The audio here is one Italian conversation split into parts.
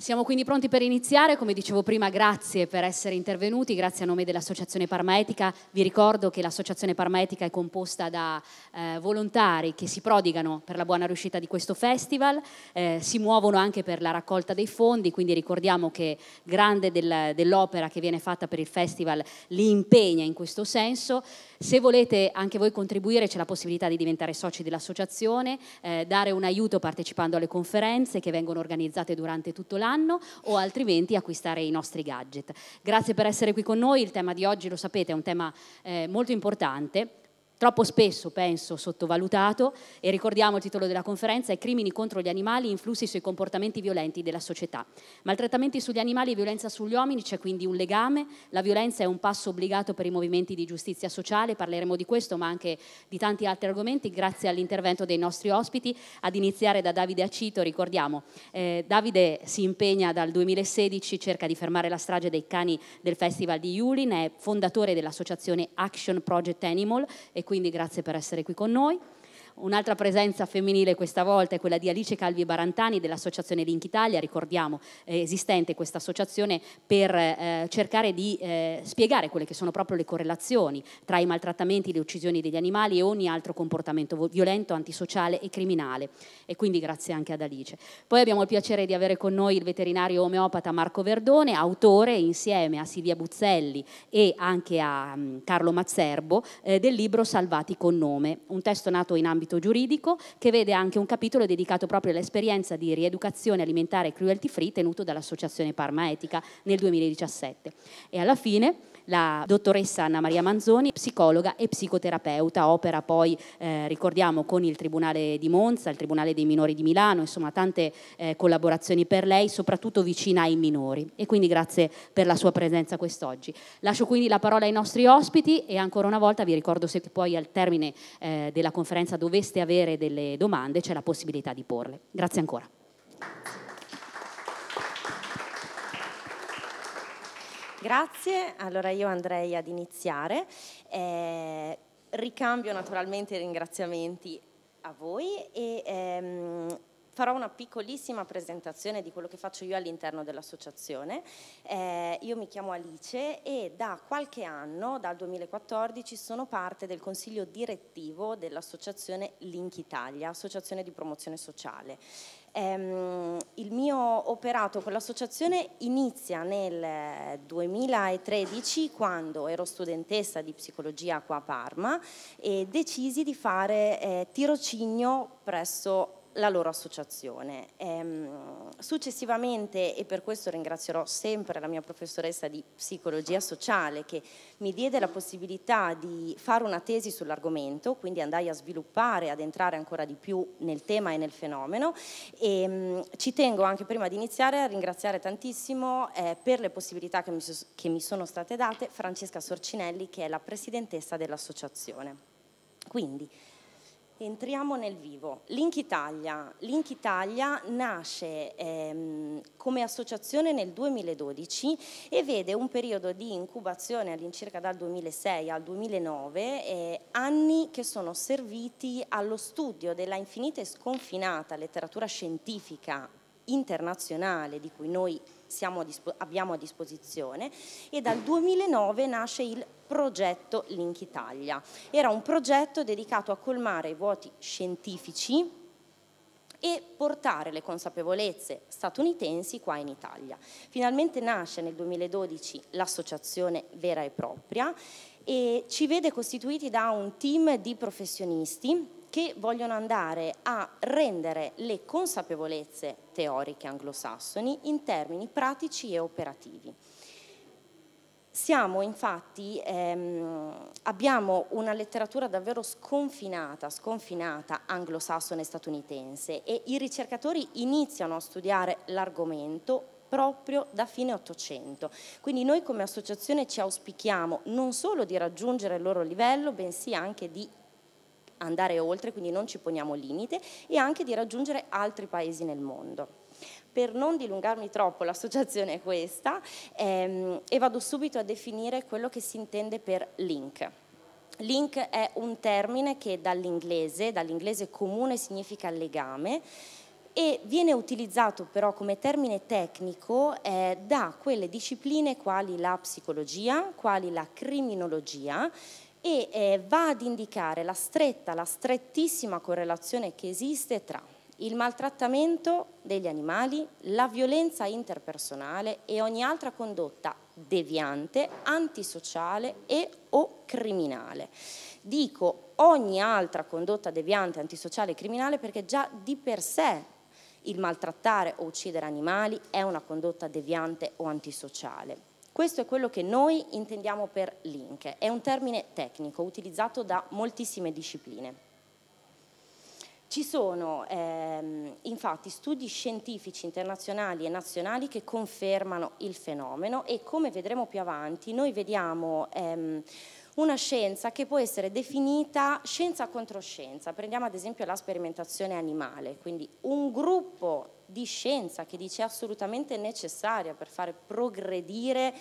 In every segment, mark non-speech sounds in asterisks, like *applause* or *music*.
Siamo quindi pronti per iniziare, come dicevo prima grazie per essere intervenuti, grazie a nome dell'Associazione Parmaetica, vi ricordo che l'Associazione Parmaetica è composta da eh, volontari che si prodigano per la buona riuscita di questo festival, eh, si muovono anche per la raccolta dei fondi, quindi ricordiamo che grande del, dell'opera che viene fatta per il festival li impegna in questo senso, se volete anche voi contribuire c'è la possibilità di diventare soci dell'associazione, eh, dare un aiuto partecipando alle conferenze che vengono organizzate durante tutto l'anno, anno o altrimenti acquistare i nostri gadget. Grazie per essere qui con noi, il tema di oggi lo sapete è un tema eh, molto importante, troppo spesso, penso, sottovalutato e ricordiamo il titolo della conferenza è Crimini contro gli animali, influssi sui comportamenti violenti della società. Maltrattamenti sugli animali e violenza sugli uomini c'è quindi un legame, la violenza è un passo obbligato per i movimenti di giustizia sociale, parleremo di questo ma anche di tanti altri argomenti grazie all'intervento dei nostri ospiti, ad iniziare da Davide Acito, ricordiamo, eh, Davide si impegna dal 2016, cerca di fermare la strage dei cani del Festival di Yulin, è fondatore dell'associazione Action Project Animal e quindi grazie per essere qui con noi. Un'altra presenza femminile questa volta è quella di Alice Calvi Barantani dell'associazione Link Italia, ricordiamo eh, esistente questa associazione per eh, cercare di eh, spiegare quelle che sono proprio le correlazioni tra i maltrattamenti, le uccisioni degli animali e ogni altro comportamento violento, antisociale e criminale. E quindi grazie anche ad Alice. Poi abbiamo il piacere di avere con noi il veterinario omeopata Marco Verdone, autore insieme a Silvia Buzzelli e anche a um, Carlo Mazzerbo eh, del libro Salvati con nome, un testo nato in ambito nell'ambito giuridico che vede anche un capitolo dedicato proprio all'esperienza di rieducazione alimentare cruelty free tenuto dall'Associazione Parma Etica nel 2017. E alla fine la dottoressa Anna Maria Manzoni, psicologa e psicoterapeuta, opera poi, eh, ricordiamo, con il Tribunale di Monza, il Tribunale dei Minori di Milano, insomma tante eh, collaborazioni per lei, soprattutto vicina ai minori. E quindi grazie per la sua presenza quest'oggi. Lascio quindi la parola ai nostri ospiti e ancora una volta vi ricordo se poi al termine eh, della conferenza doveste avere delle domande c'è la possibilità di porle. Grazie ancora. Grazie, allora io andrei ad iniziare. Eh, ricambio naturalmente i ringraziamenti a voi e ehm, farò una piccolissima presentazione di quello che faccio io all'interno dell'associazione. Eh, io mi chiamo Alice e da qualche anno, dal 2014, sono parte del consiglio direttivo dell'associazione Link Italia, associazione di promozione sociale. Ehm, il mio operato con l'associazione inizia nel 2013 eh, quando ero studentessa di psicologia qua a Parma e decisi di fare eh, tirocinio presso la loro associazione. Ehm, successivamente, e per questo ringrazierò sempre la mia professoressa di psicologia sociale che mi diede la possibilità di fare una tesi sull'argomento, quindi andai a sviluppare, ad entrare ancora di più nel tema e nel fenomeno. E, ehm, ci tengo anche prima di iniziare a ringraziare tantissimo eh, per le possibilità che mi, so che mi sono state date Francesca Sorcinelli che è la presidentessa dell'associazione. Quindi, Entriamo nel vivo. Link Italia. Link Italia nasce ehm, come associazione nel 2012 e vede un periodo di incubazione all'incirca dal 2006 al 2009, eh, anni che sono serviti allo studio della infinita e sconfinata letteratura scientifica internazionale di cui noi a abbiamo a disposizione e dal 2009 nasce il progetto Link Italia. Era un progetto dedicato a colmare i vuoti scientifici e portare le consapevolezze statunitensi qua in Italia. Finalmente nasce nel 2012 l'associazione vera e propria e ci vede costituiti da un team di professionisti che vogliono andare a rendere le consapevolezze teoriche anglosassoni in termini pratici e operativi. Siamo infatti, ehm, abbiamo una letteratura davvero sconfinata, sconfinata anglosassone statunitense e i ricercatori iniziano a studiare l'argomento proprio da fine Ottocento. Quindi noi come associazione ci auspichiamo non solo di raggiungere il loro livello, bensì anche di andare oltre, quindi non ci poniamo limite, e anche di raggiungere altri paesi nel mondo. Per non dilungarmi troppo, l'associazione è questa ehm, e vado subito a definire quello che si intende per link. Link è un termine che dall'inglese, dall'inglese comune significa legame, e viene utilizzato però come termine tecnico eh, da quelle discipline quali la psicologia, quali la criminologia, e eh, va ad indicare la stretta, la strettissima correlazione che esiste tra il maltrattamento degli animali, la violenza interpersonale e ogni altra condotta deviante, antisociale e o criminale. Dico ogni altra condotta deviante, antisociale e criminale perché già di per sé il maltrattare o uccidere animali è una condotta deviante o antisociale questo è quello che noi intendiamo per link, è un termine tecnico utilizzato da moltissime discipline. Ci sono ehm, infatti studi scientifici internazionali e nazionali che confermano il fenomeno e come vedremo più avanti noi vediamo ehm, una scienza che può essere definita scienza contro scienza. Prendiamo ad esempio la sperimentazione animale, quindi un gruppo di scienza che dice assolutamente necessaria per fare progredire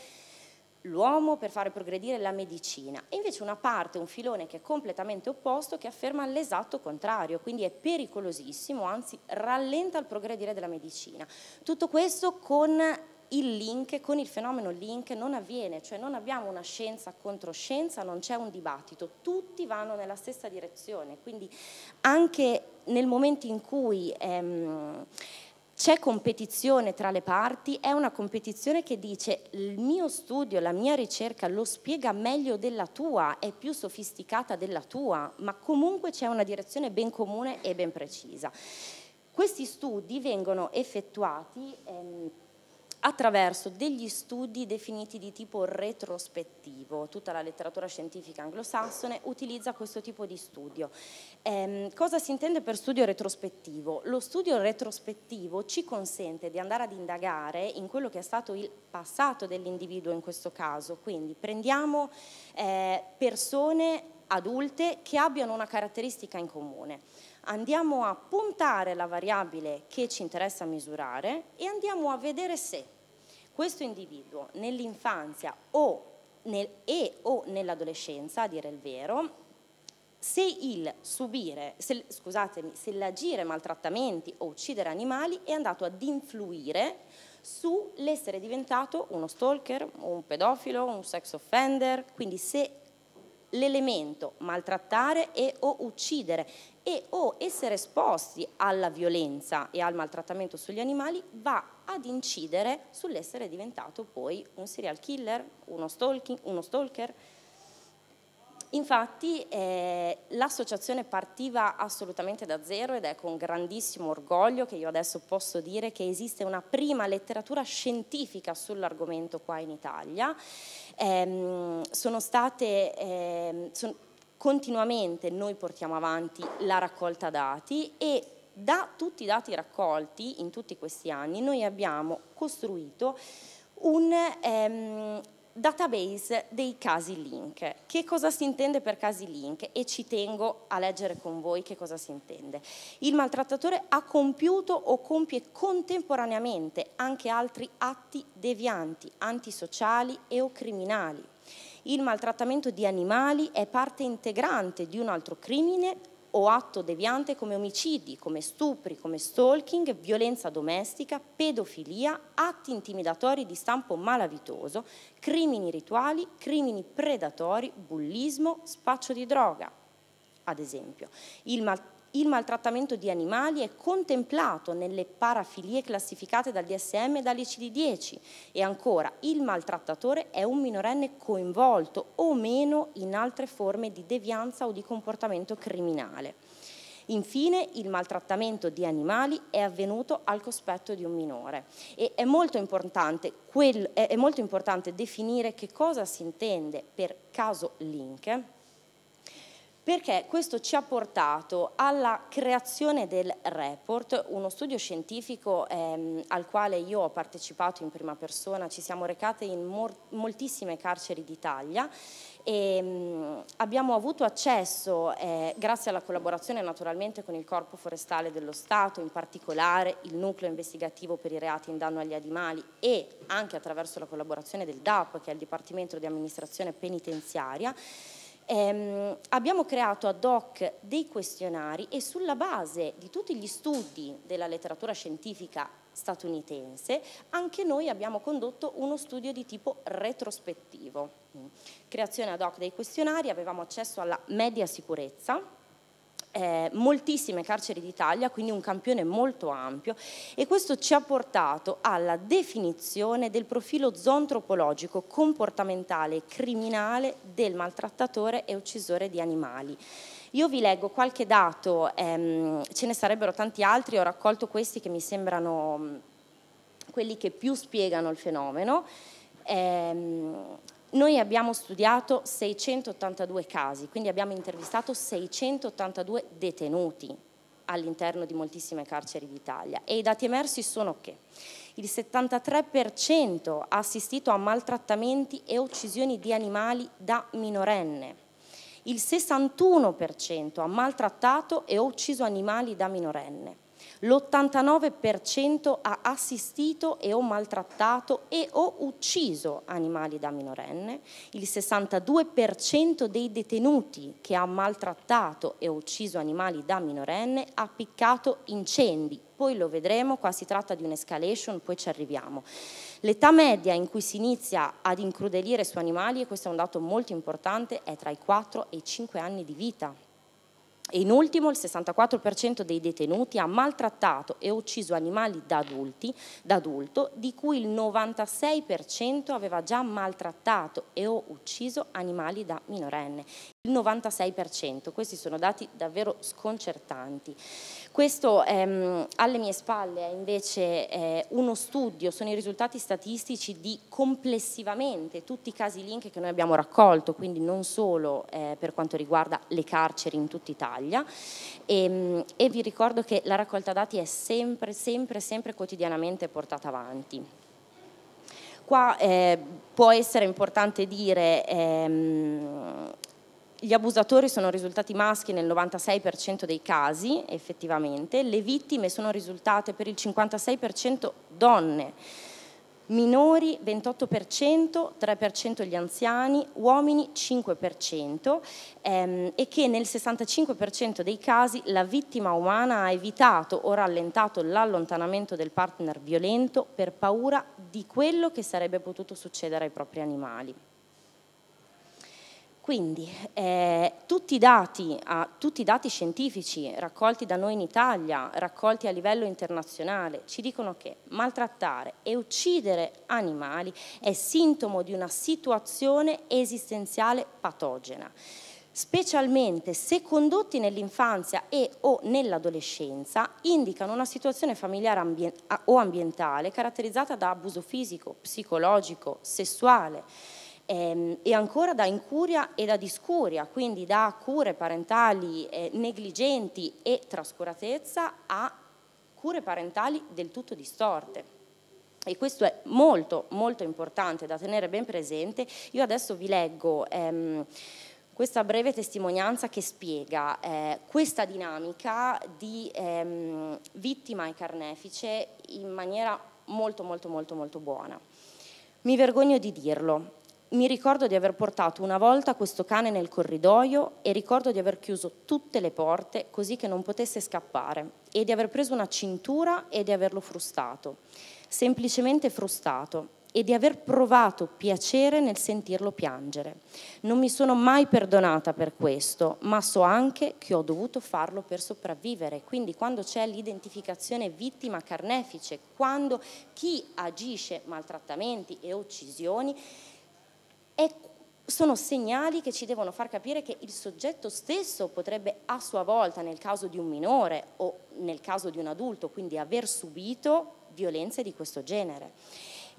l'uomo, per fare progredire la medicina. E invece una parte, un filone che è completamente opposto, che afferma l'esatto contrario, quindi è pericolosissimo, anzi rallenta il progredire della medicina. Tutto questo con il link con il fenomeno link non avviene, cioè non abbiamo una scienza contro scienza, non c'è un dibattito, tutti vanno nella stessa direzione, quindi anche nel momento in cui ehm, c'è competizione tra le parti, è una competizione che dice il mio studio, la mia ricerca lo spiega meglio della tua, è più sofisticata della tua, ma comunque c'è una direzione ben comune e ben precisa. Questi studi vengono effettuati... Ehm, attraverso degli studi definiti di tipo retrospettivo. Tutta la letteratura scientifica anglosassone utilizza questo tipo di studio. Eh, cosa si intende per studio retrospettivo? Lo studio retrospettivo ci consente di andare ad indagare in quello che è stato il passato dell'individuo in questo caso, quindi prendiamo eh, persone adulte che abbiano una caratteristica in comune andiamo a puntare la variabile che ci interessa misurare e andiamo a vedere se questo individuo nell'infanzia o nel, e o nell'adolescenza, a dire il vero, se il subire, se, scusatemi, se l'agire maltrattamenti o uccidere animali è andato ad influire sull'essere diventato uno stalker, un pedofilo, un sex offender, quindi se l'elemento maltrattare e o uccidere e o essere esposti alla violenza e al maltrattamento sugli animali va ad incidere sull'essere diventato poi un serial killer, uno, stalking, uno stalker. Infatti eh, l'associazione partiva assolutamente da zero ed è con grandissimo orgoglio che io adesso posso dire che esiste una prima letteratura scientifica sull'argomento qua in Italia. Eh, sono state... Eh, son, Continuamente noi portiamo avanti la raccolta dati e da tutti i dati raccolti in tutti questi anni noi abbiamo costruito un ehm, database dei casi link. Che cosa si intende per casi link? E ci tengo a leggere con voi che cosa si intende. Il maltrattatore ha compiuto o compie contemporaneamente anche altri atti devianti, antisociali e o criminali il maltrattamento di animali è parte integrante di un altro crimine o atto deviante come omicidi, come stupri, come stalking, violenza domestica, pedofilia, atti intimidatori di stampo malavitoso, crimini rituali, crimini predatori, bullismo, spaccio di droga, ad esempio. Il maltrattamento il maltrattamento di animali è contemplato nelle parafilie classificate dal DSM e dall'ICD-10 e ancora il maltrattatore è un minorenne coinvolto o meno in altre forme di devianza o di comportamento criminale. Infine, il maltrattamento di animali è avvenuto al cospetto di un minore e è molto importante, quel, è molto importante definire che cosa si intende per caso link perché questo ci ha portato alla creazione del report, uno studio scientifico ehm, al quale io ho partecipato in prima persona, ci siamo recate in moltissime carceri d'Italia e mh, mm, abbiamo avuto accesso, eh, grazie alla collaborazione naturalmente con il Corpo Forestale dello Stato, in particolare il nucleo investigativo per i reati in danno agli animali e anche attraverso la collaborazione del DAP, che è il Dipartimento di Amministrazione Penitenziaria, ehm, abbiamo creato ad hoc dei questionari e sulla base di tutti gli studi della letteratura scientifica statunitense, anche noi abbiamo condotto uno studio di tipo retrospettivo. Mm. Creazione ad hoc dei questionari, avevamo accesso alla media sicurezza, eh, moltissime carceri d'Italia, quindi un campione molto ampio e questo ci ha portato alla definizione del profilo zoantropologico, comportamentale e criminale del maltrattatore e uccisore di animali. Io vi leggo qualche dato, ehm, ce ne sarebbero tanti altri, ho raccolto questi che mi sembrano quelli che più spiegano il fenomeno. Ehm, noi abbiamo studiato 682 casi, quindi abbiamo intervistato 682 detenuti all'interno di moltissime carceri d'Italia e i dati emersi sono che il 73% ha assistito a maltrattamenti e uccisioni di animali da minorenne, il 61% ha maltrattato e ucciso animali da minorenne, l'89% ha assistito e o maltrattato e o ucciso animali da minorenne, il 62% dei detenuti che ha maltrattato e ucciso animali da minorenne ha piccato incendi, poi lo vedremo, qua si tratta di un'escalation, poi ci arriviamo. L'età media in cui si inizia ad incrudelire su animali, e questo è un dato molto importante, è tra i 4 e i 5 anni di vita e in ultimo il 64% dei detenuti ha maltrattato e ucciso animali da, adulti, da adulto, di cui il 96% aveva già maltrattato e o ucciso animali da minorenne. Il 96%, questi sono dati davvero sconcertanti. Questo ehm, alle mie spalle è invece eh, uno studio, sono i risultati statistici di complessivamente tutti i casi link che noi abbiamo raccolto, quindi non solo eh, per quanto riguarda le carceri in tutta Italia e, ehm, e vi ricordo che la raccolta dati è sempre, sempre, sempre quotidianamente portata avanti. Qua eh, può essere importante dire ehm, gli abusatori sono risultati maschi nel 96% dei casi, effettivamente, le vittime sono risultate per il 56% donne, minori 28%, 3% gli anziani, uomini 5% ehm, e che nel 65% dei casi la vittima umana ha evitato o rallentato l'allontanamento del partner violento per paura di quello che sarebbe potuto succedere ai propri animali. Quindi eh, tutti, i dati, ah, tutti, i dati, scientifici raccolti da noi in Italia, raccolti a livello internazionale, ci dicono che maltrattare e uccidere animali è sintomo di una situazione esistenziale patogena, specialmente se condotti nell'infanzia e o nell'adolescenza indicano una situazione familiare ambien o ambientale caratterizzata da abuso fisico, psicologico, sessuale Ehm, e ancora da incuria e da discuria, quindi da cure parentali eh, negligenti e trascuratezza a cure parentali del tutto distorte. E questo è molto, molto importante da tenere ben presente. Io adesso vi leggo ehm, questa breve testimonianza che spiega eh, questa dinamica di ehm, vittima e carnefice in maniera molto, molto, molto, molto buona. Mi vergogno di dirlo, mi ricordo di aver portato una volta questo cane nel corridoio e ricordo di aver chiuso tutte le porte così che non potesse scappare e di aver preso una cintura e di averlo frustato, semplicemente frustato e di aver provato piacere nel sentirlo piangere. Non mi sono mai perdonata per questo, ma so anche che ho dovuto farlo per sopravvivere. Quindi quando c'è l'identificazione vittima carnefice, quando chi agisce maltrattamenti e uccisioni è, sono segnali che ci devono far capire che il soggetto stesso potrebbe a sua volta, nel caso di un minore o nel caso di un adulto, quindi aver subito violenze di questo genere.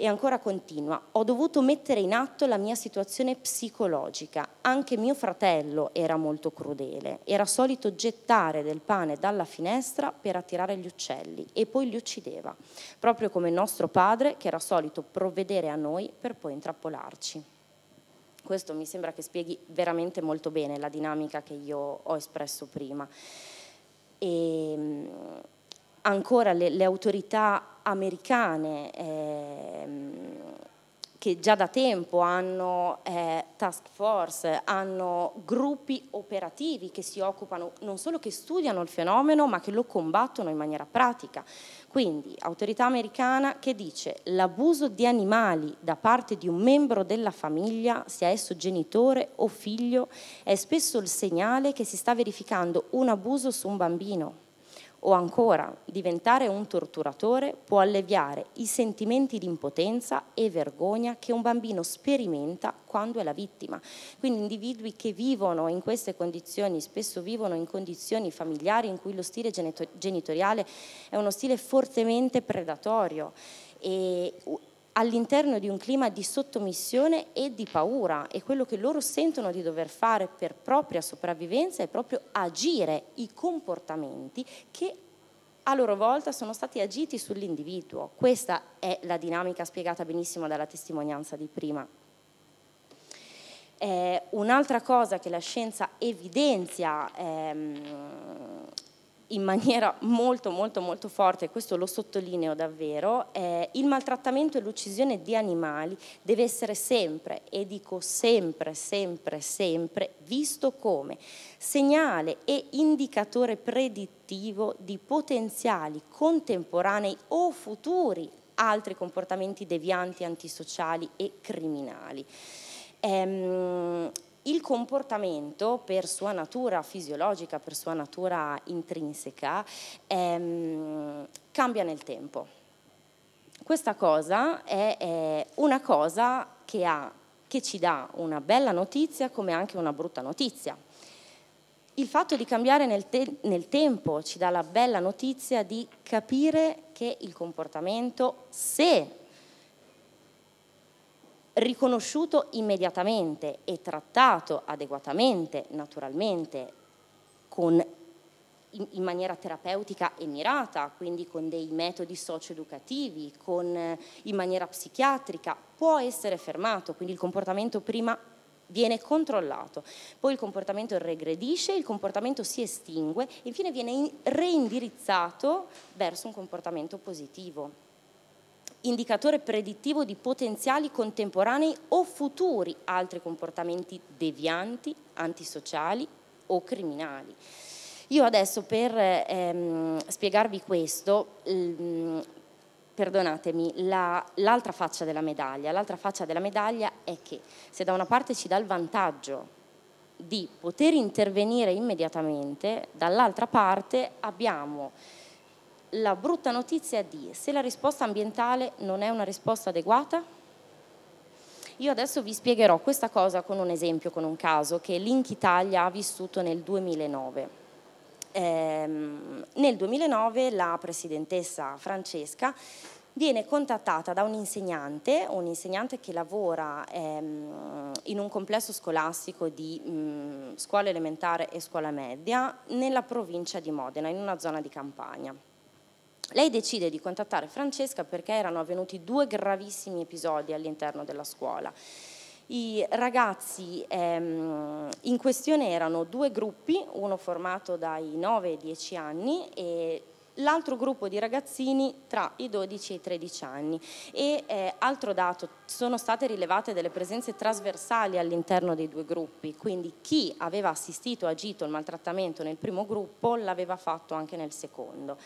E ancora continua, ho dovuto mettere in atto la mia situazione psicologica, anche mio fratello era molto crudele, era solito gettare del pane dalla finestra per attirare gli uccelli e poi li uccideva, proprio come nostro padre che era solito provvedere a noi per poi intrappolarci questo mi sembra che spieghi veramente molto bene la dinamica che io ho espresso prima. E, ehm, ancora le, le, autorità americane eh, che già da tempo hanno eh, task force, hanno gruppi operativi che si occupano non solo che studiano il fenomeno ma che lo combattono in maniera pratica. Quindi autorità americana che dice l'abuso di animali da parte di un membro della famiglia, sia esso genitore o figlio, è spesso il segnale che si sta verificando un abuso su un bambino o ancora diventare un torturatore può alleviare i sentimenti di impotenza e vergogna che un bambino sperimenta quando è la vittima. Quindi individui che vivono in queste condizioni, spesso vivono in condizioni familiari in cui lo stile genitoriale è uno stile fortemente predatorio e all'interno di un clima di sottomissione e di paura e quello che loro sentono di dover fare per propria sopravvivenza è proprio agire i comportamenti che a loro volta sono stati agiti sull'individuo. Questa è la dinamica spiegata benissimo dalla testimonianza di prima. Eh, un'altra cosa che la scienza evidenzia ehm, in maniera molto molto molto forte, questo lo sottolineo davvero, eh, il maltrattamento e l'uccisione di animali deve essere sempre, e dico sempre, sempre, sempre, visto come segnale e indicatore predittivo di potenziali contemporanei o futuri altri comportamenti devianti, antisociali e criminali. Ehm, il comportamento, per sua natura fisiologica, per sua natura intrinseca, ehm, cambia nel tempo. Questa cosa è, è una cosa che, ha, che ci dà una bella notizia come anche una brutta notizia. Il fatto di cambiare nel, te nel, tempo ci dà la bella notizia di capire che il comportamento, se riconosciuto immediatamente e trattato adeguatamente, naturalmente, con, in, in, maniera terapeutica e mirata, quindi con dei metodi socioeducativi, con, in maniera psichiatrica, può essere fermato, quindi il comportamento prima viene controllato, poi il comportamento regredisce, il comportamento si estingue infine viene reindirizzato verso un comportamento positivo indicatore predittivo di potenziali contemporanei o futuri altri comportamenti devianti, antisociali o criminali. Io adesso per ehm, spiegarvi questo, ehm, perdonatemi, l'altra faccia della medaglia, l'altra faccia della medaglia è che se da una parte ci dà il vantaggio di poter intervenire immediatamente, dall'altra parte abbiamo la brutta notizia è di se la risposta ambientale non è una risposta adeguata, io adesso vi spiegherò questa cosa con un esempio, con un caso che Link Italia ha vissuto nel 2009. Ehm, nel 2009 la presidentessa Francesca viene contattata da un insegnante, un insegnante che lavora ehm, in un complesso scolastico di mh, scuola elementare e scuola media nella provincia di Modena, in una zona di campagna. Lei decide di contattare Francesca perché erano avvenuti due gravissimi episodi all'interno della scuola. I ragazzi ehm, in questione erano due gruppi, uno formato dai 9 ai 10 anni e l'altro gruppo di ragazzini tra i 12 e i 13 anni e eh, altro dato sono state rilevate delle presenze trasversali all'interno dei due gruppi quindi chi aveva assistito agito il maltrattamento nel primo gruppo l'aveva fatto anche nel secondo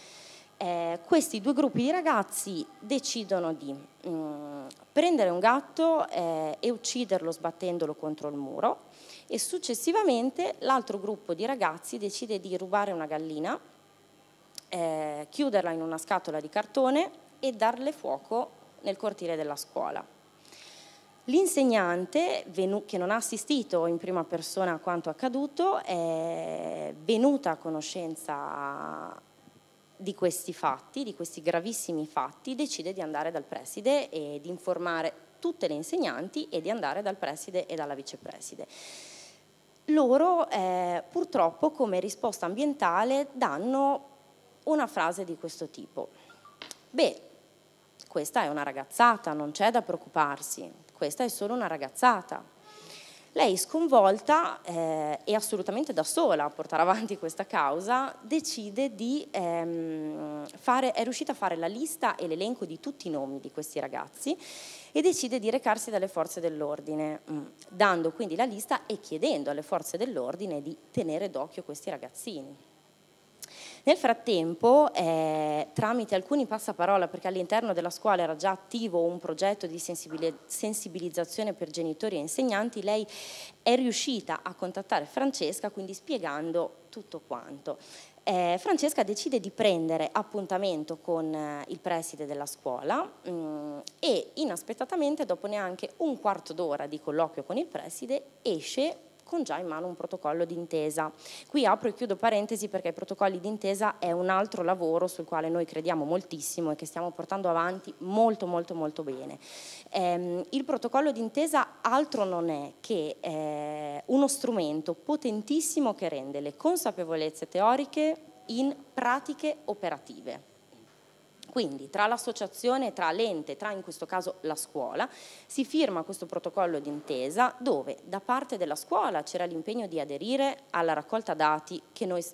eh, questi due gruppi di ragazzi decidono di mh, mm, prendere un gatto eh, e ucciderlo sbattendolo contro il muro e successivamente l'altro gruppo di ragazzi decide di rubare una gallina, eh, chiuderla in una scatola di cartone e darle fuoco nel cortile della scuola. L'insegnante, che non ha assistito in prima persona a quanto accaduto, è venuta a conoscenza di questi fatti, di questi gravissimi fatti, decide di andare dal preside e di informare tutte le insegnanti e di andare dal preside e dalla vicepreside. Loro eh, purtroppo come risposta ambientale danno una frase di questo tipo. Beh, questa è una ragazzata, non c'è da preoccuparsi, questa è solo una ragazzata, lei sconvolta eh, e assolutamente da sola a portare avanti questa causa decide di ehm, fare, è riuscita a fare la lista e l'elenco di tutti i nomi di questi ragazzi e decide di recarsi dalle forze dell'ordine, mm, dando quindi la lista e chiedendo alle forze dell'ordine di tenere d'occhio questi ragazzini. Nel frattempo, eh, tramite alcuni passaparola, perché all'interno della scuola era già attivo un progetto di sensibilizzazione per genitori e insegnanti, lei è riuscita a contattare Francesca, quindi spiegando tutto quanto. Eh, Francesca decide di prendere appuntamento con eh, il preside della scuola mh, mm, e inaspettatamente, dopo neanche un quarto d'ora di colloquio con il preside, esce con già in mano un protocollo d'intesa. Qui apro e chiudo parentesi perché i protocolli d'intesa è un altro lavoro sul quale noi crediamo moltissimo e che stiamo portando avanti molto molto molto bene. Ehm, il protocollo d'intesa altro non è che eh, uno strumento potentissimo che rende le consapevolezze teoriche in pratiche operative. Quindi tra l'associazione, tra l'ente, tra in questo caso la scuola, si firma questo protocollo d'intesa dove da parte della scuola c'era l'impegno di aderire alla raccolta dati che noi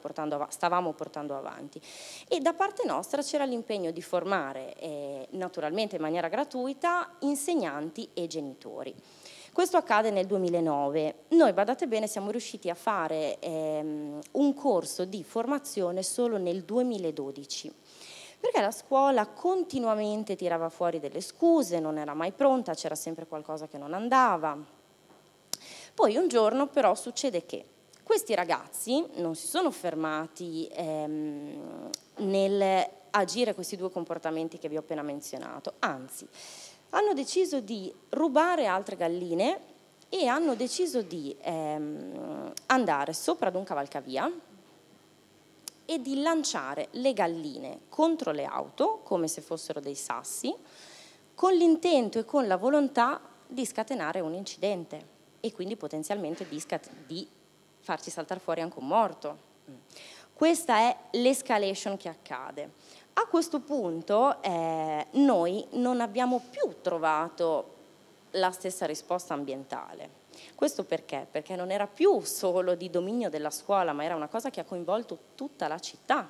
portando, stavamo portando avanti e da parte nostra c'era l'impegno di formare eh, naturalmente in maniera gratuita insegnanti e genitori. Questo accade nel 2009. Noi, badate bene, siamo riusciti a fare ehm, un corso di formazione solo nel 2012 perché la scuola continuamente tirava fuori delle scuse, non era mai pronta, c'era sempre qualcosa che non andava. Poi un giorno però succede che questi ragazzi non si sono fermati ehm, nel agire questi due comportamenti che vi ho appena menzionato, anzi hanno deciso di rubare altre galline e hanno deciso di ehm, andare sopra ad un cavalcavia e di lanciare le galline contro le auto, come se fossero dei sassi, con l'intento e con la volontà di scatenare un incidente e quindi potenzialmente di, di farci saltare fuori anche un morto. Questa è l'escalation che accade. A questo punto eh, noi non abbiamo più trovato la stessa risposta ambientale. Questo perché? Perché non era più solo di dominio della scuola, ma era una cosa che ha coinvolto tutta la città.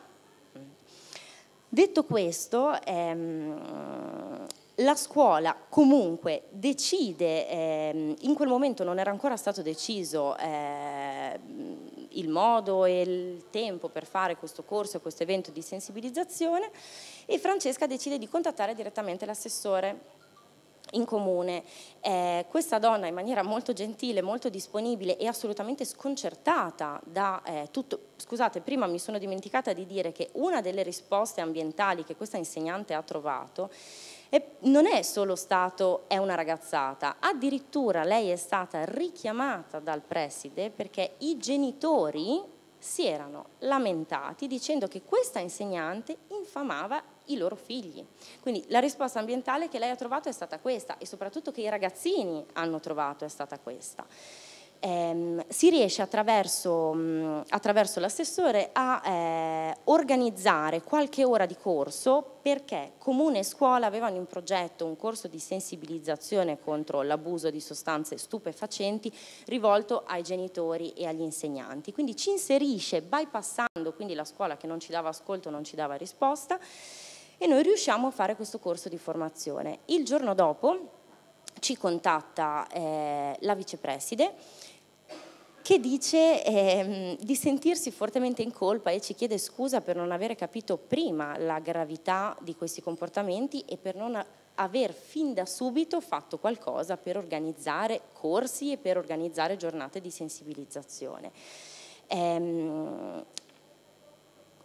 Detto questo, ehm, la scuola comunque decide, ehm, in quel momento non era ancora stato deciso ehm, il modo e il tempo per fare questo corso e questo evento di sensibilizzazione e Francesca decide di contattare direttamente l'assessore in comune. Eh, questa donna in maniera molto gentile, molto disponibile e assolutamente sconcertata da eh, tutto... Scusate, prima mi sono dimenticata di dire che una delle risposte ambientali che questa insegnante ha trovato è, non è solo stato è una ragazzata, addirittura lei è stata richiamata dal preside perché i genitori si erano lamentati dicendo che questa insegnante infamava i loro figli. Quindi la risposta ambientale che lei ha trovato è stata questa e soprattutto che i ragazzini hanno trovato è stata questa. Eh, si riesce attraverso, mh, mm, attraverso l'assessore a eh, organizzare qualche ora di corso perché comune e scuola avevano in progetto un corso di sensibilizzazione contro l'abuso di sostanze stupefacenti rivolto ai genitori e agli insegnanti. Quindi ci inserisce bypassando quindi la scuola che non ci dava ascolto, non ci dava risposta e noi riusciamo a fare questo corso di formazione. Il giorno dopo ci contatta eh, la vicepreside che dice eh, di sentirsi fortemente in colpa e ci chiede scusa per non aver capito prima la gravità di questi comportamenti e per non aver fin da subito fatto qualcosa per organizzare corsi e per organizzare giornate di sensibilizzazione. Eh,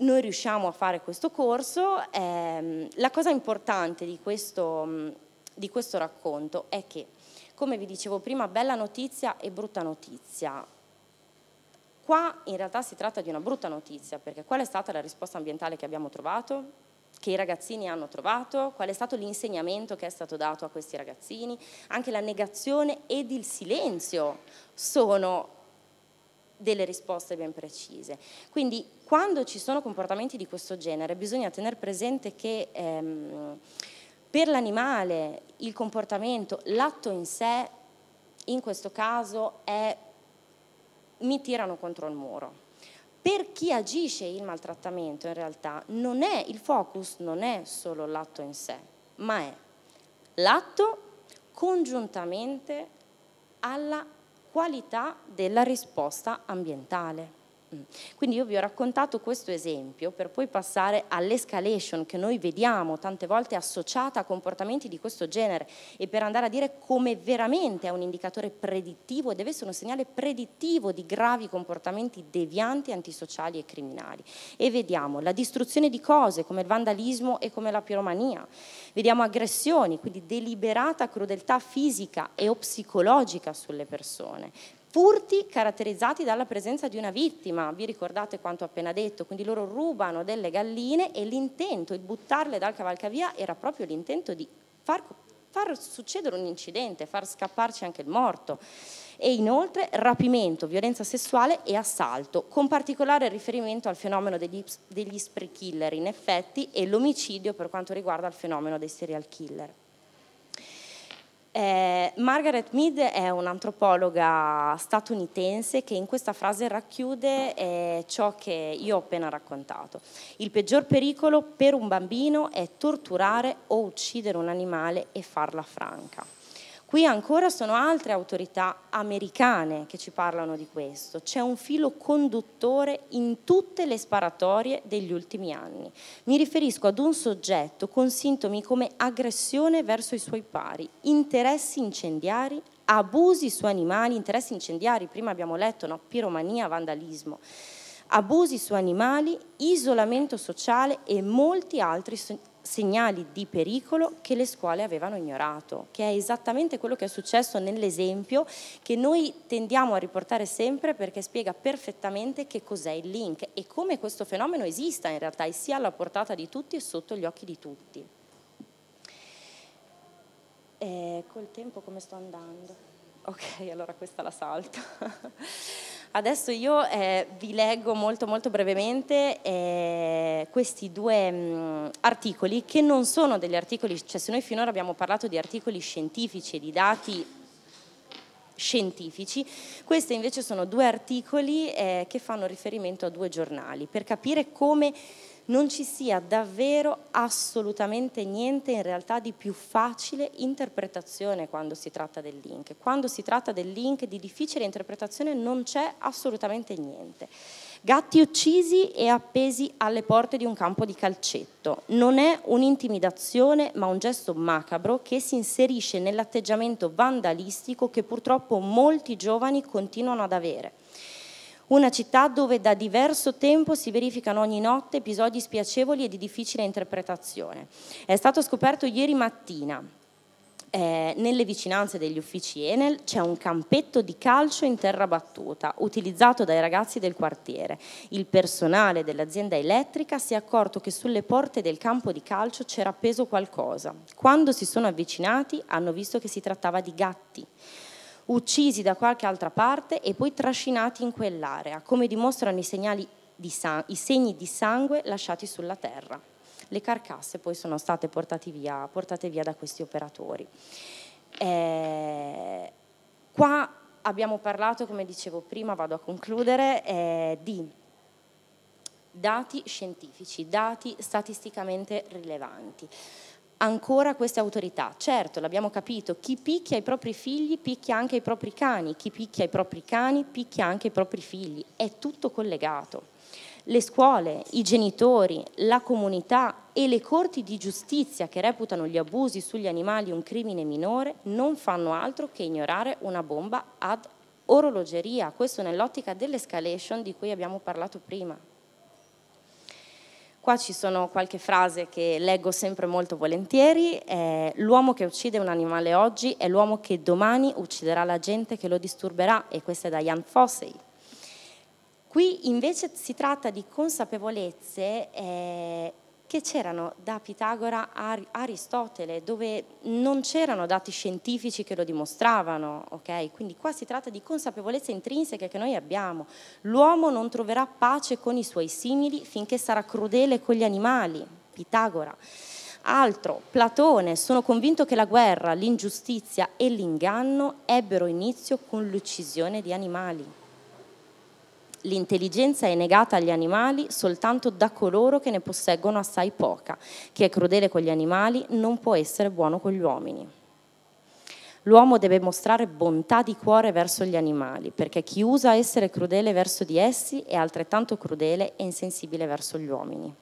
noi riusciamo a fare questo corso. Eh, la cosa importante di questo, di questo racconto è che, come vi dicevo prima, bella notizia e brutta notizia. Qua in realtà si tratta di una brutta notizia, perché qual è stata la risposta ambientale che abbiamo trovato? che i ragazzini hanno trovato, qual è stato l'insegnamento che è stato dato a questi ragazzini, anche la negazione ed il silenzio sono delle risposte ben precise. Quindi quando ci sono comportamenti di questo genere bisogna tenere presente che ehm, per l'animale il comportamento, l'atto in sé, in questo caso è mi tirano contro il muro. Per chi agisce il maltrattamento in realtà non è, il focus non è solo l'atto in sé, ma è l'atto congiuntamente alla qualità della risposta ambientale. Mm. Quindi io vi ho raccontato questo esempio per poi passare all'escalation che noi vediamo tante volte associata a comportamenti di questo genere e per andare a dire come veramente è un indicatore predittivo e deve essere un segnale predittivo di gravi comportamenti devianti, antisociali e criminali. E vediamo la distruzione di cose come il vandalismo e come la piromania, vediamo aggressioni, quindi deliberata crudeltà fisica e o psicologica sulle persone, furti caratterizzati dalla presenza di una vittima, vi ricordate quanto appena detto, quindi loro rubano delle galline e l'intento, di buttarle dal cavalcavia era proprio l'intento di far, far succedere un incidente, far scapparci anche il morto e inoltre rapimento, violenza sessuale e assalto, con particolare riferimento al fenomeno degli, degli spree killer in effetti e l'omicidio per quanto riguarda il fenomeno dei serial killer. Eh, Margaret Mead è un'antropologa statunitense che in questa frase racchiude eh, ciò che io ho appena raccontato. Il peggior pericolo per un bambino è torturare o uccidere un animale e farla franca. Qui ancora sono altre autorità americane che ci parlano di questo. C'è un filo conduttore in tutte le sparatorie degli ultimi anni. Mi riferisco ad un soggetto con sintomi come aggressione verso i suoi pari, interessi incendiari, abusi su animali, interessi incendiari, prima abbiamo letto no? piromania, vandalismo, abusi su animali, isolamento sociale e molti altri segnali di pericolo che le scuole avevano ignorato, che è esattamente quello che è successo nell'esempio che noi tendiamo a riportare sempre perché spiega perfettamente che cos'è il link e come questo fenomeno esista in realtà e sia alla portata di tutti e sotto gli occhi di tutti. E eh, col tempo come sto andando? Ok, allora questa la salto. Adesso io eh, vi leggo molto molto brevemente eh, questi due mh, mm, articoli che non sono degli articoli, cioè se noi finora abbiamo parlato di articoli scientifici e di dati scientifici, questi invece sono due articoli eh, che fanno riferimento a due giornali per capire come non ci sia davvero assolutamente niente in realtà di più facile interpretazione quando si tratta del link. Quando si tratta del link di difficile interpretazione non c'è assolutamente niente. Gatti uccisi e appesi alle porte di un campo di calcetto. Non è un'intimidazione, ma un gesto macabro che si inserisce nell'atteggiamento vandalistico che purtroppo molti giovani continuano ad avere. Una città dove da diverso tempo si verificano ogni notte episodi spiacevoli e di difficile interpretazione. È stato scoperto ieri mattina. Eh, nelle vicinanze degli uffici Enel c'è un campetto di calcio in terra battuta utilizzato dai ragazzi del quartiere. Il personale dell'azienda elettrica si è accorto che sulle porte del campo di calcio c'era appeso qualcosa. Quando si sono avvicinati hanno visto che si trattava di gatti uccisi da qualche altra parte e poi trascinati in quell'area, come dimostrano i, i segni di sangue lasciati sulla terra. Le carcasse poi sono state portate via, portate via da questi operatori. Eh, qua abbiamo parlato, come dicevo prima, vado a concludere, eh, di dati scientifici, dati statisticamente rilevanti ancora queste autorità. Certo, l'abbiamo capito, chi picchia i propri figli picchia anche i propri cani, chi picchia i propri cani picchia anche i propri figli, è tutto collegato. Le scuole, i genitori, la comunità e le corti di giustizia che reputano gli abusi sugli animali un crimine minore non fanno altro che ignorare una bomba ad orologeria, questo nell'ottica dell'escalation di cui abbiamo parlato prima. Qua ci sono qualche frase che leggo sempre molto volentieri. Eh, l'uomo che uccide un animale oggi è l'uomo che domani ucciderà la gente che lo disturberà, e questa è da Jan Fossey. Qui invece si tratta di consapevolezze eh, che c'erano da Pitagora a Aristotele, dove non c'erano dati scientifici che lo dimostravano, okay? Quindi qua si tratta di consapevolezza intrinseca che noi abbiamo. L'uomo non troverà pace con i suoi simili finché sarà crudele con gli animali, Pitagora. Altro, Platone, sono convinto che la guerra, l'ingiustizia e l'inganno ebbero inizio con l'uccisione di animali l'intelligenza è negata agli animali soltanto da coloro che ne posseggono assai poca. Chi è crudele con gli animali non può essere buono con gli uomini. L'uomo deve mostrare bontà di cuore verso gli animali, perché chi usa essere crudele verso di essi è altrettanto crudele e insensibile verso gli uomini.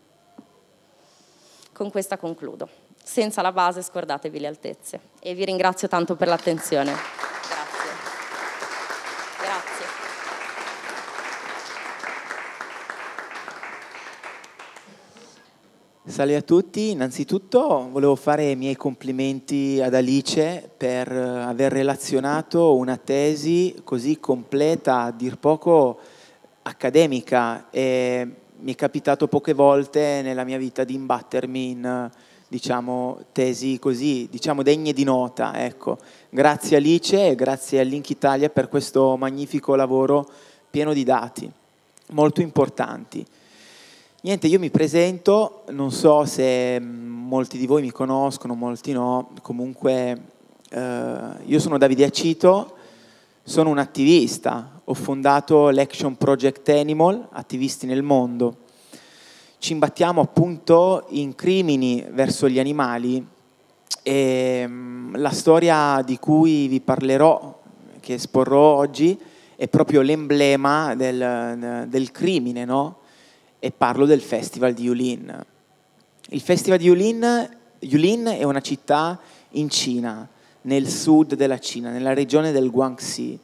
Con questa concludo. Senza la base scordatevi le altezze. E vi ringrazio tanto per l'attenzione. Applausi. Salve a tutti, innanzitutto volevo fare i miei complimenti ad Alice per eh, aver relazionato una tesi così completa, a dir poco accademica e mi è capitato poche volte nella mia vita di imbattermi in diciamo, tesi così, diciamo, degne di nota. Ecco. Grazie Alice e grazie a Link Italia per questo magnifico lavoro pieno di dati, molto importanti. Niente, io mi presento, non so se mm, molti di voi mi conoscono, molti no, comunque eh, io sono Davide Acito, sono un attivista, ho fondato l'Action Project Animal, attivisti nel mondo. Ci imbattiamo appunto in crimini verso gli animali e mm, la storia di cui vi parlerò, che esporrò oggi, è proprio l'emblema del, del crimine, no? e parlo del Festival di Yulin. Il Festival di Yulin, Yulin è una città in Cina, nel sud della Cina, nella regione del Guangxi,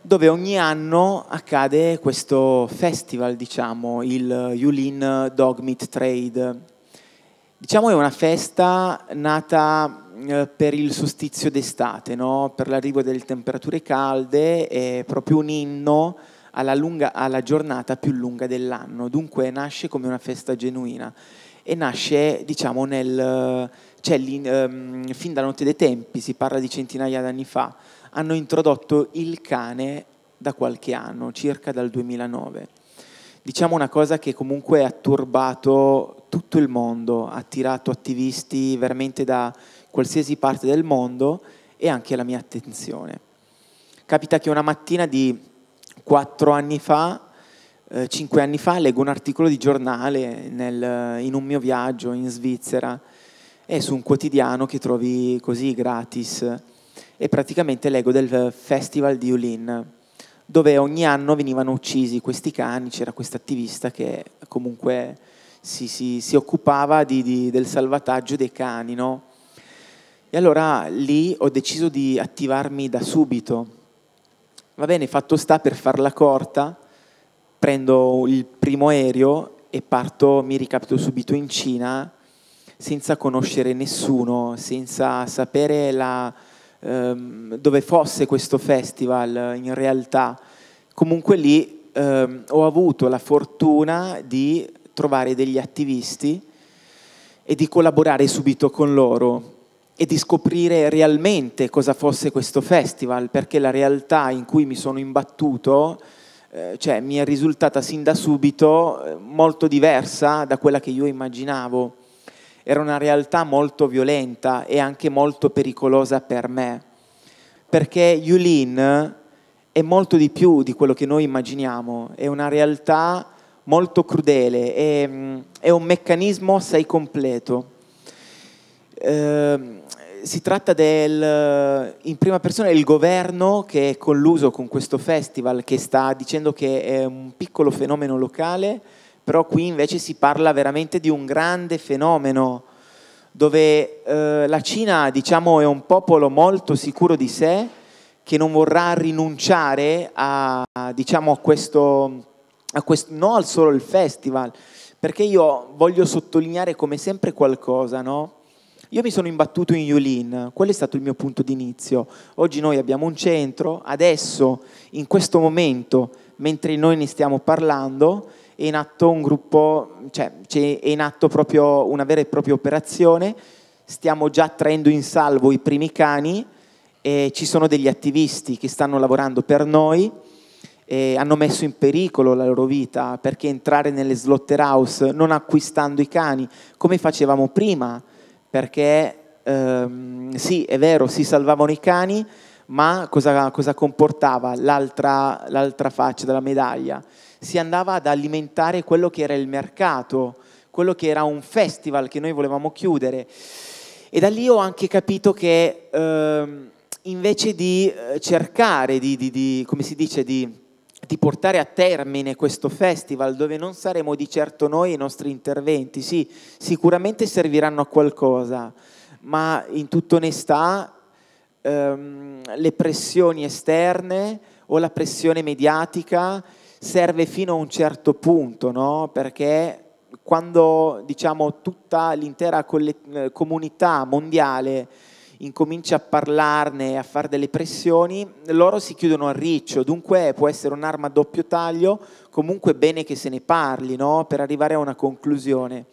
dove ogni anno accade questo festival, diciamo, il Yulin Dog Meat Trade. Diciamo è una festa nata eh, per il sostizio d'estate, no? per l'arrivo delle temperature calde, è proprio un inno alla, lunga, alla giornata più lunga dell'anno, dunque nasce come una festa genuina e nasce diciamo nel, cioè, um, fin dalla notte dei tempi, si parla di centinaia d'anni fa, hanno introdotto il cane da qualche anno, circa dal 2009. Diciamo una cosa che comunque ha turbato tutto il mondo, ha attirato attivisti veramente da qualsiasi parte del mondo e anche la mia attenzione. Capita che una mattina di quattro anni fa, eh, cinque anni fa, leggo un articolo di giornale nel, in un mio viaggio in Svizzera e su un quotidiano che trovi così gratis e praticamente leggo del festival di Ulin dove ogni anno venivano uccisi questi cani, c'era questa attivista che comunque si, si, si occupava di, di, del salvataggio dei cani. No? E allora lì ho deciso di attivarmi da subito va bene, fatto sta per farla corta, prendo il primo aereo e parto, mi ricapito subito in Cina senza conoscere nessuno, senza sapere la, ehm, dove fosse questo festival in realtà. Comunque lì ehm, ho avuto la fortuna di trovare degli attivisti e di collaborare subito con loro e di scoprire realmente cosa fosse questo festival, perché la realtà in cui mi sono imbattuto eh, cioè, mi è risultata sin da subito eh, molto diversa da quella che io immaginavo. Era una realtà molto violenta e anche molto pericolosa per me, perché Yulin è molto di più di quello che noi immaginiamo, è una realtà molto crudele, è, mm, è un meccanismo assai completo. Eh, si tratta del, in prima persona, il governo che è colluso con questo festival che sta dicendo che è un piccolo fenomeno locale, però qui invece si parla veramente di un grande fenomeno dove eh, la Cina diciamo, è un popolo molto sicuro di sé che non vorrà rinunciare a, diciamo, a questo, a questo, no al solo il festival, perché io voglio sottolineare come sempre qualcosa, no? Io mi sono imbattuto in Yulin, quello è stato il mio punto di inizio? Oggi noi abbiamo un centro, adesso, in questo momento, mentre noi ne stiamo parlando, è in atto un gruppo, cioè è in atto proprio una vera e propria operazione, stiamo già traendo in salvo i primi cani, eh, ci sono degli attivisti che stanno lavorando per noi, eh, hanno messo in pericolo la loro vita perché entrare nelle slaughterhouse non acquistando i cani come facevamo prima perché ehm, sì, è vero, si salvavano i cani, ma cosa, cosa comportava l'altra, l'altra faccia della medaglia? Si andava ad alimentare quello che era il mercato, quello che era un festival che noi volevamo chiudere. E da lì ho anche capito che ehm, invece di eh, cercare di, di, di, come si dice, di di portare a termine questo festival dove non saremo di certo noi i nostri interventi. Sì, sicuramente serviranno a qualcosa, ma in tutta onestà ehm, le pressioni esterne o la pressione mediatica serve fino a un certo punto, no? perché quando diciamo, tutta l'intera eh, comunità mondiale incomincia a parlarne, a fare delle pressioni, loro si chiudono a riccio, dunque può essere un'arma a doppio taglio, comunque bene che se ne parli no? per arrivare a una conclusione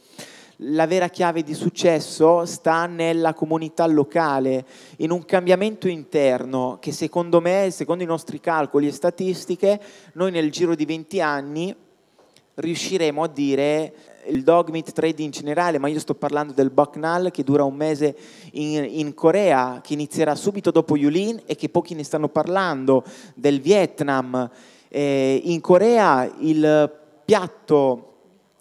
la vera chiave di successo sta nella comunità locale, in un cambiamento interno che secondo me, secondo i nostri calcoli e statistiche, noi nel giro di 20 anni riusciremo a dire il dog meat trade in generale, ma io sto parlando del Bacchanal che dura un mese in, in, Corea, che inizierà subito dopo Yulin e che pochi ne stanno parlando, del Vietnam. Eh, in Corea il piatto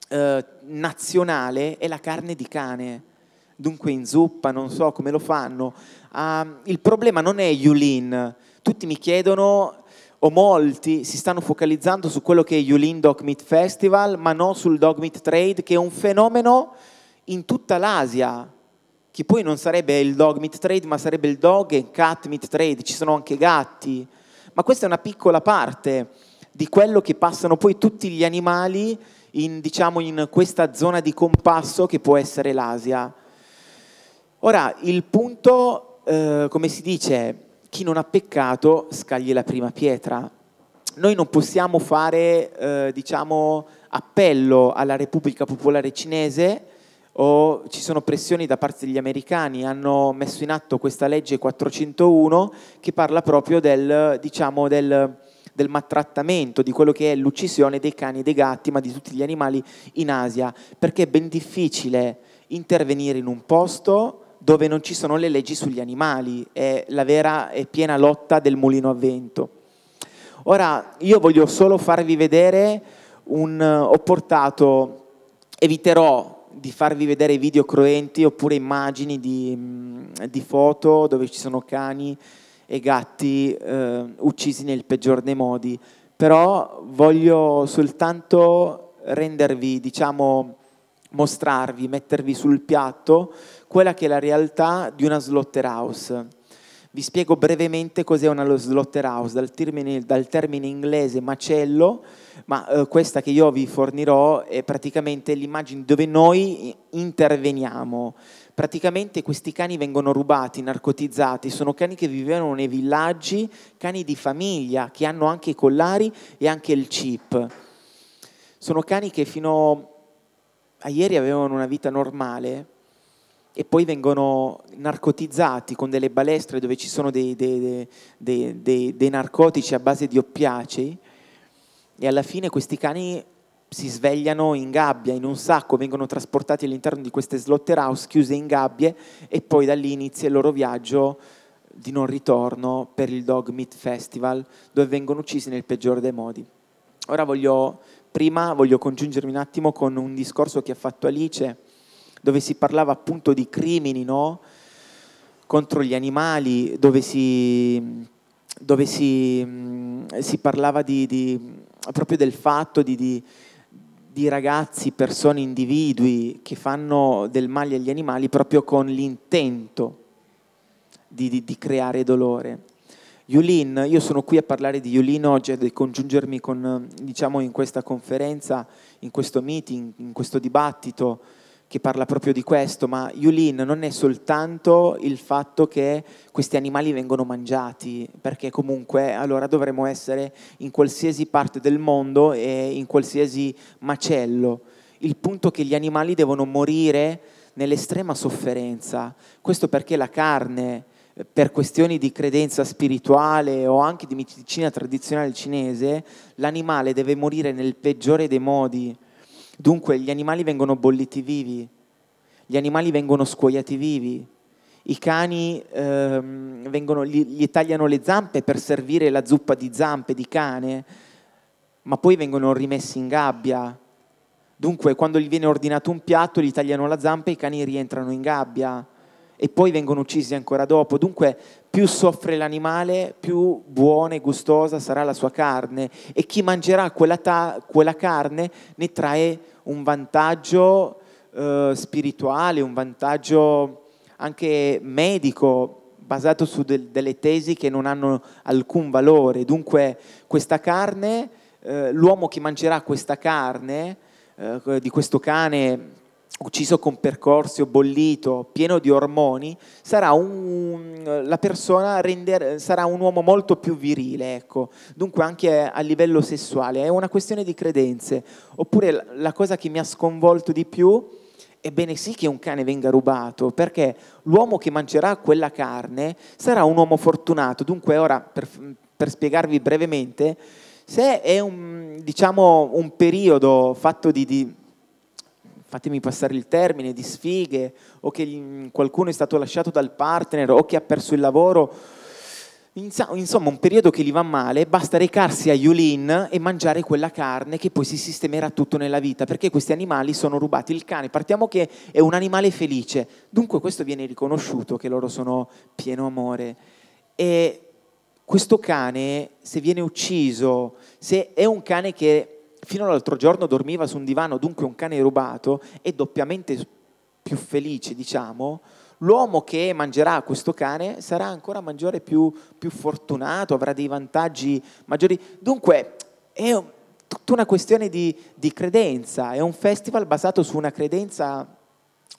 eh, nazionale è la carne di cane, dunque in zuppa, non so come lo fanno. Ah, il problema non è Yulin, tutti mi chiedono o molti si stanno focalizzando su quello che è Yulin Dog Meat Festival, ma non sul Dog Meat Trade, che è un fenomeno in tutta l'Asia, che poi non sarebbe il Dog Meat Trade, ma sarebbe il Dog and Cat Meat Trade, ci sono anche gatti, ma questa è una piccola parte di quello che passano poi tutti gli animali in, diciamo, in questa zona di compasso che può essere l'Asia. Ora, il punto, eh, come si dice, chi non ha peccato scagli la prima pietra. Noi non possiamo fare, eh, diciamo, appello alla Repubblica Popolare Cinese o ci sono pressioni da parte degli americani, hanno messo in atto questa legge 401 che parla proprio del, diciamo, del, del maltrattamento, di quello che è l'uccisione dei cani e dei gatti, ma di tutti gli animali in Asia, perché è ben difficile intervenire in un posto dove non ci sono le leggi sugli animali, è la vera e piena lotta del mulino a vento. Ora io voglio solo farvi vedere un eh, ho portato eviterò di farvi vedere video cruenti oppure immagini di, mm, di foto dove ci sono cani e gatti eh, uccisi nel peggior dei modi, però voglio soltanto rendervi, diciamo, mostrarvi, mettervi sul piatto quella che è la realtà di una slaughterhouse. Vi spiego brevemente cos'è una slaughterhouse, dal termine, dal termine inglese macello, ma eh, questa che io vi fornirò è praticamente l'immagine dove noi interveniamo. Praticamente questi cani vengono rubati, narcotizzati, sono cani che vivevano nei villaggi, cani di famiglia, che hanno anche i collari e anche il chip. Sono cani che fino a ieri avevano una vita normale, e poi vengono narcotizzati con delle balestre dove ci sono dei, dei, dei, dei narcotici a base di oppiacei e alla fine questi cani si svegliano in gabbia, in un sacco, vengono trasportati all'interno di queste slaughterhouse chiuse in gabbie e poi da lì inizia il loro viaggio di non ritorno per il Dog Meat Festival dove vengono uccisi nel peggiore dei modi. Ora voglio, prima voglio congiungermi un attimo con un discorso che ha fatto Alice dove si parlava appunto di crimini no? contro gli animali, dove si, dove si, mm, si parlava di, di, proprio del fatto di, di di ragazzi, persone, individui che fanno del male agli animali proprio con l'intento di, di, di creare dolore. Yulin, io sono qui a parlare di Yulin oggi e di congiungermi con, diciamo, in questa conferenza, in questo meeting, in questo dibattito, che parla proprio di questo, ma Yulin non è soltanto il fatto che questi animali vengono mangiati, perché comunque allora dovremmo essere in qualsiasi parte del mondo e in qualsiasi macello. Il punto è che gli animali devono morire nell'estrema sofferenza, questo perché la carne, per questioni di credenza spirituale o anche di medicina tradizionale cinese, l'animale deve morire nel peggiore dei modi Dunque gli animali vengono bolliti vivi, gli animali vengono scuoiati vivi, i cani ehm, vengono, gli, gli tagliano le zampe per servire la zuppa di zampe di cane, ma poi vengono rimessi in gabbia. Dunque quando gli viene ordinato un piatto, gli tagliano la zampa e i cani rientrano in gabbia e poi vengono uccisi ancora dopo. Dunque più soffre l'animale, più buona e gustosa sarà la sua carne e chi mangerà quella, quella carne ne trae un vantaggio eh, spirituale, un vantaggio anche medico basato su del, delle tesi che non hanno alcun valore. Dunque questa carne, eh, l'uomo che mangerà questa carne eh, di questo cane ucciso con percorsi o bollito, pieno di ormoni, sarà un, la persona render, sarà un uomo molto più virile, ecco. dunque anche a livello sessuale, è una questione di credenze. Oppure la cosa che mi ha sconvolto di più, ebbene sì che un cane venga rubato, perché l'uomo che mangerà quella carne sarà un uomo fortunato, dunque ora per, per spiegarvi brevemente, se è un, diciamo, un periodo fatto di, di fatemi passare il termine, di sfighe, o che qualcuno è stato lasciato dal partner, o che ha perso il lavoro. Insomma, un periodo che gli va male, basta recarsi a Yulin e mangiare quella carne che poi si sistemerà tutto nella vita, perché questi animali sono rubati. Il cane, partiamo che è un animale felice, dunque questo viene riconosciuto, che loro sono pieno amore. E questo cane, se viene ucciso, se è un cane che Fino all'altro giorno dormiva su un divano, dunque un cane rubato, è doppiamente più felice, diciamo, l'uomo che mangerà questo cane sarà ancora maggiore, più, più fortunato, avrà dei vantaggi maggiori. Dunque, è tutta una questione di, di, credenza, è un festival basato su una credenza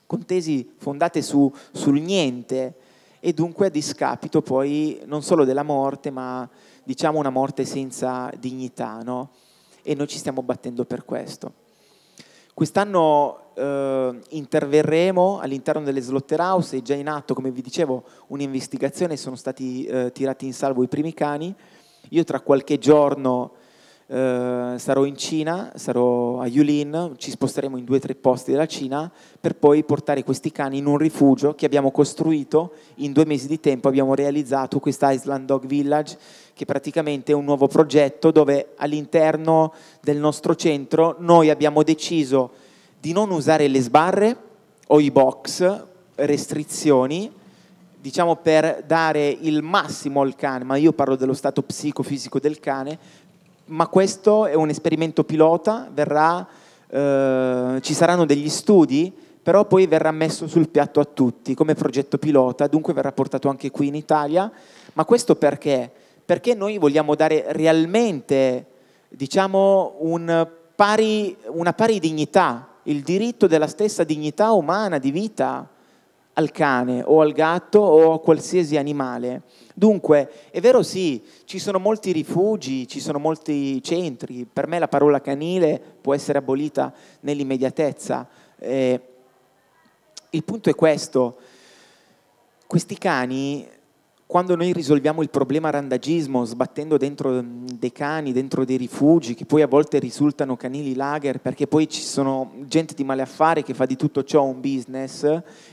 con tesi fondate su, sul niente e dunque a discapito poi non solo della morte, ma diciamo una morte senza dignità, no? e noi ci stiamo battendo per questo. Quest'anno eh, interverremo all'interno delle House, è già in atto, come vi dicevo, un'investigazione, sono stati eh, tirati in salvo i primi cani. Io tra qualche giorno eh, sarò in Cina, sarò a Yulin, ci sposteremo in due o tre posti della Cina per poi portare questi cani in un rifugio che abbiamo costruito in due mesi di tempo, abbiamo realizzato questa Island Dog Village che praticamente è un nuovo progetto dove all'interno del nostro centro noi abbiamo deciso di non usare le sbarre o i box, restrizioni, diciamo per dare il massimo al cane, ma io parlo dello stato psicofisico del cane, ma questo è un esperimento pilota, verrà, eh, ci saranno degli studi, però poi verrà messo sul piatto a tutti come progetto pilota, dunque verrà portato anche qui in Italia. Ma questo perché? Perché noi vogliamo dare realmente diciamo, un pari, una pari dignità, il diritto della stessa dignità umana di vita al cane o al gatto o a qualsiasi animale. Dunque, è vero sì, ci sono molti rifugi, ci sono molti centri, per me la parola canile può essere abolita nell'immediatezza. Eh, il punto è questo, questi cani quando noi risolviamo il problema randagismo sbattendo dentro mm, dei cani, dentro dei rifugi, che poi a volte risultano canili lager, perché poi ci sono gente di male affare che fa di tutto ciò un business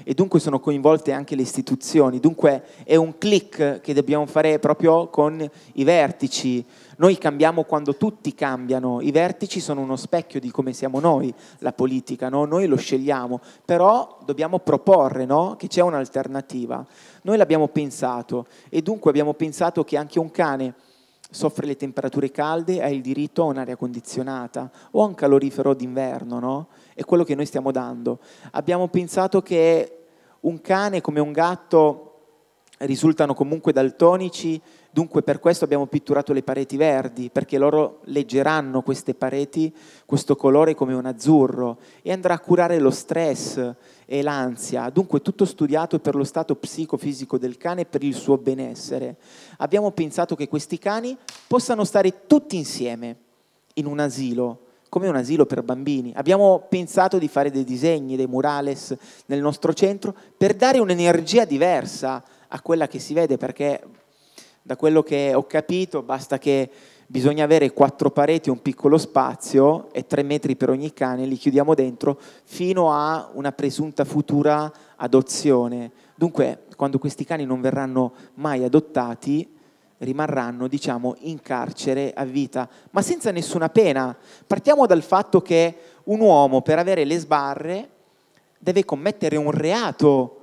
e dunque sono coinvolte anche le istituzioni. Dunque è un click che dobbiamo fare proprio con i vertici noi cambiamo quando tutti cambiano, i vertici sono uno specchio di come siamo noi, la politica, no? noi lo scegliamo, però dobbiamo proporre no? che c'è un'alternativa. Noi l'abbiamo pensato e dunque abbiamo pensato che anche un cane soffre le temperature calde ha il diritto a un'aria condizionata o a un calorifero d'inverno, no? È quello che noi stiamo dando. Abbiamo pensato che un cane come un gatto risultano comunque daltonici Dunque per questo abbiamo pitturato le pareti verdi, perché loro leggeranno queste pareti, questo colore come un azzurro e andrà a curare lo stress e l'ansia. Dunque tutto studiato per lo stato psicofisico del cane e per il suo benessere. Abbiamo pensato che questi cani possano stare tutti insieme in un asilo come un asilo per bambini. Abbiamo pensato di fare dei disegni, dei murales nel nostro centro per dare un'energia diversa a quella che si vede, perché da quello che ho capito basta che bisogna avere quattro pareti, e un piccolo spazio e tre metri per ogni cane, li chiudiamo dentro fino a una presunta futura adozione. Dunque, quando questi cani non verranno mai adottati, rimarranno, diciamo, in carcere a vita, ma senza nessuna pena. Partiamo dal fatto che un uomo per avere le sbarre deve commettere un reato.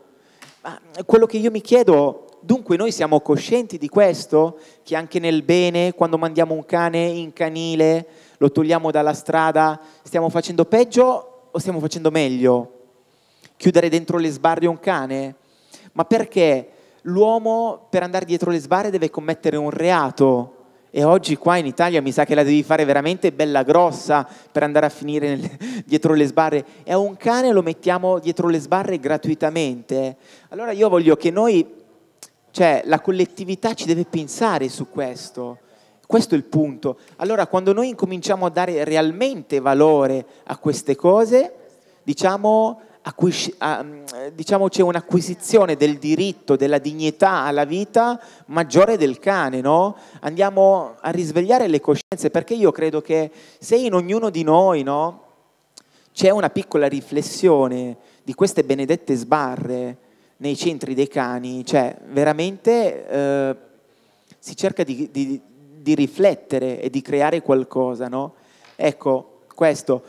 Ma quello che io mi chiedo Dunque noi siamo coscienti di questo, che anche nel bene, quando mandiamo un cane in canile, lo togliamo dalla strada, stiamo facendo peggio o stiamo facendo meglio? Chiudere dentro le sbarre un cane? Ma perché l'uomo per andare dietro le sbarre deve commettere un reato? E oggi qua in Italia mi sa che la devi fare veramente bella grossa per andare a finire nel, *laughs* dietro le sbarre. E a un cane lo mettiamo dietro le sbarre gratuitamente. Allora io voglio che noi cioè la collettività ci deve pensare su questo. Questo è il punto. Allora quando noi incominciamo a dare realmente valore a queste cose, diciamo, a, mm, diciamo c'è un'acquisizione del diritto, della dignità alla vita maggiore del cane, no? Andiamo a risvegliare le coscienze perché io credo che se in ognuno di noi, no? C'è una piccola riflessione di queste benedette sbarre, nei centri dei cani, cioè veramente eh, si cerca di, di, di, riflettere e di creare qualcosa, no? Ecco, questo.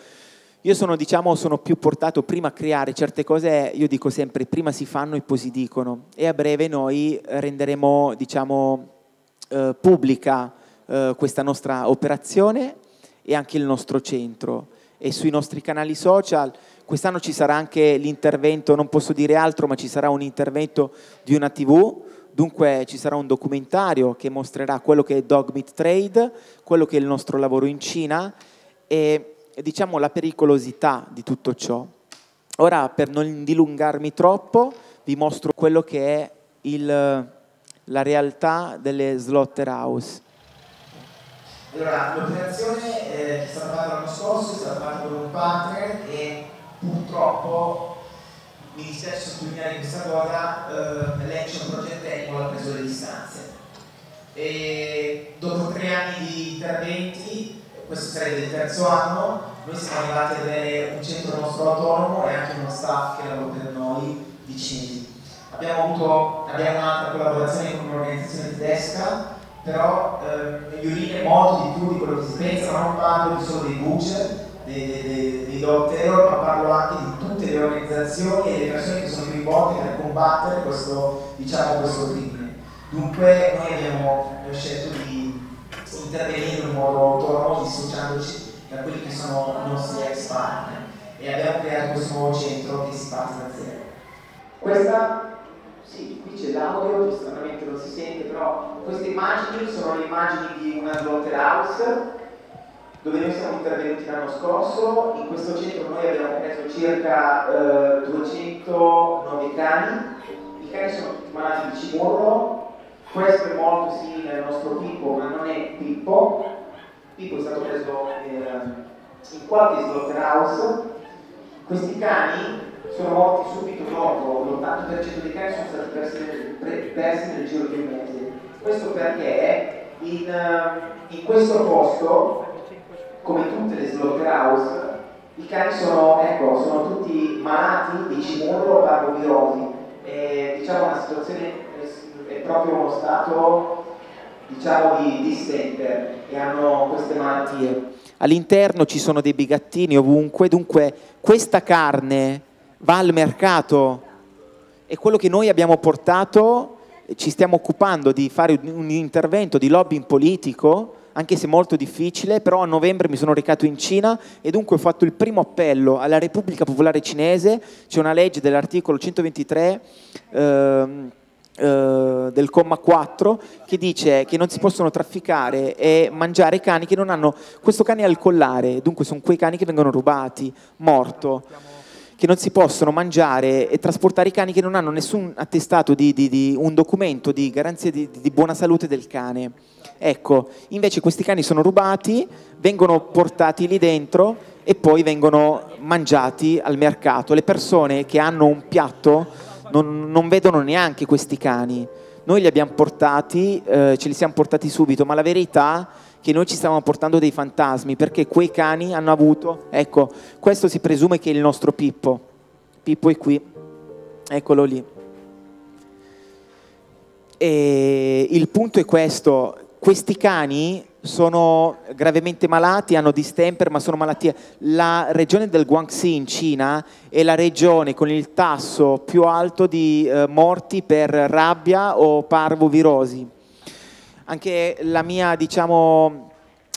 Io sono, diciamo, sono più portato prima a creare certe cose, io dico sempre, prima si fanno e poi si dicono. E a breve noi renderemo, diciamo, eh, pubblica eh, questa nostra operazione e anche il nostro centro. E sui nostri canali social Quest'anno ci sarà anche l'intervento, non posso dire altro, ma ci sarà un intervento di una TV. Dunque ci sarà un documentario che mostrerà quello che è Dog Meat Trade, quello che è il nostro lavoro in Cina e diciamo la pericolosità di tutto ciò. Ora, per non dilungarmi troppo, vi mostro quello che è il, la realtà delle slaughterhouse. Allora, l'operazione eh, è stata fatta l'anno scorso, è stata fatta con un partner e purtroppo mi dispiace sottolineare questa cosa, eh, lei c'è un progetto ha preso le distanze. E dopo tre anni di interventi, questo sarebbe il terzo anno, noi siamo arrivati ad avere un centro nostro autonomo e anche uno staff che lavora per noi vicini. Abbiamo avuto abbiamo un'altra collaborazione con un'organizzazione tedesca, però eh, Iurina è molto di più di quello che si pensa, ma non parlo solo dei butcher, dei, dei, ma parlo anche di tutte le organizzazioni e le persone che sono coinvolte per combattere questo, diciamo, questo crimine. Dunque noi abbiamo scelto di intervenire in modo autonomo, dissociandoci da quelli che sono i nostri ex partner e abbiamo creato questo nuovo centro che si parte da zero. Questa, sì, qui c'è l'audio, stranamente non si sente, però queste immagini sono le immagini di una slaughterhouse dove noi siamo intervenuti l'anno scorso, in questo centro noi abbiamo preso circa eh, 200 nuovi cani, i cani sono tutti malati di cimurro, questo è molto simile al nostro Pippo, ma non è Pippo, Pippo è stato preso eh, in qualche slaughterhouse, questi cani sono morti subito dopo, l'80% dei cani sono stati persi, persi nel, giro di un mese. Questo perché in, eh, in questo posto come tutte le slaughterhouse, i cani sono, ecco, sono tutti malati di cimurro o parvovirosi. Diciamo, è diciamo, una situazione, è proprio uno stato diciamo, di distemper e hanno queste malattie. All'interno ci sono dei bigattini ovunque, dunque questa carne va al mercato e quello che noi abbiamo portato, ci stiamo occupando di fare un intervento di lobbying politico anche se molto difficile, però a novembre mi sono recato in Cina e dunque ho fatto il primo appello alla Repubblica Popolare Cinese, c'è una legge dell'articolo 123 ehm, eh, del comma 4 che dice che non si possono trafficare e mangiare cani che non hanno... Questo cane al collare, dunque sono quei cani che vengono rubati, morto che non si possono mangiare e trasportare i cani che non hanno nessun attestato di, di, di un documento di garanzia di, di buona salute del cane. Ecco, invece questi cani sono rubati, vengono portati lì dentro e poi vengono mangiati al mercato. Le persone che hanno un piatto non, non vedono neanche questi cani. Noi li abbiamo portati, eh, ce li siamo portati subito, ma la verità è che noi ci stavamo portando dei fantasmi perché quei cani hanno avuto, ecco, questo si presume che è il nostro Pippo. Pippo è qui, eccolo lì. E il punto è questo, questi cani sono gravemente malati, hanno distemper, ma sono malattie. La regione del Guangxi in Cina è la regione con il tasso più alto di eh, morti per rabbia o parvovirosi. Anche la mia, diciamo,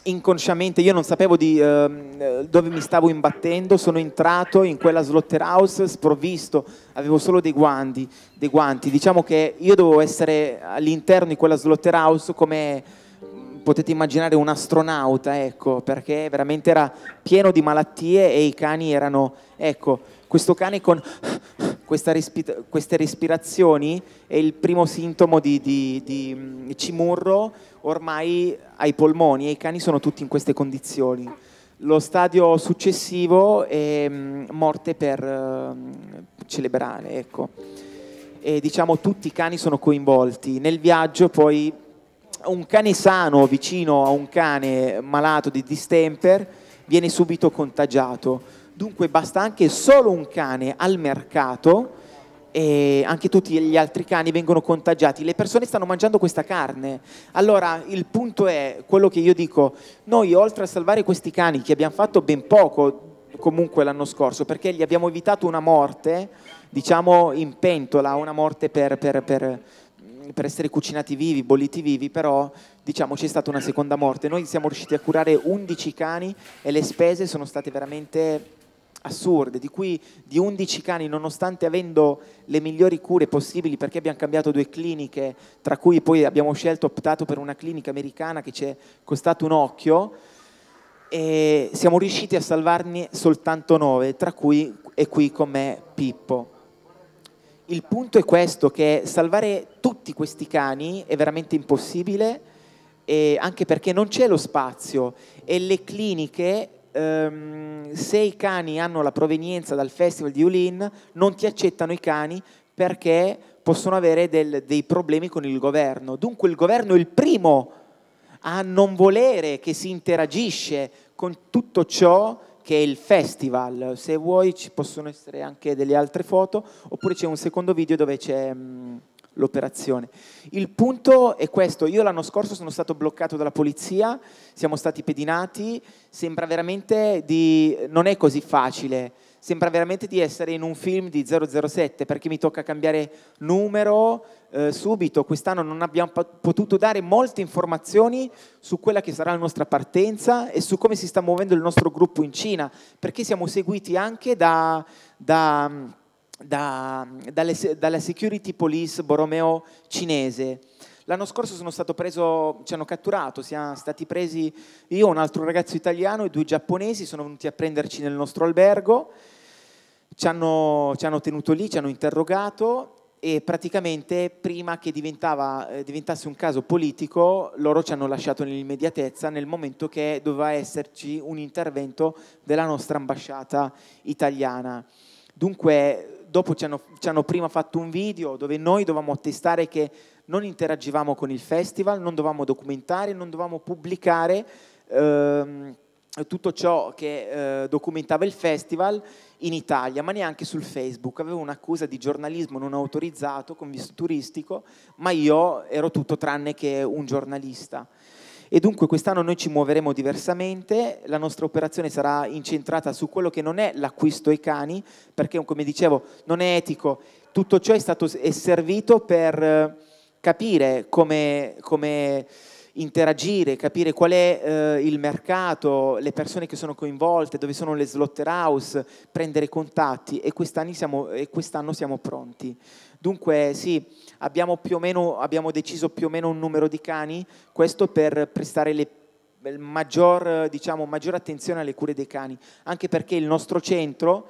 inconsciamente, io non sapevo di, eh, dove mi stavo imbattendo, sono entrato in quella slaughterhouse sprovvisto, avevo solo dei guanti, dei guanti. diciamo che io dovevo essere all'interno di quella slaughterhouse come potete immaginare un astronauta, ecco, perché veramente era pieno di malattie e i cani erano, ecco, questo cane con respira- queste respirazioni è il primo sintomo di, di, di mm, cimurro ormai ai polmoni e i cani sono tutti in queste condizioni. Lo stadio successivo è mm, morte per mm, celebrare, ecco. E diciamo tutti i cani sono coinvolti. Nel viaggio poi un cane sano vicino a un cane malato di distemper viene subito contagiato Dunque basta anche solo un cane al mercato e anche tutti gli altri cani vengono contagiati. Le persone stanno mangiando questa carne. Allora il punto è quello che io dico, noi oltre a salvare questi cani che abbiamo fatto ben poco comunque l'anno scorso perché gli abbiamo evitato una morte, diciamo in pentola, una morte per, per, per per essere cucinati vivi, bolliti vivi, però diciamo c'è stata una seconda morte. Noi siamo riusciti a curare 11 cani e le spese sono state veramente assurde, di cui di 11 cani, nonostante avendo le migliori cure possibili, perché abbiamo cambiato due cliniche, tra cui poi abbiamo scelto, optato per una clinica americana che ci è costato un occhio, e siamo riusciti a salvarne soltanto 9, tra cui è qui con me Pippo. Il punto è questo, che salvare tutti questi cani è veramente impossibile, anche perché non c'è lo spazio e le cliniche ehm, se i cani hanno la provenienza dal festival di Ulin, non ti accettano i cani perché possono avere del, dei problemi con il governo. Dunque il governo è il primo a non volere che si interagisce con tutto ciò che è il festival. Se vuoi ci possono essere anche delle altre foto, oppure c'è un secondo video dove c'è... Mh, mm, l'operazione. Il punto è questo, io l'anno scorso sono stato bloccato dalla polizia, siamo stati pedinati, sembra veramente di... non è così facile, sembra veramente di essere in un film di 007 perché mi tocca cambiare numero eh, subito, quest'anno non abbiamo potuto dare molte informazioni su quella che sarà la nostra partenza e su come si sta muovendo il nostro gruppo in Cina, perché siamo seguiti anche da, da da, dalle, dalla security police Borromeo cinese. L'anno scorso sono stato preso, ci hanno catturato, siamo stati presi io, un altro ragazzo italiano e due giapponesi, sono venuti a prenderci nel nostro albergo, ci hanno, ci hanno tenuto lì, ci hanno interrogato e praticamente prima che eh, diventasse un caso politico loro ci hanno lasciato nell'immediatezza nel momento che doveva esserci un intervento della nostra ambasciata italiana. Dunque dopo ci hanno, ci hanno prima fatto un video dove noi dovevamo attestare che non interagivamo con il festival, non dovevamo documentare, non dovevamo pubblicare ehm, tutto ciò che eh, documentava il festival in Italia, ma neanche sul Facebook. Avevo un'accusa di giornalismo non autorizzato con visto turistico, ma io ero tutto tranne che un giornalista. E dunque quest'anno noi ci muoveremo diversamente, la nostra operazione sarà incentrata su quello che non è l'acquisto ai cani, perché come dicevo non è etico, tutto ciò è, stato, è servito per eh, capire come, come interagire, capire qual è eh, il mercato, le persone che sono coinvolte, dove sono le slaughterhouse, prendere contatti e quest'anno siamo, e quest'anno siamo pronti. Dunque sì, abbiamo, meno, abbiamo deciso più o meno un numero di cani, questo per prestare le maggior, diciamo, maggior attenzione alle cure dei cani, anche perché il nostro centro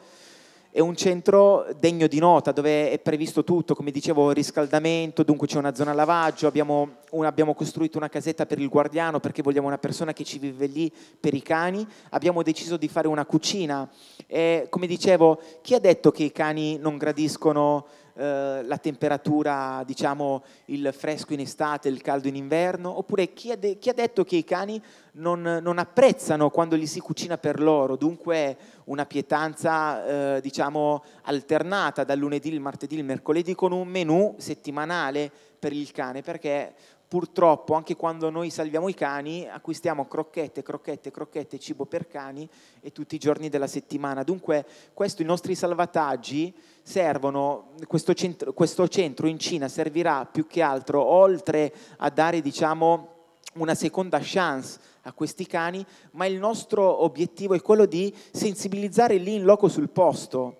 è un centro degno di nota dove è previsto tutto, come dicevo, riscaldamento, dunque c'è una zona lavaggio, abbiamo, un, abbiamo, costruito una casetta per il guardiano perché vogliamo una persona che ci vive lì per i cani, abbiamo deciso di fare una cucina e come dicevo, chi ha detto che i cani non gradiscono eh, la temperatura, diciamo il fresco in estate, il caldo in inverno, oppure chi ha, de- chi ha detto che i cani non, non, apprezzano quando gli si cucina per loro, dunque una pietanza eh, diciamo alternata dal lunedì, il martedì, il mercoledì con un menù settimanale per il cane, perché purtroppo anche quando noi salviamo i cani acquistiamo crocchette, crocchette, crocchette, cibo per cani e tutti i giorni della settimana. Dunque questo, i nostri salvataggi servono, questo centro, questo centro in Cina servirà più che altro oltre a dare diciamo, una seconda chance a questi cani, ma il nostro obiettivo è quello di sensibilizzare lì in loco sul posto.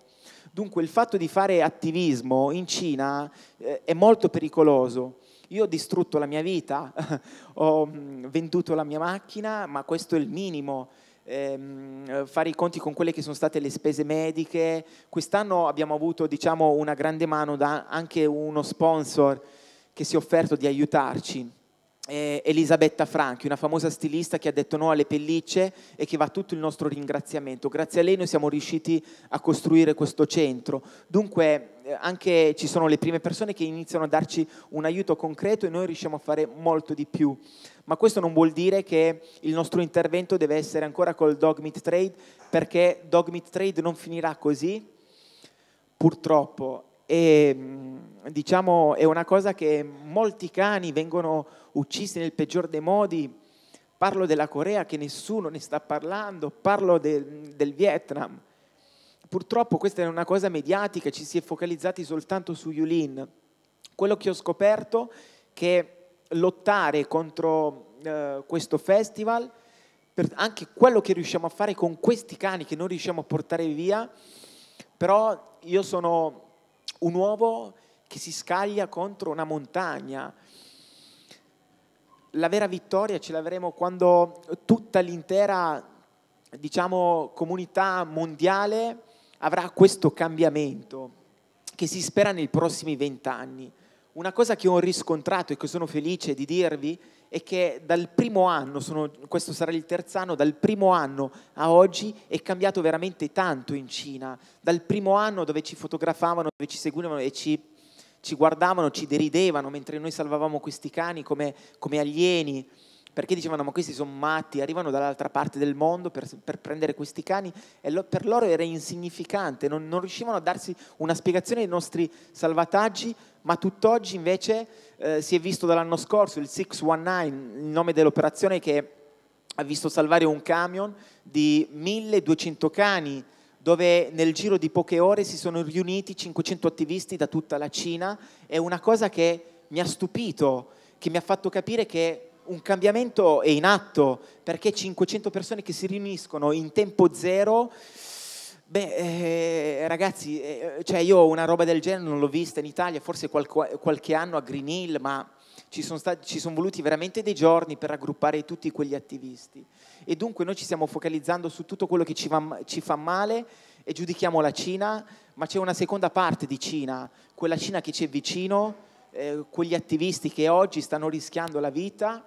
Dunque il fatto di fare attivismo in Cina eh, è molto pericoloso io ho distrutto la mia vita, *laughs* ho mm, venduto la mia macchina, ma questo è il minimo. Ehm, fare i conti con quelle che sono state le spese mediche. Quest'anno abbiamo avuto diciamo, una grande mano da anche uno sponsor che si è offerto di aiutarci eh, Elisabetta Franchi, una famosa stilista che ha detto no alle pellicce e che va tutto il nostro ringraziamento. Grazie a lei noi siamo riusciti a costruire questo centro. Dunque eh, anche ci sono le prime persone che iniziano a darci un aiuto concreto e noi riusciamo a fare molto di più. Ma questo non vuol dire che il nostro intervento deve essere ancora col dog meat trade, perché dog meat trade non finirà così, purtroppo. E mm, diciamo è una cosa che molti cani vengono uccisi nel peggior dei modi, parlo della Corea che nessuno ne sta parlando, parlo del, del Vietnam. Purtroppo questa è una cosa mediatica, ci si è focalizzati soltanto su Yulin. Quello che ho scoperto è che lottare contro eh, questo festival, per anche quello che riusciamo a fare con questi cani che non riusciamo a portare via, però io sono un uovo che si scaglia contro una montagna, la vera vittoria ce l'avremo quando tutta l'intera diciamo, comunità mondiale avrà questo cambiamento che si spera nei prossimi vent'anni. Una cosa che ho riscontrato e che sono felice di dirvi è che dal primo anno, sono, questo sarà il terzo anno, dal primo anno a oggi è cambiato veramente tanto in Cina. Dal primo anno dove ci fotografavano, dove ci seguivano e ci ci guardavano, ci deridevano mentre noi salvavamo questi cani come, come alieni, perché dicevano ma questi sono matti, arrivano dall'altra parte del mondo per, per prendere questi cani e lo, per loro era insignificante, non, non, riuscivano a darsi una spiegazione dei nostri salvataggi, ma tutt'oggi invece eh, si è visto dall'anno scorso il 619, il nome dell'operazione che ha visto salvare un camion di 1200 cani dove nel giro di poche ore si sono riuniti 500 attivisti da tutta la Cina. È una cosa che mi ha stupito, che mi ha fatto capire che un cambiamento è in atto, perché 500 persone che si riuniscono in tempo zero... Beh, eh, ragazzi, eh, cioè io una roba del genere non l'ho vista in Italia, forse qualco, qualche anno a Green Hill, ma ci sono, stati, ci sono voluti veramente dei giorni per raggruppare tutti quegli attivisti e dunque noi ci stiamo focalizzando su tutto quello che ci, va, ci fa male e giudichiamo la Cina, ma c'è una seconda parte di Cina, quella Cina che ci è vicino, eh, quegli attivisti che oggi stanno rischiando la vita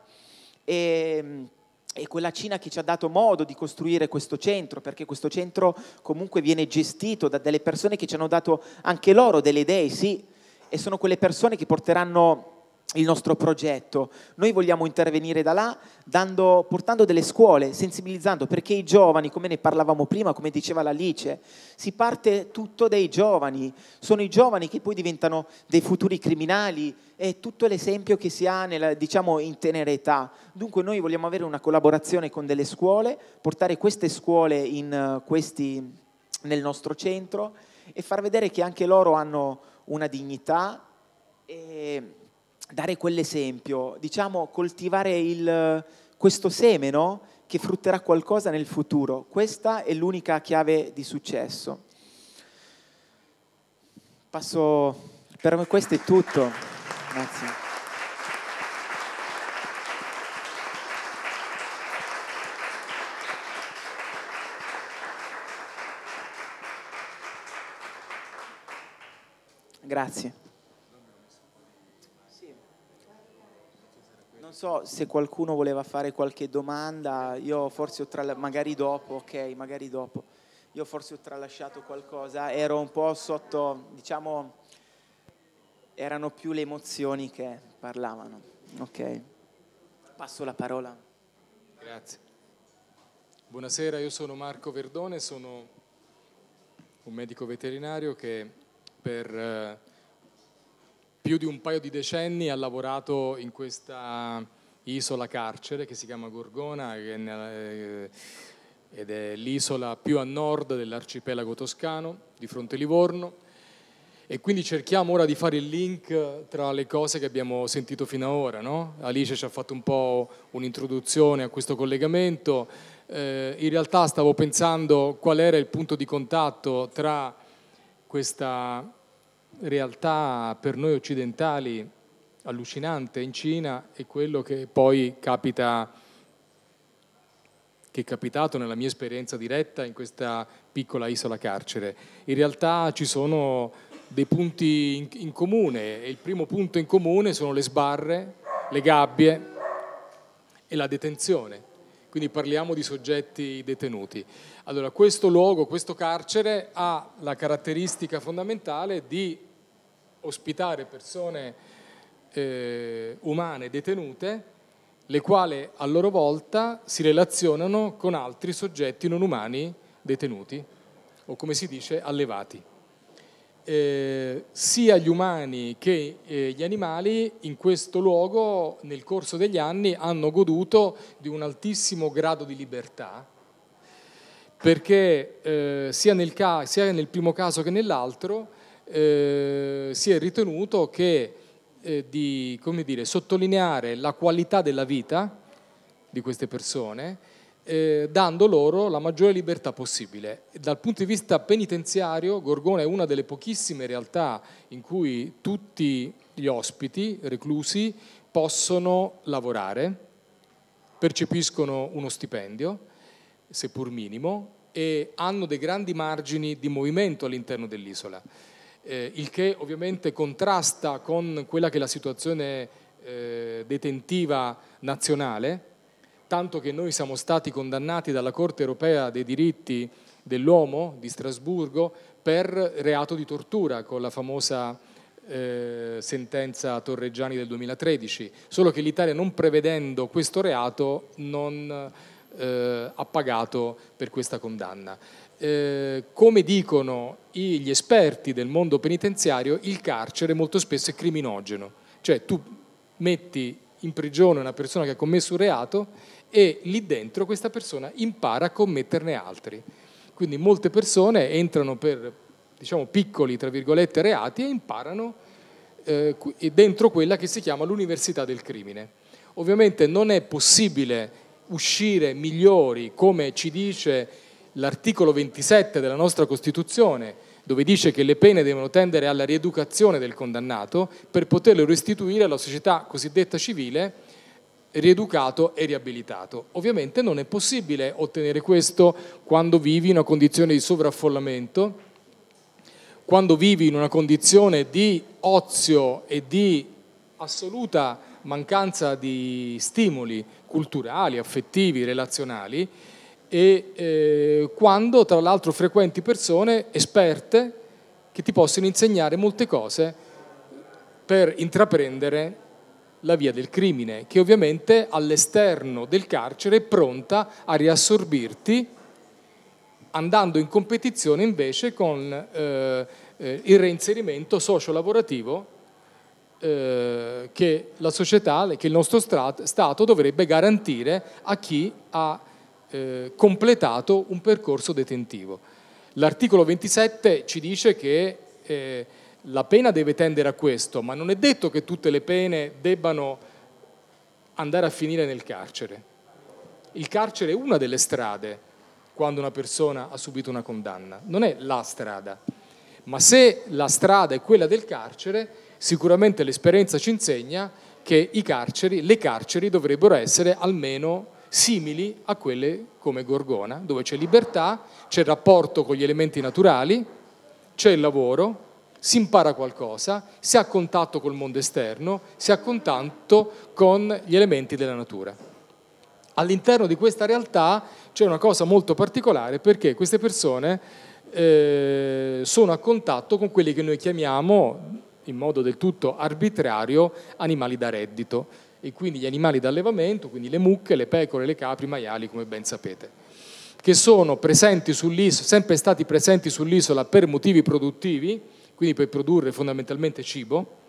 e, e, quella Cina che ci ha dato modo di costruire questo centro, perché questo centro comunque viene gestito da delle persone che ci hanno dato anche loro delle idee, sì, e sono quelle persone che porteranno il nostro progetto. Noi vogliamo intervenire da là dando, portando delle scuole, sensibilizzando, perché i giovani, come ne parlavamo prima, come diceva l'Alice, si parte tutto dai giovani, sono i giovani che poi diventano dei futuri criminali, è tutto l'esempio che si ha nella, diciamo, in tenera età. Dunque noi vogliamo avere una collaborazione con delle scuole, portare queste scuole in, questi, nel nostro centro e far vedere che anche loro hanno una dignità. E, dare quell'esempio, diciamo coltivare il, questo seme no? che frutterà qualcosa nel futuro. Questa è l'unica chiave di successo. Passo, per me questo è tutto. Grazie. Grazie. so se qualcuno voleva fare qualche domanda, io forse ho tralasciato, magari dopo, ok, magari dopo, io forse ho tralasciato qualcosa, ero un po' sotto, diciamo, erano più le emozioni che parlavano, ok? Passo la parola. Grazie. Buonasera, io sono Marco Verdone, sono un medico veterinario che per eh, più di un paio di decenni ha lavorato in questa isola carcere che si chiama Gorgona eh, ed è l'isola più a nord dell'arcipelago toscano, di fronte Livorno. E quindi cerchiamo ora di fare il link tra le cose che abbiamo sentito fino ad ora. No? Alice ci ha fatto un po' un'introduzione a questo collegamento. Eh, in realtà stavo pensando qual era il punto di contatto tra questa realtà per noi occidentali allucinante in Cina è quello che poi capita, che è capitato nella mia esperienza diretta in questa piccola isola carcere. In realtà ci sono dei punti in, in comune e il primo punto in comune sono le sbarre, le gabbie e la detenzione. Quindi parliamo di soggetti detenuti. Allora, questo luogo, questo carcere ha la caratteristica fondamentale di ospitare persone eh, umane detenute, le quali a loro volta si relazionano con altri soggetti non umani detenuti, o come si dice allevati. Eh, sia gli umani che eh, gli animali in questo luogo nel corso degli anni hanno goduto di un altissimo grado di libertà perché eh, sia, nel sia nel primo caso che nell'altro eh, si è ritenuto che eh, di dire, sottolineare la qualità della vita di queste persone eh, dando loro la maggiore libertà possibile. Dal punto di vista penitenziario, Gorgona è una delle pochissime realtà in cui tutti gli ospiti reclusi possono lavorare, percepiscono uno stipendio, seppur minimo, e hanno dei grandi margini di movimento all'interno dell'isola eh, il che ovviamente contrasta con quella che è la situazione eh, detentiva nazionale, tanto che noi siamo stati condannati dalla Corte europea dei diritti dell'uomo di Strasburgo per reato di tortura con la famosa eh, sentenza Torreggiani del 2013, solo che l'Italia non prevedendo questo reato non eh, ha pagato per questa condanna. Eh, come dicono gli esperti del mondo penitenziario, il carcere molto spesso è criminogeno, cioè tu metti in prigione una persona che ha commesso un reato e lì dentro questa persona impara a commetterne altri. Quindi molte persone entrano per diciamo, piccoli tra virgolette, reati e imparano eh, dentro quella che si chiama l'università del crimine. Ovviamente non è possibile uscire migliori, come ci dice l'articolo 27 della nostra Costituzione, dove dice che le pene devono tendere alla rieducazione del condannato per poterlo restituire alla società cosiddetta civile, rieducato e riabilitato. Ovviamente non è possibile ottenere questo quando vivi in una condizione di sovraffollamento, quando vivi in una condizione di ozio e di assoluta mancanza di stimoli culturali, affettivi, relazionali e eh, quando tra l'altro frequenti persone esperte che ti possono insegnare molte cose per intraprendere la via del crimine, che ovviamente all'esterno del carcere è pronta a riassorbirti andando in competizione invece con eh, eh il reinserimento socio-lavorativo eh, che la società, che il nostro Stato dovrebbe garantire a chi ha eh, completato un percorso detentivo. L'articolo 27 ci dice che eh, la pena deve tendere a questo, ma non è detto che tutte le pene debbano andare a finire nel carcere. Il carcere è una delle strade quando una persona ha subito una condanna, non è la strada. Ma se la strada è quella del carcere, sicuramente l'esperienza ci insegna che carceri, le carceri dovrebbero essere almeno simili a quelle come Gorgona, dove c'è libertà, c'è il rapporto con gli elementi naturali, c'è il lavoro, si impara qualcosa, si ha contatto col mondo esterno, si ha contatto con gli elementi della natura. All'interno di questa realtà c'è una cosa molto particolare perché queste persone eh, sono a contatto con quelli che noi chiamiamo, in modo del tutto arbitrario, animali da reddito e quindi gli animali d'allevamento, quindi le mucche, le pecore, le capri, i maiali, come ben sapete, che sono sempre stati presenti sull'isola per motivi produttivi, quindi per produrre fondamentalmente cibo,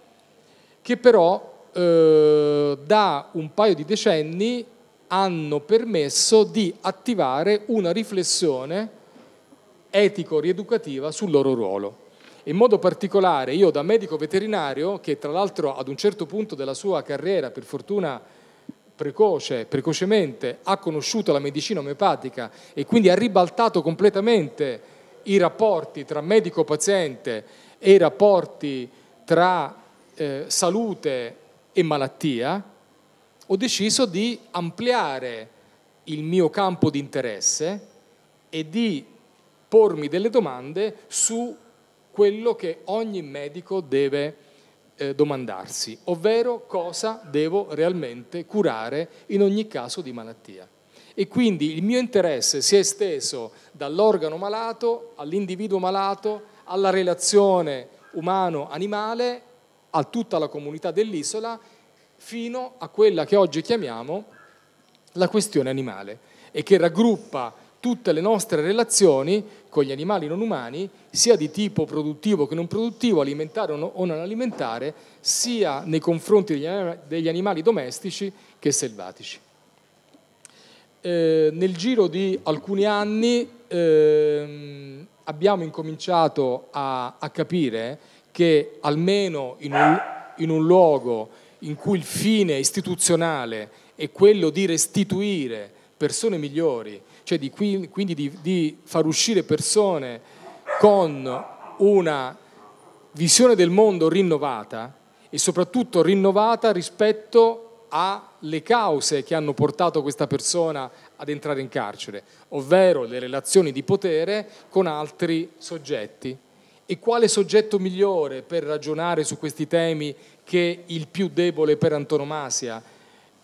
che però eh, da un paio di decenni hanno permesso di attivare una riflessione etico-rieducativa sul loro ruolo. In modo particolare io da medico veterinario, che tra l'altro ad un certo punto della sua carriera, per fortuna precoce, precocemente, ha conosciuto la medicina omeopatica e quindi ha ribaltato completamente i rapporti tra medico-paziente e i rapporti tra eh, salute e malattia, ho deciso di ampliare il mio campo di interesse e di pormi delle domande su quello che ogni medico deve eh, domandarsi, ovvero cosa devo realmente curare in ogni caso di malattia. E quindi il mio interesse si è esteso dall'organo malato all'individuo malato, alla relazione umano-animale, a tutta la comunità dell'isola, fino a quella che oggi chiamiamo la questione animale e che raggruppa tutte le nostre relazioni con gli animali non umani, sia di tipo produttivo che non produttivo, alimentare o non alimentare, sia nei confronti degli animali domestici che selvatici. Eh, nel giro di alcuni anni eh, abbiamo incominciato a, a, capire che almeno in un, in un luogo in cui il fine istituzionale è quello di restituire persone migliori cioè di, quindi di, di far uscire persone con una visione del mondo rinnovata e soprattutto rinnovata rispetto alle cause che hanno portato questa persona ad entrare in carcere, ovvero le relazioni di potere con altri soggetti. E quale soggetto migliore per ragionare su questi temi che il più debole per antonomasia,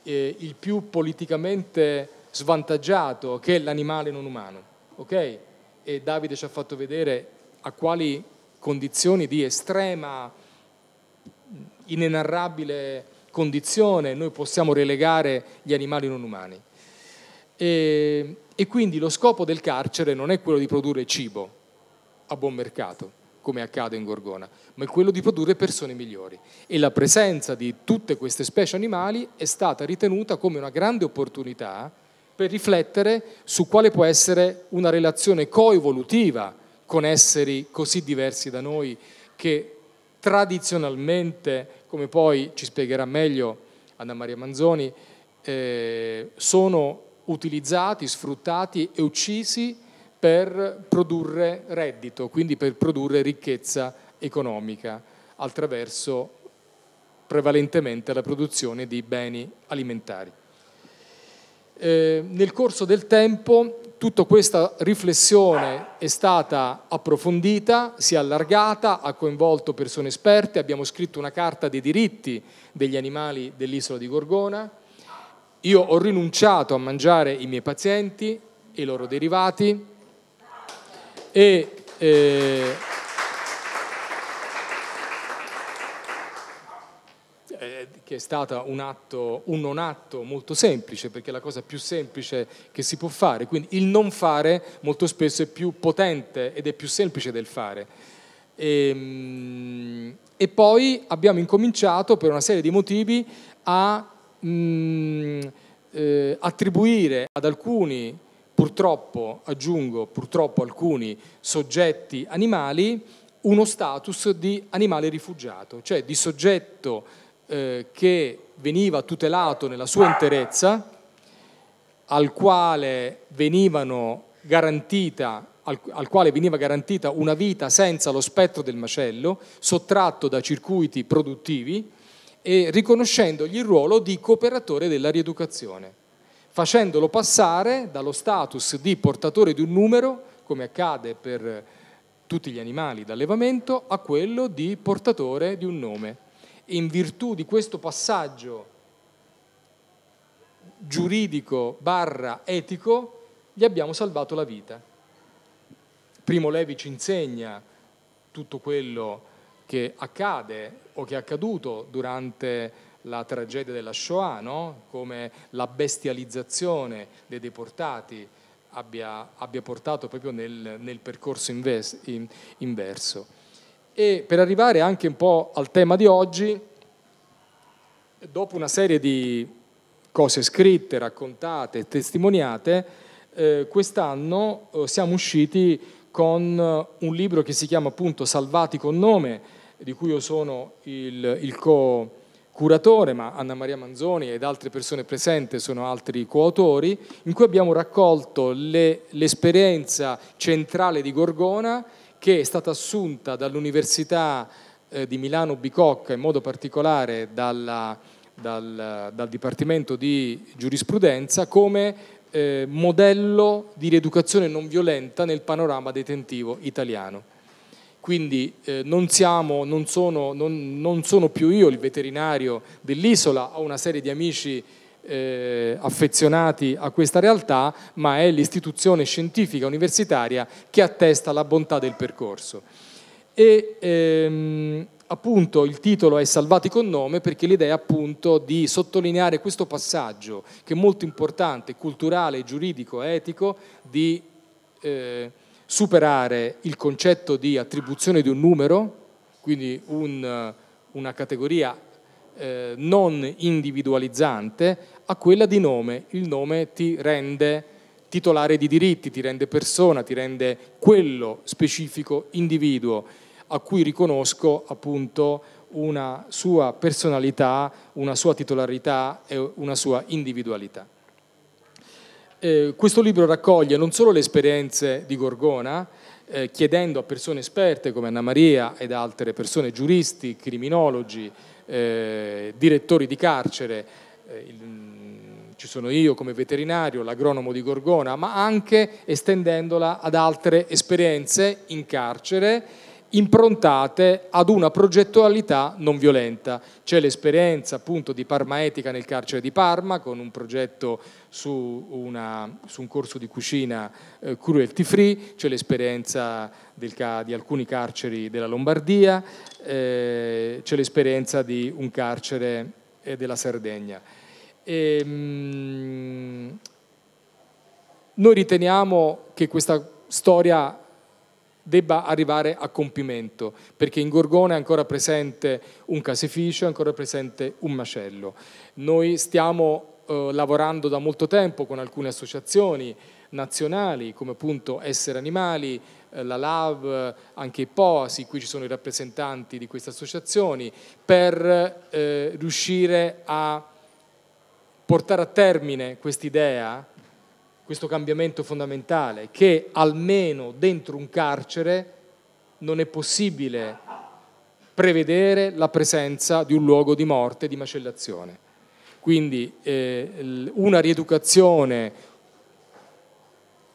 eh, il più politicamente svantaggiato che è l'animale non umano. Ok? E Davide ci ha fatto vedere a quali condizioni di estrema, inenarrabile condizione noi possiamo relegare gli animali non umani. E, e quindi lo scopo del carcere non è quello di produrre cibo a buon mercato, come accade in Gorgona, ma è quello di produrre persone migliori. E la presenza di tutte queste specie animali è stata ritenuta come una grande opportunità per riflettere su quale può essere una relazione coevolutiva con esseri così diversi da noi che tradizionalmente, come poi ci spiegherà meglio Anna Maria Manzoni, eh, sono utilizzati, sfruttati e uccisi per produrre reddito, quindi per produrre ricchezza economica attraverso prevalentemente la produzione di beni alimentari. Eh, nel corso del tempo tutta questa riflessione è stata approfondita, si è allargata, ha coinvolto persone esperte, abbiamo scritto una carta dei diritti degli animali dell'isola di Gorgona. Io ho rinunciato a mangiare i miei pazienti e i loro derivati e eh, che è stato un, atto, un non atto molto semplice, perché è la cosa più semplice che si può fare. Quindi il non fare molto spesso è più potente ed è più semplice del fare. E, ehm, e poi abbiamo incominciato, per una serie di motivi, a mh, mm, eh, attribuire ad alcuni, purtroppo, aggiungo, purtroppo alcuni soggetti animali, uno status di animale rifugiato, cioè di soggetto eh, che veniva tutelato nella sua interezza, al quale, garantita, al, al quale veniva garantita una vita senza lo spettro del macello, sottratto da circuiti produttivi e riconoscendogli il ruolo di cooperatore della rieducazione, facendolo passare dallo status di portatore di un numero, come accade per tutti gli animali d'allevamento, a quello di portatore di un nome in virtù di questo passaggio giuridico barra etico, gli abbiamo salvato la vita. Primo Levi ci insegna tutto quello che accade o che è accaduto durante la tragedia della Shoah, no? come la bestializzazione dei deportati abbia, abbia portato proprio nel, nel percorso inves, in, inverso. E per arrivare anche un po' al tema di oggi, dopo una serie di cose scritte, raccontate, testimoniate, eh, quest'anno eh, siamo usciti con eh, un libro che si chiama appunto Salvati con nome, di cui io sono il, il co-curatore, ma Anna Maria Manzoni ed altre persone presenti sono altri coautori, in cui abbiamo raccolto l'esperienza centrale di Gorgona che è stata assunta dall'Università eh, di Milano Bicocca, in modo particolare dalla, dal, dal, Dipartimento di Giurisprudenza, come eh, modello di rieducazione non violenta nel panorama detentivo italiano. Quindi eh, non, siamo, non, sono, non, non sono più io il veterinario dell'isola, ho una serie di amici eh, affezionati a questa realtà, ma è l'istituzione scientifica universitaria che attesta la bontà del percorso. E ehm, appunto il titolo è Salvati con nome perché l'idea è appunto di sottolineare questo passaggio che è molto importante, culturale, giuridico, etico, di eh, superare il concetto di attribuzione di un numero, quindi un, una categoria eh, non individualizzante a quella di nome. Il nome ti rende titolare di diritti, ti rende persona, ti rende quello specifico individuo a cui riconosco appunto una sua personalità, una sua titolarità e una sua individualità. Eh, questo libro raccoglie non solo le esperienze di Gorgona, eh, chiedendo a persone esperte come Anna Maria ed altre persone, giuristi, criminologi, eh, direttori di carcere, eh, il, ci sono io come veterinario, l'agronomo di Gorgona, ma anche estendendola ad altre esperienze in carcere improntate ad una progettualità non violenta. C'è l'esperienza appunto di Parma Etica nel carcere di Parma con un progetto su, una, su un corso di cucina eh, cruelty free, c'è l'esperienza ca di alcuni carceri della Lombardia, eh, c'è l'esperienza di un carcere eh, della Sardegna. E, ehm, mh, noi riteniamo che questa storia debba arrivare a compimento, perché in Gorgone è ancora presente un caseificio, è ancora presente un macello. Noi stiamo eh, lavorando da molto tempo con alcune associazioni nazionali come appunto Essere Animali, eh, la LAV, eh, anche i POASI, qui ci sono i rappresentanti di queste associazioni, per eh, riuscire a portare a termine quest'idea, questo cambiamento fondamentale, che almeno dentro un carcere non è possibile prevedere la presenza di un luogo di morte di macellazione. Quindi eh, una rieducazione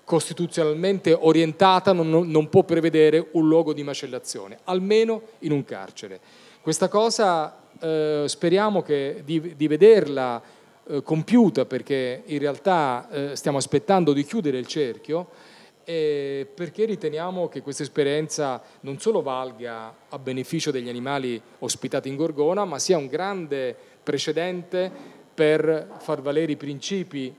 costituzionalmente orientata non, non, può prevedere un luogo di macellazione, almeno in un carcere. Questa cosa eh, speriamo che, di, di, vederla eh, compiuta perché in realtà eh, stiamo aspettando di chiudere il cerchio perché riteniamo che questa esperienza non solo valga a beneficio degli animali ospitati in Gorgona ma sia un grande precedente per far valere i principi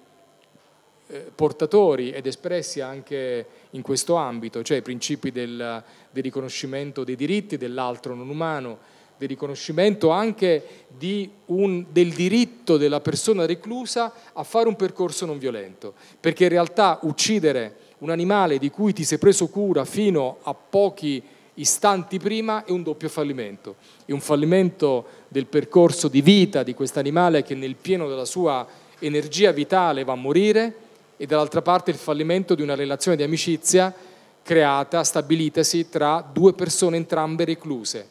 eh, portatori ed espressi anche in questo ambito, cioè i principi del, del riconoscimento dei diritti dell'altro non umano, del riconoscimento anche di un, del diritto della persona reclusa a fare un percorso non violento, perché in realtà uccidere un animale di cui ti sei preso cura fino a pochi istanti prima e un doppio fallimento. È un fallimento del percorso di vita di questo animale che nel pieno della sua energia vitale va a morire e dall'altra parte il fallimento di una relazione di amicizia creata, stabilitasi tra due persone entrambe recluse,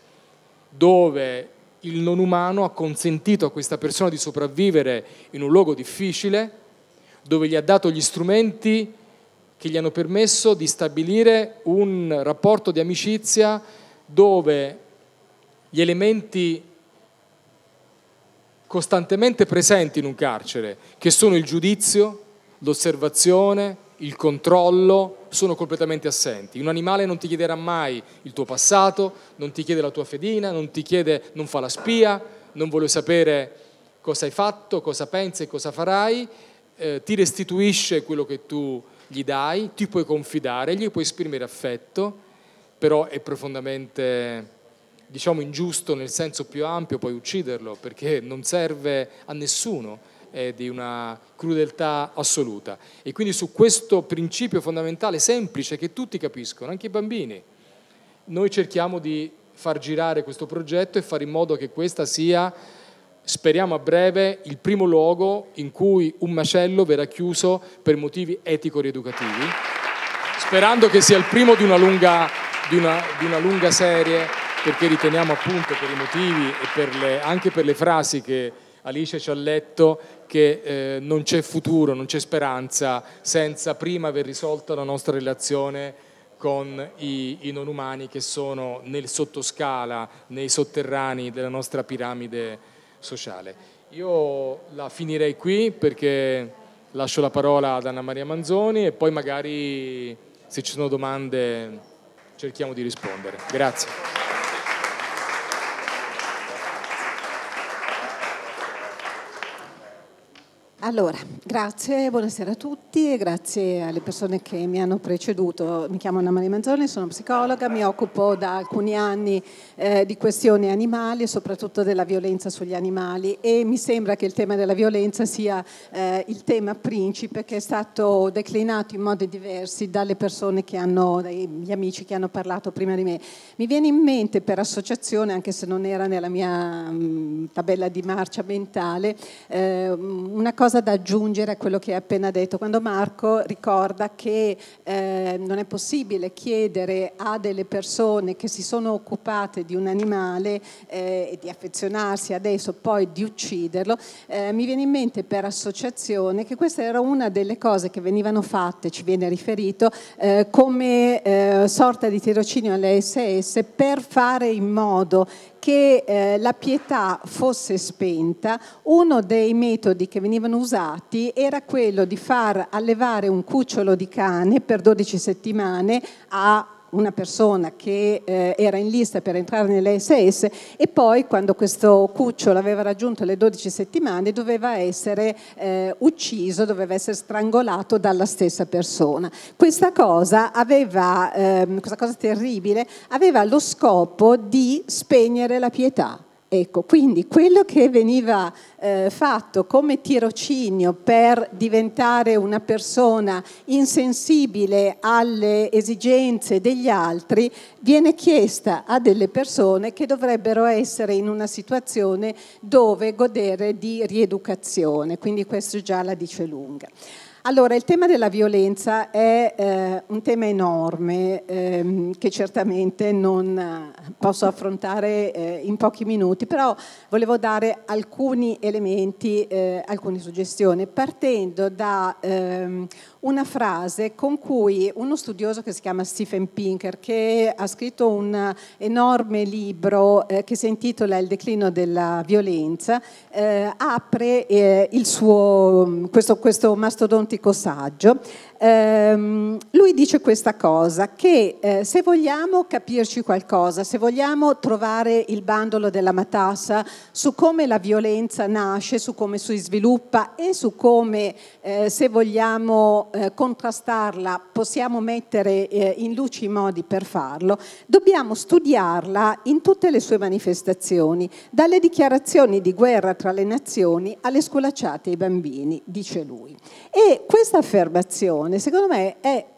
dove il non umano ha consentito a questa persona di sopravvivere in un luogo difficile, dove gli ha dato gli strumenti che gli hanno permesso di stabilire un rapporto di amicizia dove gli elementi costantemente presenti in un carcere, che sono il giudizio, l'osservazione, il controllo, sono completamente assenti. Un animale non ti chiederà mai il tuo passato, non ti chiede la tua fedina, non ti chiede, non fa la spia, non vuole sapere cosa hai fatto, cosa pensi e cosa farai, eh, ti restituisce quello che tu gli dai, ti puoi confidare, gli puoi esprimere affetto, però è profondamente diciamo ingiusto nel senso più ampio puoi ucciderlo perché non serve a nessuno è di una crudeltà assoluta e quindi su questo principio fondamentale semplice che tutti capiscono anche i bambini noi cerchiamo di far girare questo progetto e fare in modo che questa sia speriamo a breve, il primo luogo in cui un macello verrà chiuso per motivi etico-rieducativi, sperando che sia il primo di una lunga, di una, di una lunga serie, perché riteniamo appunto per i motivi e per le, anche per le frasi che Alice ci ha letto che eh, non c'è futuro, non c'è speranza senza prima aver risolto la nostra relazione con i, i, non umani che sono nel sottoscala, nei sotterranei della nostra piramide sociale. Io la finirei qui perché lascio la parola ad Anna Maria Manzoni e poi magari se ci sono domande cerchiamo di rispondere. Grazie. Allora, grazie, buonasera a tutti e grazie alle persone che mi hanno preceduto. Mi chiamo Anna Maria Manzoni, sono psicologa, mi occupo da alcuni anni eh, di questioni animali e soprattutto della violenza sugli animali e mi sembra che il tema della violenza sia eh, il tema principe che è stato declinato in modi diversi dalle persone che hanno, dagli amici che hanno parlato prima di me. Mi viene in mente per associazione, anche se non era nella mia mh, mm, tabella di marcia mentale, eh, una cosa cosa da aggiungere a quello che hai appena detto, quando Marco ricorda che eh, non è possibile chiedere a delle persone che si sono occupate di un animale eh, e di affezionarsi adesso, poi di ucciderlo, eh, mi viene in mente per associazione che questa era una delle cose che venivano fatte, ci viene riferito, eh, come eh, sorta di tirocinio alle SS per fare in modo che eh, la pietà fosse spenta, uno dei metodi che venivano usati era quello di far allevare un cucciolo di cane per 12 settimane a una persona che eh, era in lista per entrare nell'ASS e poi quando questo cucciolo aveva raggiunto le 12 settimane doveva essere eh, ucciso, doveva essere strangolato dalla stessa persona. Questa cosa, aveva, ehm, questa cosa terribile aveva lo scopo di spegnere la pietà Ecco, quindi quello che veniva eh, fatto come tirocinio per diventare una persona insensibile alle esigenze degli altri viene chiesta a delle persone che dovrebbero essere in una situazione dove godere di rieducazione, quindi questo già la dice lunga. Allora, il tema della violenza è eh, un tema enorme ehm, che certamente non eh, posso affrontare eh, in pochi minuti, però volevo dare alcuni elementi, eh, alcune suggestioni, partendo da ehm, una frase con cui uno studioso che si chiama Stephen Pinker, che ha scritto un enorme libro eh, che si intitola Il declino della violenza, eh, apre eh, suo, questo, questo mastodontico saggio ehm, lui dice questa cosa, che eh, se vogliamo capirci qualcosa, se vogliamo trovare il bandolo della matassa su come la violenza nasce, su come si sviluppa e su come, eh, se vogliamo eh, contrastarla, possiamo mettere eh, in luce i modi per farlo, dobbiamo studiarla in tutte le sue manifestazioni, dalle dichiarazioni di guerra tra le nazioni alle sculacciate ai bambini, dice lui. E questa affermazione secondo me è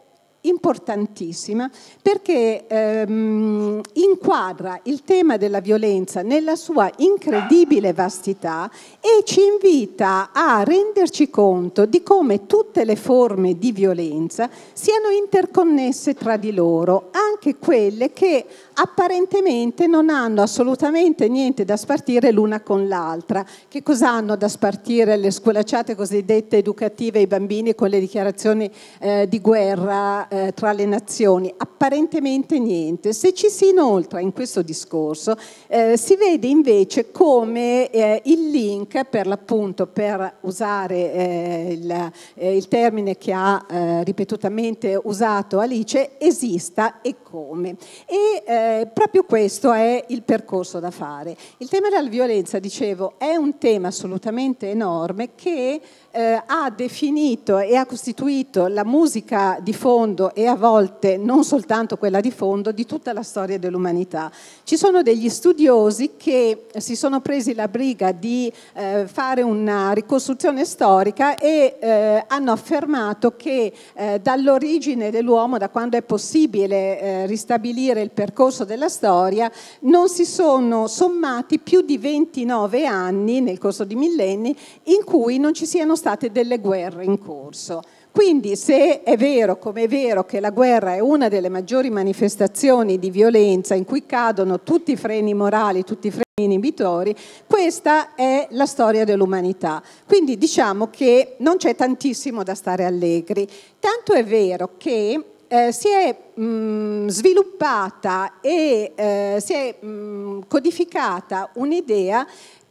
importantissima perché ehm, inquadra il tema della violenza nella sua incredibile vastità e ci invita a renderci conto di come tutte le forme di violenza siano interconnesse tra di loro, anche quelle che apparentemente non hanno assolutamente niente da spartire l'una con l'altra. Che cosa hanno da spartire le scolacciate cosiddette educative ai bambini con le dichiarazioni eh, di guerra? eh, tra le nazioni? Apparentemente niente. Se ci si inoltra in questo discorso, eh, si vede invece come eh, il link, per l'appunto, per usare eh, il, eh, il, termine che ha eh, ripetutamente usato Alice, esista e come. E proprio questo è il percorso da fare. Il tema della violenza, dicevo, è un tema assolutamente enorme che eh, ha definito e ha costituito la musica di fondo e a volte non soltanto quella di fondo di tutta la storia dell'umanità. Ci sono degli studiosi che si sono presi la briga di eh, fare una ricostruzione storica e eh, hanno affermato che eh, dall'origine dell'uomo, da quando è possibile eh, ristabilire il percorso della storia, non si sono sommati più di 29 anni nel corso di millenni in cui non ci siano stati state delle guerre in corso. Quindi se è vero, come è vero, che la guerra è una delle maggiori manifestazioni di violenza in cui cadono tutti i freni morali, tutti i freni inibitori, questa è la storia dell'umanità. Quindi diciamo che non c'è tantissimo da stare allegri. Tanto è vero che eh, si è mh, mm, sviluppata e eh, si è mh, mm, codificata un'idea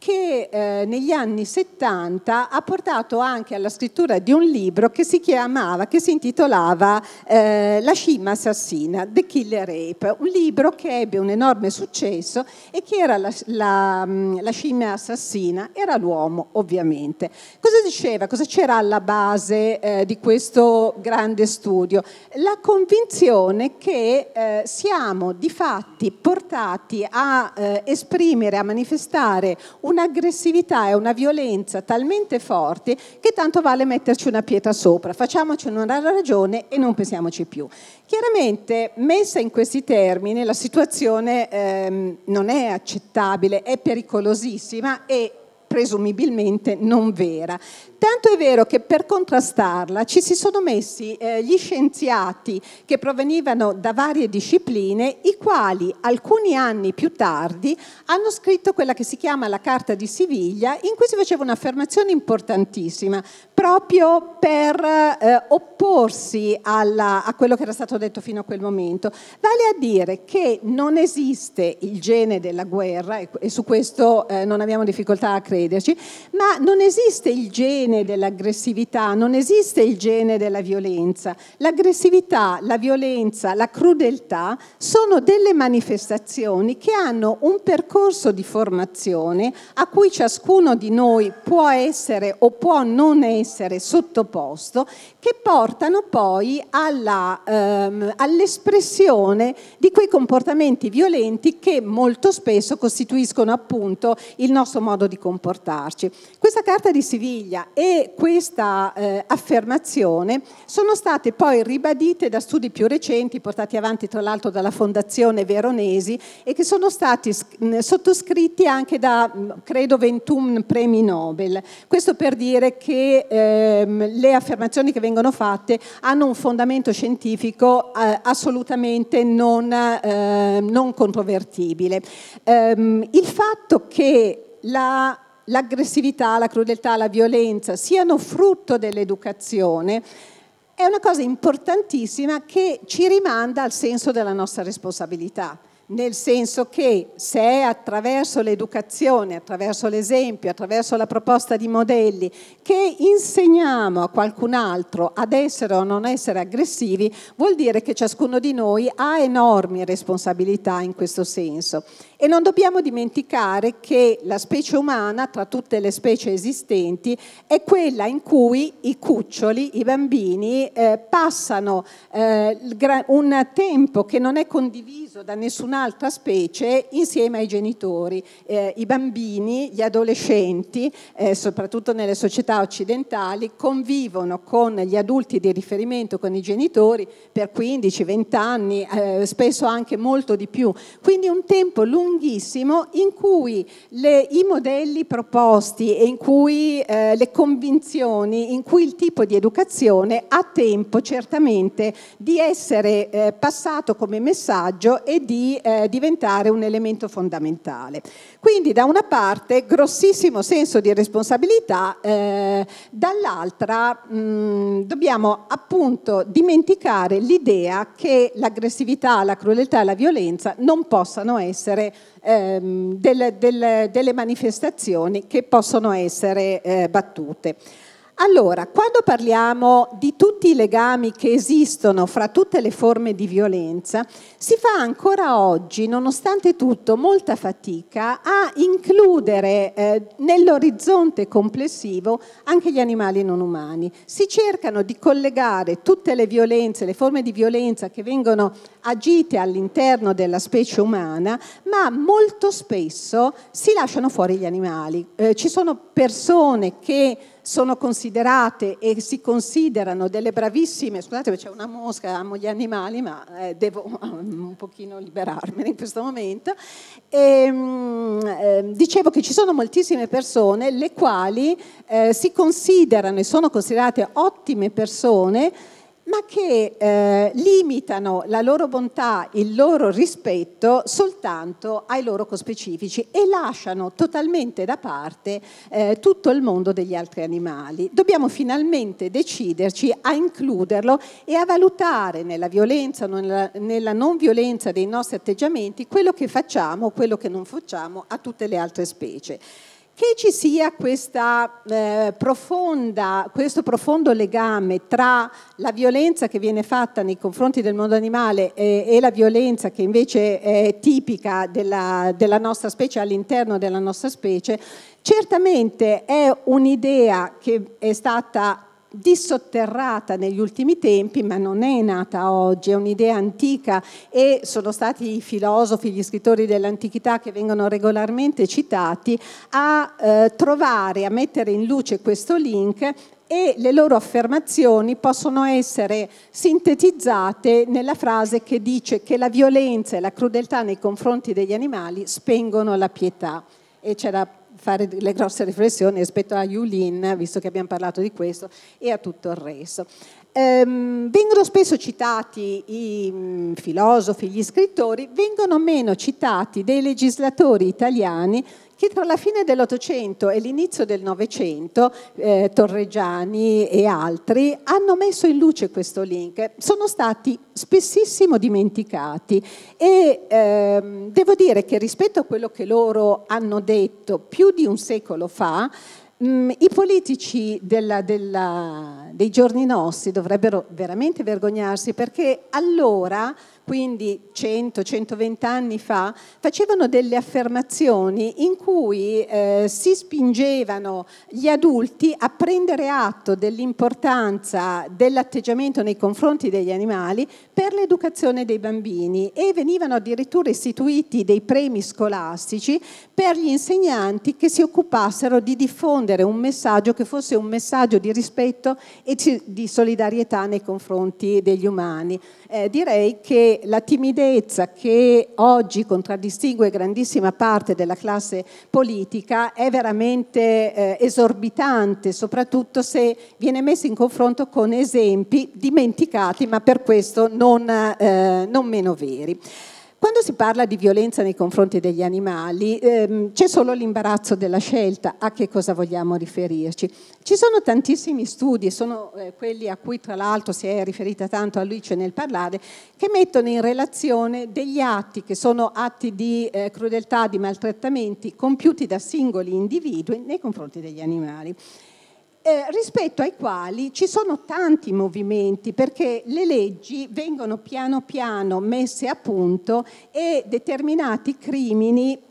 che eh, negli anni 70 ha portato anche alla scrittura di un libro che si chiamava, che si intitolava eh, La scimmia assassina, The Killer Rape, un libro che ebbe un enorme successo e che era la, la, mm, la scimmia assassina, era l'uomo ovviamente. Cosa diceva, cosa c'era alla base eh, di questo grande studio? La convinzione che eh, siamo di fatti portati a eh, esprimere, a manifestare un un'aggressività e una violenza talmente forti che tanto vale metterci una pietra sopra, facciamoci una ragione e non pensiamoci più. Chiaramente, messa in questi termini, la situazione ehm, non è accettabile, è pericolosissima e presumibilmente non vera. Tanto è vero che per contrastarla ci si sono messi eh, gli scienziati che provenivano da varie discipline, i quali alcuni anni più tardi hanno scritto quella che si chiama la Carta di Siviglia, in cui si faceva un'affermazione importantissima proprio per eh, opporsi alla, a quello che era stato detto fino a quel momento. Vale a dire che non esiste il gene della guerra, e, e su questo eh, non abbiamo difficoltà a crederci, ma non esiste il gene gene dell'aggressività, non esiste il gene della violenza. L'aggressività, la violenza, la crudeltà sono delle manifestazioni che hanno un percorso di formazione a cui ciascuno di noi può essere o può non essere sottoposto, che portano poi ehm, all'espressione ehm, all di quei comportamenti violenti che molto spesso costituiscono appunto il nostro modo di comportarci. Questa carta di Siviglia è e questa eh, affermazione sono state poi ribadite da studi più recenti portati avanti tra l'altro dalla Fondazione Veronesi e che sono stati mh, sottoscritti anche da credo 21 premi Nobel. Questo per dire che ehm, le affermazioni che vengono fatte hanno un fondamento scientifico eh, assolutamente non, eh, non controvertibile. Ehm, il fatto che la l'aggressività, la crudeltà, la violenza siano frutto dell'educazione è una cosa importantissima che ci rimanda al senso della nostra responsabilità, nel senso che se è attraverso l'educazione, attraverso l'esempio, attraverso la proposta di modelli che insegniamo a qualcun altro ad essere o non essere aggressivi, vuol dire che ciascuno di noi ha enormi responsabilità in questo senso e non dobbiamo dimenticare che la specie umana, tra tutte le specie esistenti, è quella in cui i cuccioli, i bambini, eh, passano eh, un tempo che non è condiviso da nessun'altra specie insieme ai genitori. Eh, I bambini, gli adolescenti, eh, soprattutto nelle società occidentali, convivono con gli adulti di riferimento, con i genitori, per 15-20 anni, eh, spesso anche molto di più. Quindi un tempo lungo lunghissimo in cui le, i modelli proposti e in cui eh, le convinzioni, in cui il tipo di educazione ha tempo certamente di essere eh, passato come messaggio e di eh, diventare un elemento fondamentale. Quindi da una parte grossissimo senso di responsabilità, eh, dall'altra mh, mm, dobbiamo appunto dimenticare l'idea che l'aggressività, la crudeltà e la violenza non possano essere ehm, delle, delle, delle manifestazioni che possono essere eh, battute. Allora, quando parliamo di tutti i legami che esistono fra tutte le forme di violenza, si fa ancora oggi, nonostante tutto, molta fatica a includere eh, nell'orizzonte complessivo anche gli animali non umani. Si cercano di collegare tutte le violenze, le forme di violenza che vengono agite all'interno della specie umana, ma molto spesso si lasciano fuori gli animali. Eh, ci sono persone che sono considerate e si considerano delle bravissime, scusate c'è una mosca, amo gli animali ma eh, devo um, *laughs* un pochino liberarmene in questo momento, e, um, eh, dicevo che ci sono moltissime persone le quali eh, si considerano e sono considerate ottime persone ma che eh, limitano la loro bontà, il loro rispetto soltanto ai loro cospecifici e lasciano totalmente da parte eh, tutto il mondo degli altri animali. Dobbiamo finalmente deciderci a includerlo e a valutare nella violenza, nella, nella non violenza dei nostri atteggiamenti quello che facciamo, quello che non facciamo a tutte le altre specie che ci sia questa, eh, profonda, questo profondo legame tra la violenza che viene fatta nei confronti del mondo animale e, e la violenza che invece è tipica della, della nostra specie, all'interno della nostra specie, certamente è un'idea che è stata dissotterrata negli ultimi tempi, ma non è nata oggi, è un'idea antica e sono stati i filosofi, gli scrittori dell'antichità che vengono regolarmente citati a eh, trovare, a mettere in luce questo link e le loro affermazioni possono essere sintetizzate nella frase che dice che la violenza e la crudeltà nei confronti degli animali spengono la pietà. E c'era fare delle grosse riflessioni rispetto a Yulin, visto che abbiamo parlato di questo, e a tutto il resto. Ehm, vengono spesso citati i mm, filosofi, gli scrittori, vengono meno citati dei legislatori italiani che tra la fine dell'Ottocento e l'inizio del Novecento, eh, Torregiani e altri, hanno messo in luce questo link. Sono stati spessissimo dimenticati e ehm, devo dire che rispetto a quello che loro hanno detto più di un secolo fa, mm, i politici della, della, dei giorni nostri dovrebbero veramente vergognarsi perché allora quindi 100-120 anni fa, facevano delle affermazioni in cui eh, si spingevano gli adulti a prendere atto dell'importanza dell'atteggiamento nei confronti degli animali per l'educazione dei bambini e venivano addirittura istituiti dei premi scolastici per gli insegnanti che si occupassero di diffondere un messaggio che fosse un messaggio di rispetto e di solidarietà nei confronti degli umani. Eh, direi che la timidezza che oggi contraddistingue grandissima parte della classe politica è veramente eh, esorbitante, soprattutto se viene messa in confronto con esempi dimenticati ma per questo non, eh, non meno veri. Quando si parla di violenza nei confronti degli animali ehm, c'è solo l'imbarazzo della scelta, a che cosa vogliamo riferirci. Ci sono tantissimi studi, sono eh, quelli a cui tra l'altro si è riferita tanto a Luce nel parlare, che mettono in relazione degli atti che sono atti di eh, crudeltà, di maltrattamenti compiuti da singoli individui nei confronti degli animali. Eh, rispetto ai quali ci sono tanti movimenti perché le leggi vengono piano piano messe a punto e determinati crimini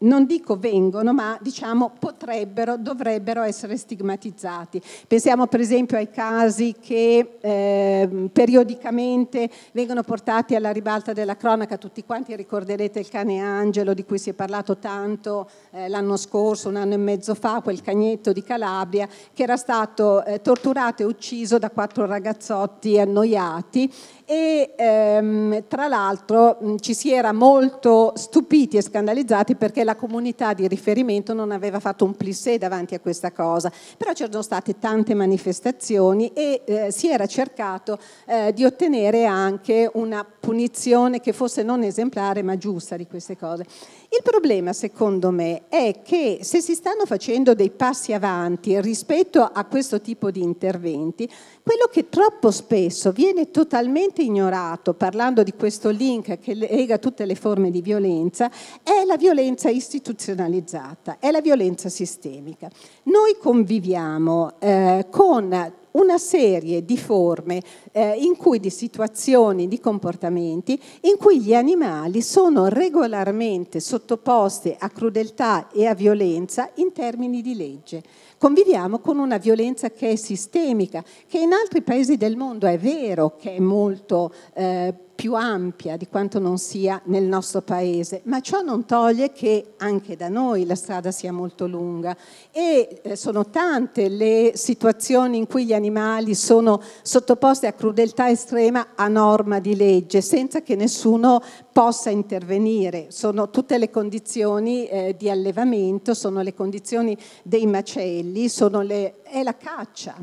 non dico vengono, ma diciamo potrebbero, dovrebbero essere stigmatizzati. Pensiamo per esempio ai casi che eh, periodicamente vengono portati alla ribalta della cronaca, tutti quanti ricorderete il cane Angelo di cui si è parlato tanto eh, l'anno scorso, un anno e mezzo fa, quel cagnetto di Calabria che era stato eh, torturato e ucciso da quattro ragazzotti annoiati e ehm, tra l'altro ci si era molto stupiti e scandalizzati perché la comunità di riferimento non aveva fatto un plissé davanti a questa cosa, però c'erano state tante manifestazioni e eh, si era cercato eh, di ottenere anche una punizione che fosse non esemplare ma giusta di queste cose. Il problema, secondo me, è che se si stanno facendo dei passi avanti rispetto a questo tipo di interventi, quello che troppo spesso viene totalmente ignorato, parlando di questo link che lega tutte le forme di violenza, è la violenza istituzionalizzata, è la violenza sistemica. Noi conviviamo eh, con una serie di forme eh, in cui di situazioni, di comportamenti in cui gli animali sono regolarmente sottoposti a crudeltà e a violenza in termini di legge. Conviviamo con una violenza che è sistemica, che in altri paesi del mondo è vero che è molto eh, più ampia di quanto non sia nel nostro paese, ma ciò non toglie che anche da noi la strada sia molto lunga e eh, sono tante le situazioni in cui gli animali sono sottoposti a crudeltà estrema a norma di legge senza che nessuno possa intervenire. Sono tutte le condizioni eh, di allevamento, sono le condizioni dei macelli, le... è la caccia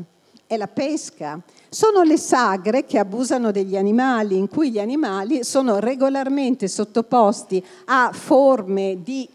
è la pesca. Sono le sagre che abusano degli animali, in cui gli animali sono regolarmente sottoposti a forme di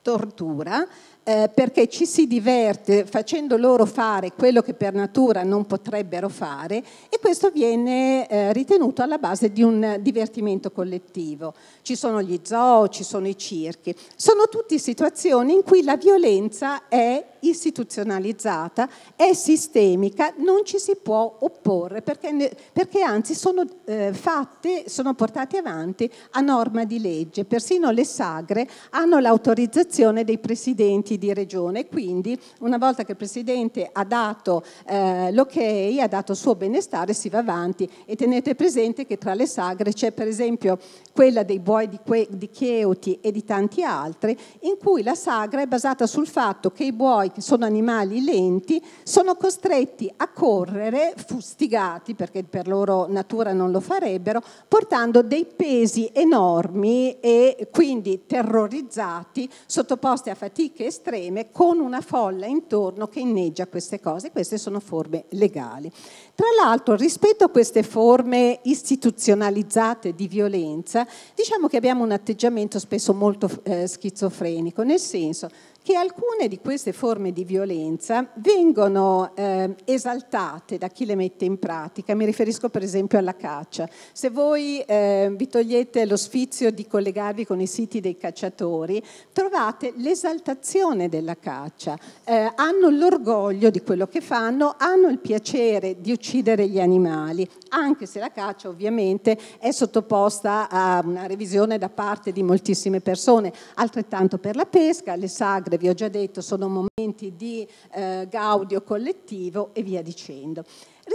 tortura eh, perché ci si diverte facendo loro fare quello che per natura non potrebbero fare e questo viene eh, ritenuto alla base di un divertimento collettivo. Ci sono gli zoo, ci sono i circhi, sono tutte situazioni in cui la violenza è istituzionalizzata, è sistemica, non ci si può opporre perché, ne, perché anzi sono eh, fatte, sono portate avanti a norma di legge, persino le sagre hanno l'autorizzazione dei presidenti presidenti di regione, quindi una volta che il presidente ha dato eh, l'ok, ha dato il suo benestare, si va avanti e tenete presente che tra le sagre c'è per esempio quella dei buoi di, que- di Chieuti e di tanti altri, in cui la sagra è basata sul fatto che i buoi, che sono animali lenti, sono costretti a correre, fustigati, perché per loro natura non lo farebbero, portando dei pesi enormi e quindi terrorizzati, sottoposti a fatiche estreme estreme con una folla intorno che inneggia queste cose. Queste sono forme legali. Tra l'altro, rispetto a queste forme istituzionalizzate di violenza, diciamo che abbiamo un atteggiamento spesso molto eh, schizofrenico, nel senso che alcune di queste forme di violenza vengono eh, esaltate da chi le mette in pratica. Mi riferisco per esempio alla caccia. Se voi eh, vi togliete lo sfizio di collegarvi con i siti dei cacciatori, trovate l'esaltazione della caccia. Eh, hanno l'orgoglio di quello che fanno, hanno il piacere di uccidere gli animali, anche se la caccia ovviamente è sottoposta a una revisione da parte di moltissime persone. Altrettanto per la pesca, le sagre sociale, vi ho già detto, sono momenti di eh, gaudio collettivo e via dicendo.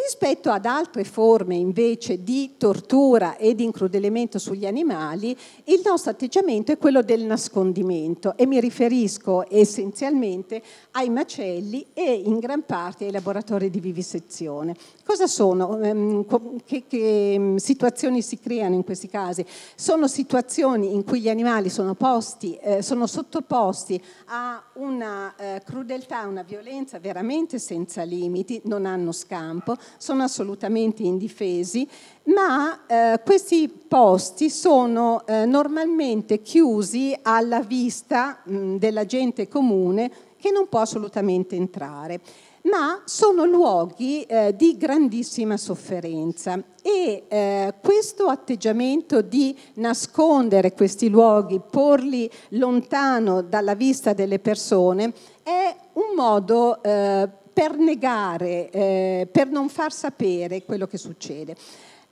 Rispetto ad altre forme invece di tortura e di incrudelimento sugli animali, il nostro atteggiamento è quello del nascondimento e mi riferisco essenzialmente ai macelli e in gran parte ai laboratori di vivisezione. Cosa sono? Ehm, che, che mm, situazioni si creano in questi casi? Sono situazioni in cui gli animali sono, posti, eh, sono sottoposti a una eh, crudeltà, una violenza veramente senza limiti, non hanno scampo, sono assolutamente indifesi, ma eh, questi posti sono eh, normalmente chiusi alla vista mh, mm, della gente comune che non può assolutamente entrare ma sono luoghi eh, di grandissima sofferenza e eh, questo atteggiamento di nascondere questi luoghi, porli lontano dalla vista delle persone, è un modo eh, per negare, eh, per non far sapere quello che succede.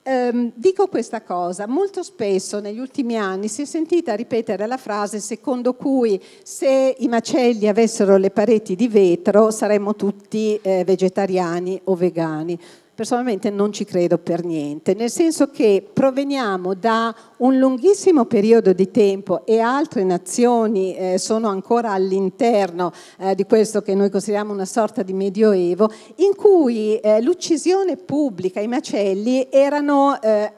Ehm, dico questa cosa, molto spesso negli ultimi anni si è sentita ripetere la frase secondo cui se i macelli avessero le pareti di vetro saremmo tutti eh, vegetariani o vegani personalmente non ci credo per niente, nel senso che proveniamo da un lunghissimo periodo di tempo e altre nazioni eh, sono ancora all'interno eh, di questo che noi consideriamo una sorta di medioevo, in cui eh, l'uccisione pubblica, i macelli erano, eh,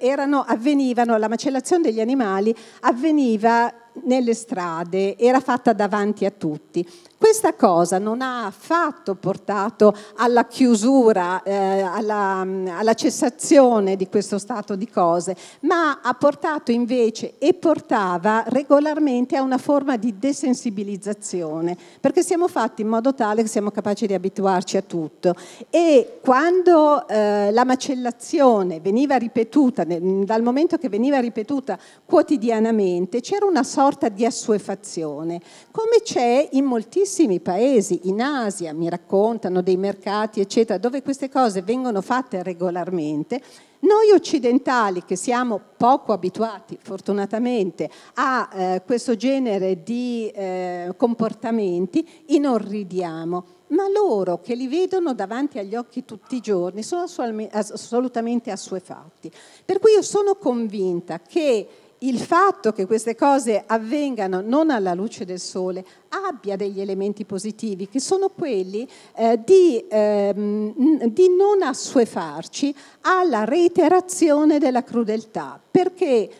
erano, avvenivano, la macellazione degli animali avveniva nelle strade, era fatta davanti a tutti. Questa cosa non ha affatto portato alla chiusura, eh, alla, mm, alla, cessazione di questo stato di cose, ma ha portato invece e portava regolarmente a una forma di desensibilizzazione, perché siamo fatti in modo tale che siamo capaci di abituarci a tutto. E quando eh, la macellazione veniva ripetuta, dal momento che veniva ripetuta quotidianamente, c'era una sorta sorta di assuefazione, come c'è in moltissimi paesi, in Asia mi raccontano dei mercati, eccetera, dove queste cose vengono fatte regolarmente. Noi occidentali che siamo poco abituati fortunatamente a eh, questo genere di eh, comportamenti inorridiamo, ma loro che li vedono davanti agli occhi tutti i giorni sono assolutamente assuefatti. Per cui io sono convinta che il fatto che queste cose avvengano non alla luce del sole abbia degli elementi positivi che sono quelli eh, di, ehm, di, non assuefarci alla reiterazione della crudeltà, perché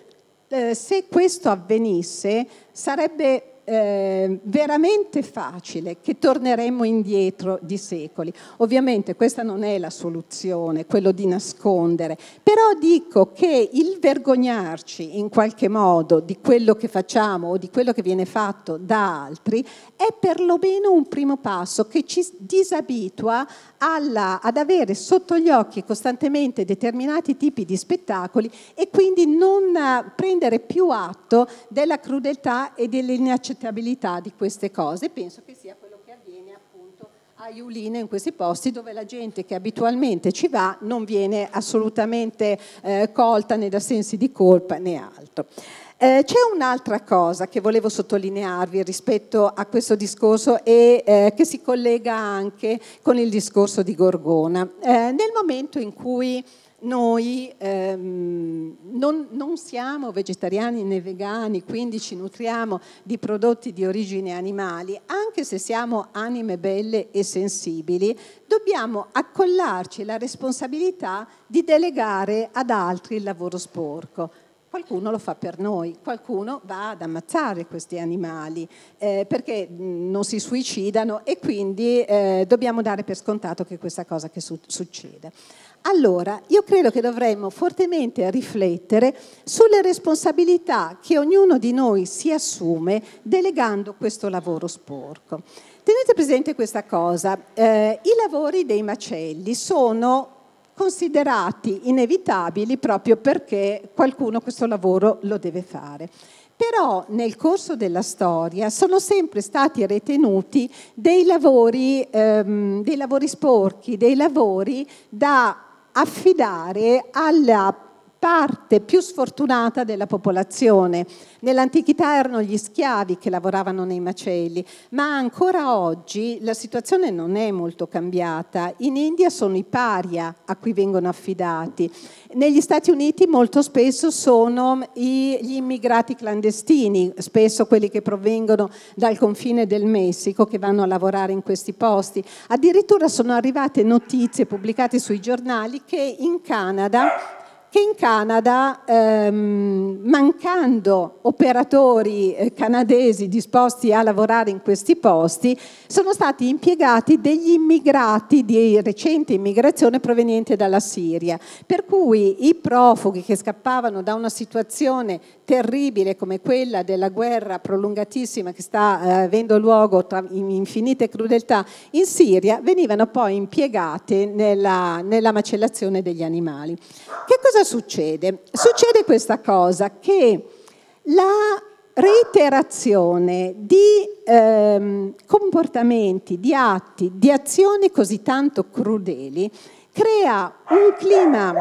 eh, se questo avvenisse sarebbe eh, veramente facile che torneremo indietro di secoli. Ovviamente questa non è la soluzione, quello di nascondere, però dico che il vergognarci in qualche modo di quello che facciamo o di quello che viene fatto da altri è perlomeno un primo passo che ci disabitua alla, ad avere sotto gli occhi costantemente determinati tipi di spettacoli e quindi non prendere più atto della crudeltà e dell'inaccettabilità accettabilità di queste cose. Penso che sia quello che avviene appunto a Iulina in questi posti dove la gente che abitualmente ci va non viene assolutamente eh, colta né da sensi di colpa né altro. Eh, c'è un'altra cosa che volevo sottolinearvi rispetto a questo discorso e eh, che si collega anche con il discorso di Gorgona. Eh, nel momento in cui noi ehm, non, non, siamo vegetariani né vegani, quindi ci nutriamo di prodotti di origine animali, anche se siamo anime belle e sensibili, dobbiamo accollarci la responsabilità di delegare ad altri il lavoro sporco qualcuno lo fa per noi, qualcuno va ad ammazzare questi animali eh, perché non si suicidano e quindi eh, dobbiamo dare per scontato che questa cosa che su- succede. Allora, io credo che dovremmo fortemente riflettere sulle responsabilità che ognuno di noi si assume delegando questo lavoro sporco. Tenete presente questa cosa, eh, i lavori dei macelli sono considerati inevitabili proprio perché qualcuno questo lavoro lo deve fare però nel corso della storia sono sempre stati ritenuti dei lavori, ehm, dei lavori sporchi, dei lavori da affidare alla parte più sfortunata della popolazione. Nell'antichità erano gli schiavi che lavoravano nei macelli, ma ancora oggi la situazione non è molto cambiata. In India sono i paria a cui vengono affidati. Negli Stati Uniti molto spesso sono gli immigrati clandestini, spesso quelli che provengono dal confine del Messico, che vanno a lavorare in questi posti. Addirittura sono arrivate notizie pubblicate sui giornali che in Canada che in Canada, ehm, mancando operatori eh, canadesi disposti a lavorare in questi posti, sono stati impiegati degli immigrati di recente immigrazione proveniente dalla Siria. Per cui i profughi che scappavano da una situazione terribile come quella della guerra prolungatissima che sta eh, avendo luogo tra infinite crudeltà in Siria, venivano poi impiegati nella, nella macellazione degli animali. Che cosa succede? Succede questa cosa, che la reiterazione di ehm, comportamenti, di atti, di azioni così tanto crudeli crea un clima,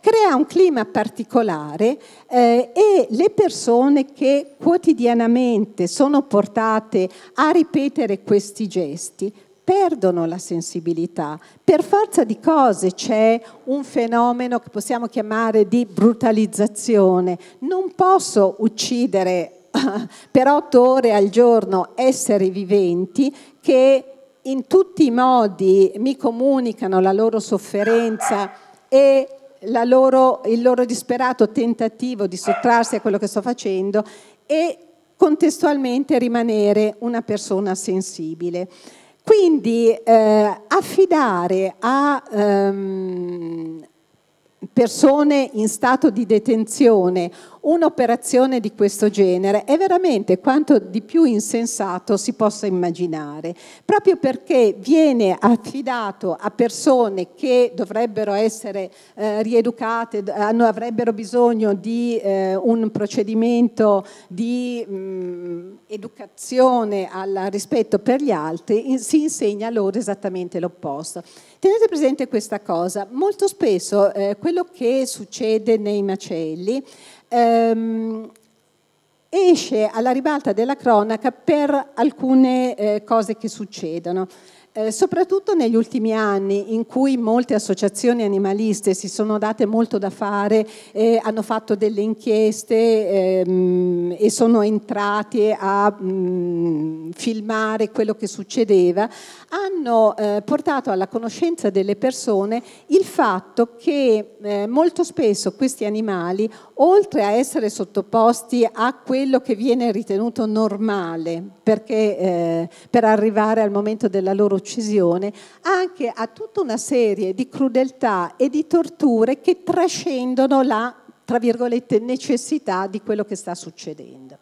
crea un clima particolare eh, e le persone che quotidianamente sono portate a ripetere questi gesti perdono la sensibilità. Per forza di cose c'è un fenomeno che possiamo chiamare di brutalizzazione. Non posso uccidere *laughs* per otto ore al giorno esseri viventi che in tutti i modi mi comunicano la loro sofferenza e loro, il loro disperato tentativo di sottrarsi a quello che sto facendo e contestualmente rimanere una persona sensibile. Quindi eh, affidare a ehm, persone in stato di detenzione un'operazione di questo genere è veramente quanto di più insensato si possa immaginare, proprio perché viene affidato a persone che dovrebbero essere eh, rieducate, hanno, avrebbero bisogno di eh, un procedimento di mh, mm, educazione al rispetto per gli altri, in, si insegna loro esattamente l'opposto. Tenete presente questa cosa, molto spesso eh, quello che succede nei macelli ehm, esce alla ribalta della cronaca per alcune eh, cose che succedono. Eh, soprattutto negli ultimi anni in cui molte associazioni animaliste si sono date molto da fare, eh, hanno fatto delle inchieste ehm, e sono entrate a mh, mm, filmare quello che succedeva, hanno eh, portato alla conoscenza delle persone il fatto che eh, molto spesso questi animali, oltre a essere sottoposti a quello che viene ritenuto normale perché, eh, per arrivare al momento della loro uccisione, anche a tutta una serie di crudeltà e di torture che trascendono la tra virgolette, necessità di quello che sta succedendo.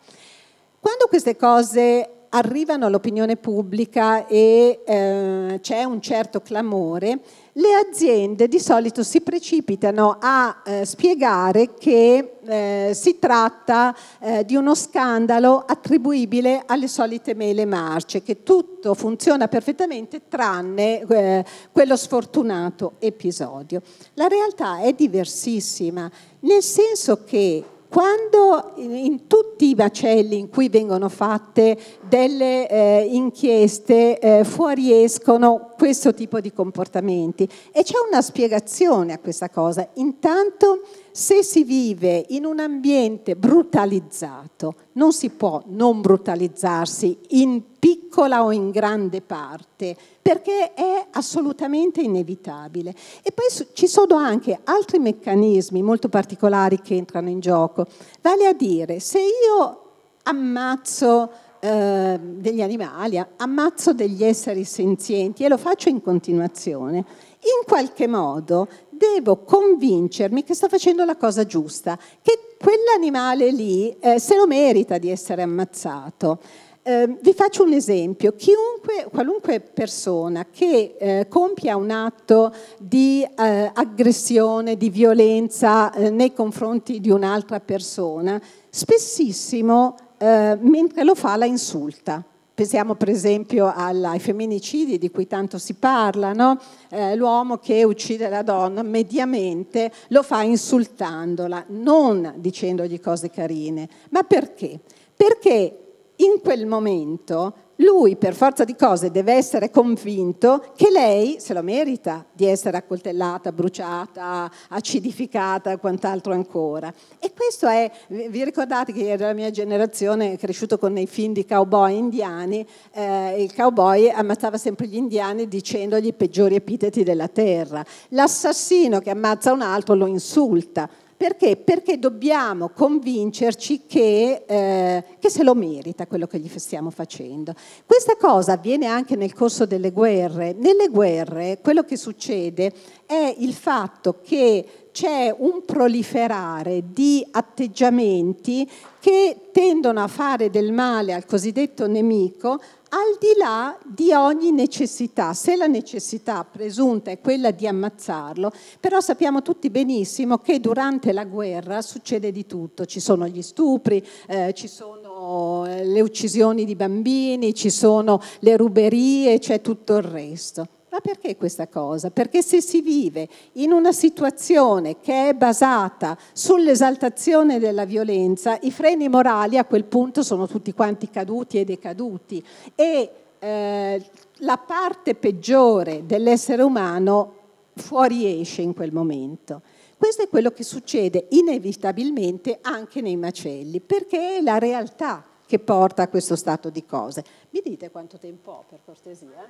Quando queste cose arrivano all'opinione pubblica e eh, c'è un certo clamore, le aziende di solito si precipitano a eh, spiegare che eh, si tratta eh, di uno scandalo attribuibile alle solite mele marce, che tutto funziona perfettamente tranne eh, quello sfortunato episodio. La realtà è diversissima, nel senso che quando in tutti i bacelli in cui vengono fatte delle eh, inchieste eh, fuoriescono questo tipo di comportamenti e c'è una spiegazione a questa cosa. Intanto se si vive in un ambiente brutalizzato, non si può non brutalizzarsi in piccola o in grande parte, perché è assolutamente inevitabile. E poi ci sono anche altri meccanismi molto particolari che entrano in gioco, vale a dire se io ammazzo ehm, degli animali, ammazzo degli esseri senzienti e lo faccio in continuazione, in qualche modo devo convincermi che sto facendo la cosa giusta, che quell'animale lì eh, se lo merita di essere ammazzato. Eh, vi faccio un esempio, Chiunque, qualunque persona che eh, compia un atto di eh, aggressione, di violenza eh, nei confronti di un'altra persona, spessissimo eh, mentre lo fa la insulta. Pensiamo per esempio ai femminicidi di cui tanto si parla, no? eh, l'uomo che uccide la donna mediamente lo fa insultandola, non dicendogli cose carine. Ma perché? Perché in quel momento lui per forza di cose deve essere convinto che lei se lo merita di essere accoltellata, bruciata, acidificata e quant'altro ancora. E questo è, vi ricordate che io la mia generazione cresciuto con i film di cowboy indiani, eh, il cowboy ammazzava sempre gli indiani dicendogli i peggiori epiteti della terra. L'assassino che ammazza un altro lo insulta perché? Perché dobbiamo convincerci che, eh, che, se lo merita quello che gli stiamo facendo. Questa cosa avviene anche nel corso delle guerre. Nelle guerre quello che succede è il fatto che c'è un proliferare di atteggiamenti che tendono a fare del male al cosiddetto nemico al di là di ogni necessità. Se la necessità presunta è quella di ammazzarlo, però sappiamo tutti benissimo che durante la guerra succede di tutto, ci sono gli stupri, eh, ci sono eh, le uccisioni di bambini, ci sono le ruberie, c'è tutto il resto. Ma perché questa cosa? Perché se si vive in una situazione che è basata sull'esaltazione della violenza, i freni morali a quel punto sono tutti quanti caduti e decaduti e eh, la parte peggiore dell'essere umano fuoriesce in quel momento. Questo è quello che succede inevitabilmente anche nei macelli, perché è la realtà che porta a questo stato di cose. Mi dite quanto tempo ho per cortesia?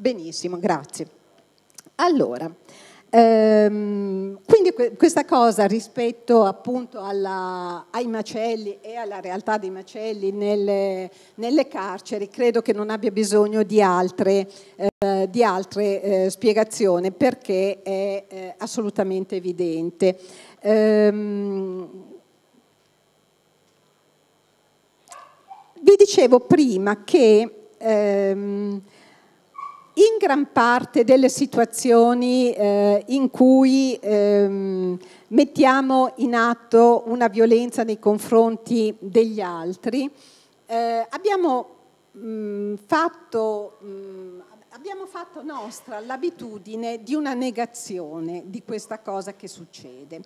Benissimo, grazie. Allora, ehm, quindi que questa cosa rispetto appunto alla, ai macelli e alla realtà dei macelli nelle, nelle carceri credo che non abbia bisogno di altre, eh, di altre eh, spiegazioni perché è eh, assolutamente evidente. Ehm, vi dicevo prima che ehm, in gran parte delle situazioni eh, in cui ehm, mettiamo in atto una violenza nei confronti degli altri, eh, abbiamo, mh, mm, fatto, mh, mm, abbiamo fatto nostra l'abitudine di una negazione di questa cosa che succede.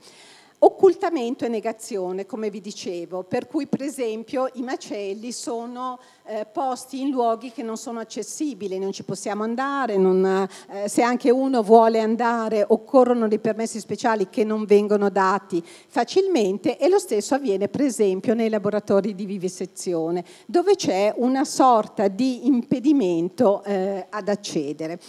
Occultamento e negazione, come vi dicevo, per cui per esempio i macelli sono eh, posti in luoghi che non sono accessibili, non ci possiamo andare, non, eh, se anche uno vuole andare occorrono dei permessi speciali che non vengono dati facilmente e lo stesso avviene per esempio nei laboratori di vivisezione dove c'è una sorta di impedimento eh, ad accedere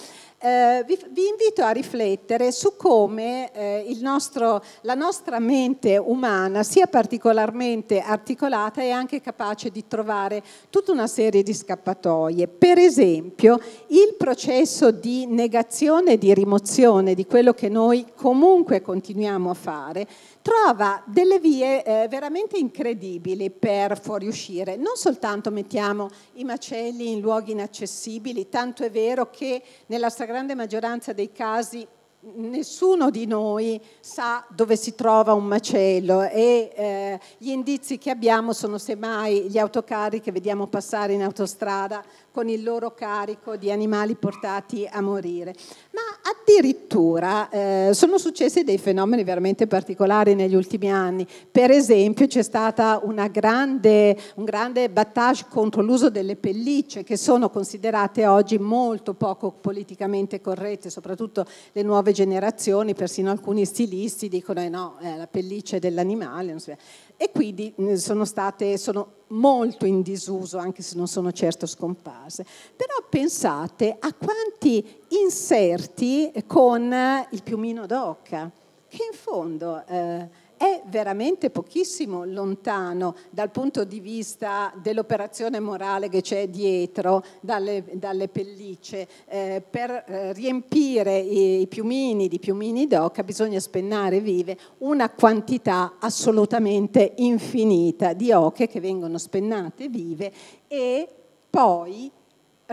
eh, vi, vi, invito a riflettere su come eh, nostro, la nostra mente umana sia particolarmente articolata e anche capace di trovare tutta una serie di scappatoie. Per esempio, il processo di negazione e di rimozione di quello che noi comunque continuiamo a fare trova delle vie eh, veramente incredibili per fuoriuscire. Non soltanto mettiamo i macelli in luoghi inaccessibili, tanto è vero che nella stragrande maggioranza dei casi nessuno di noi sa dove si trova un macello e eh, gli indizi che abbiamo sono semmai gli autocarri che vediamo passare in autostrada con il loro carico di animali portati a morire. Ma addirittura eh, sono successi dei fenomeni veramente particolari negli ultimi anni. Per esempio c'è stata grande, un grande battage contro l'uso delle pellicce che sono considerate oggi molto poco politicamente corrette, soprattutto le nuove generazioni, persino alcuni stilisti dicono eh no, eh, la pelliccia dell'animale e quindi mm, sono, state, sono molto in disuso, anche se non sono certo scomparse. Però pensate a quanti inserti con il piumino d'occa, che in fondo... Eh, è veramente pochissimo lontano dal punto di vista dell'operazione morale che c'è dietro, dalle, dalle pellicce. Eh, per eh, riempire i, i, piumini di piumini d'oca bisogna spennare vive una quantità assolutamente infinita di oche che vengono spennate vive e poi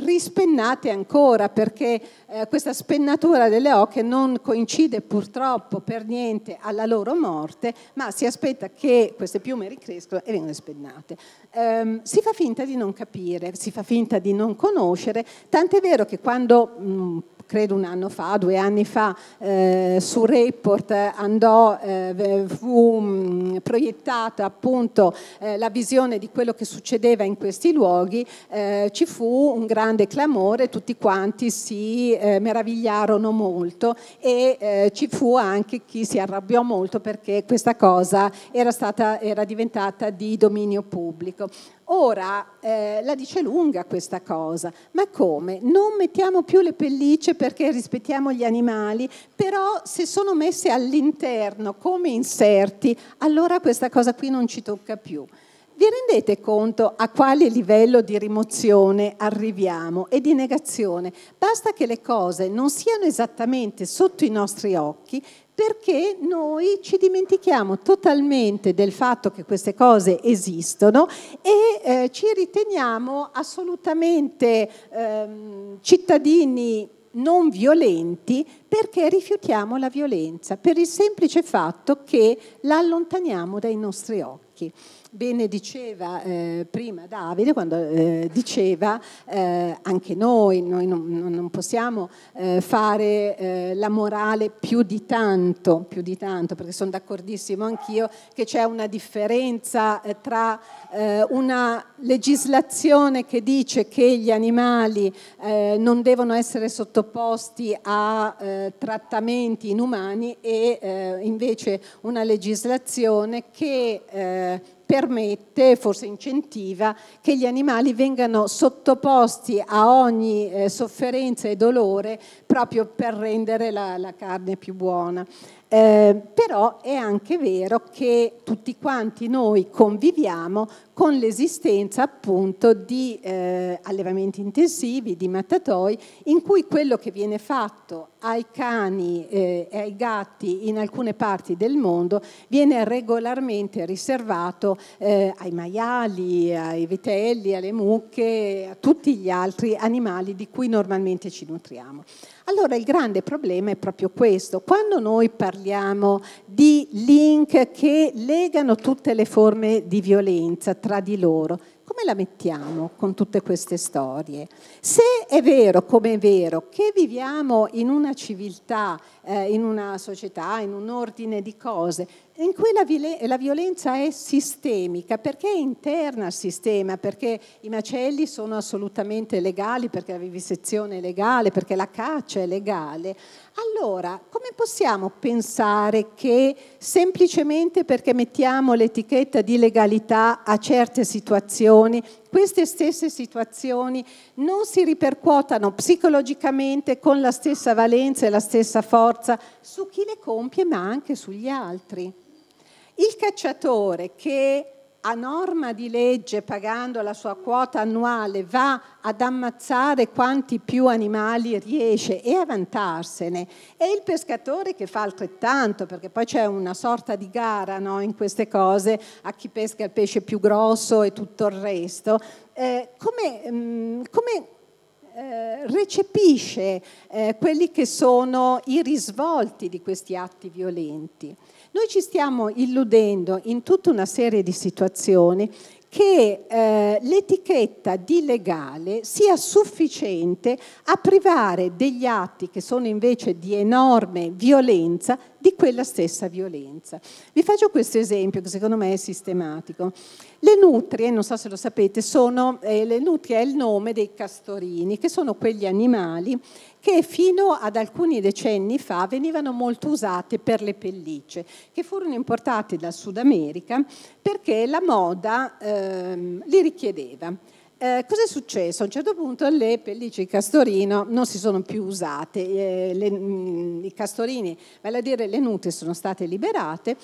rispennate ancora perché eh, questa spennatura delle oche non coincide purtroppo per niente alla loro morte, ma si aspetta che queste piume ricrescano e vengano spennate. Ehm, si fa finta di non capire, si fa finta di non conoscere, tant'è vero che quando mh, mm, credo un anno fa, due anni fa, eh, su Report eh, andò, eh, fu mh, mm, proiettata appunto eh, la visione di quello che succedeva in questi luoghi, eh, ci fu un grande clamore, tutti quanti si eh, meravigliarono molto e ci fu anche chi si arrabbiò molto perché questa cosa era, stata, era diventata di dominio pubblico. Ora, eh, la dice lunga questa cosa, ma come? Non mettiamo più le pellicce perché rispettiamo gli animali, però se sono messe all'interno come inserti, allora questa cosa qui non ci tocca più. Vi rendete conto a quale livello di rimozione arriviamo e di negazione? Basta che le cose non siano esattamente sotto i nostri occhi perché noi ci dimentichiamo totalmente del fatto che queste cose esistono e eh, ci riteniamo assolutamente ehm, cittadini non violenti perché rifiutiamo la violenza, per il semplice fatto che la allontaniamo dai nostri occhi. Bene diceva eh, prima Davide quando eh, diceva eh, anche noi, noi non, non possiamo eh, fare eh, la morale più di tanto, più di tanto perché sono d'accordissimo anch'io che c'è una differenza eh, tra una legislazione che dice che gli animali non devono essere sottoposti a trattamenti inumani e invece una legislazione che permette, forse incentiva, che gli animali vengano sottoposti a ogni eh, sofferenza e dolore proprio per rendere la, la carne più buona. Eh, però è anche vero che tutti quanti noi conviviamo con l'esistenza appunto di eh, allevamenti intensivi, di mattatoi, in cui quello che viene fatto ai cani eh, e ai gatti in alcune parti del mondo viene regolarmente riservato eh, ai maiali, ai vitelli, alle mucche, a tutti gli altri animali di cui normalmente ci nutriamo. Allora il grande problema è proprio questo. Quando noi parliamo di link che legano tutte le forme di violenza tra di loro. Come la mettiamo con tutte queste storie? Se è vero, come è vero, che viviamo in una civiltà, eh, in una società, in un ordine di cose in cui la, la, violenza è sistemica, perché è interna al sistema, perché i macelli sono assolutamente legali, perché la vivisezione è legale, perché la caccia è legale, allora come possiamo pensare che semplicemente perché mettiamo l'etichetta di legalità a certe situazioni, queste stesse situazioni non si ripercuotano psicologicamente con la stessa valenza e la stessa forza su chi le compie ma anche sugli altri? Il cacciatore che a norma di legge, pagando la sua quota annuale, va ad ammazzare quanti più animali riesce e a vantarsene. E il pescatore che fa altrettanto, perché poi c'è una sorta di gara no, in queste cose, a chi pesca il pesce più grosso e tutto il resto. Eh, come, mh, mm, come eh, recepisce eh, quelli che sono i risvolti di questi atti violenti? Noi ci stiamo illudendo in tutta una serie di situazioni che eh, l'etichetta di legale sia sufficiente a privare degli atti che sono invece di enorme violenza di quella stessa violenza. Vi faccio questo esempio che secondo me è sistematico. Le nutrie, non so se lo sapete, sono, eh, le nutrie è il nome dei castorini, che sono quegli animali che fino ad alcuni decenni fa venivano molto usate per le pellicce, che furono importate dal Sud America perché la moda ehm, li richiedeva. Eh, cosa è successo? A un certo punto le pellicce di castorino non si sono più usate, eh, le, mh, mm, i castorini, vale a dire le nute, sono state liberate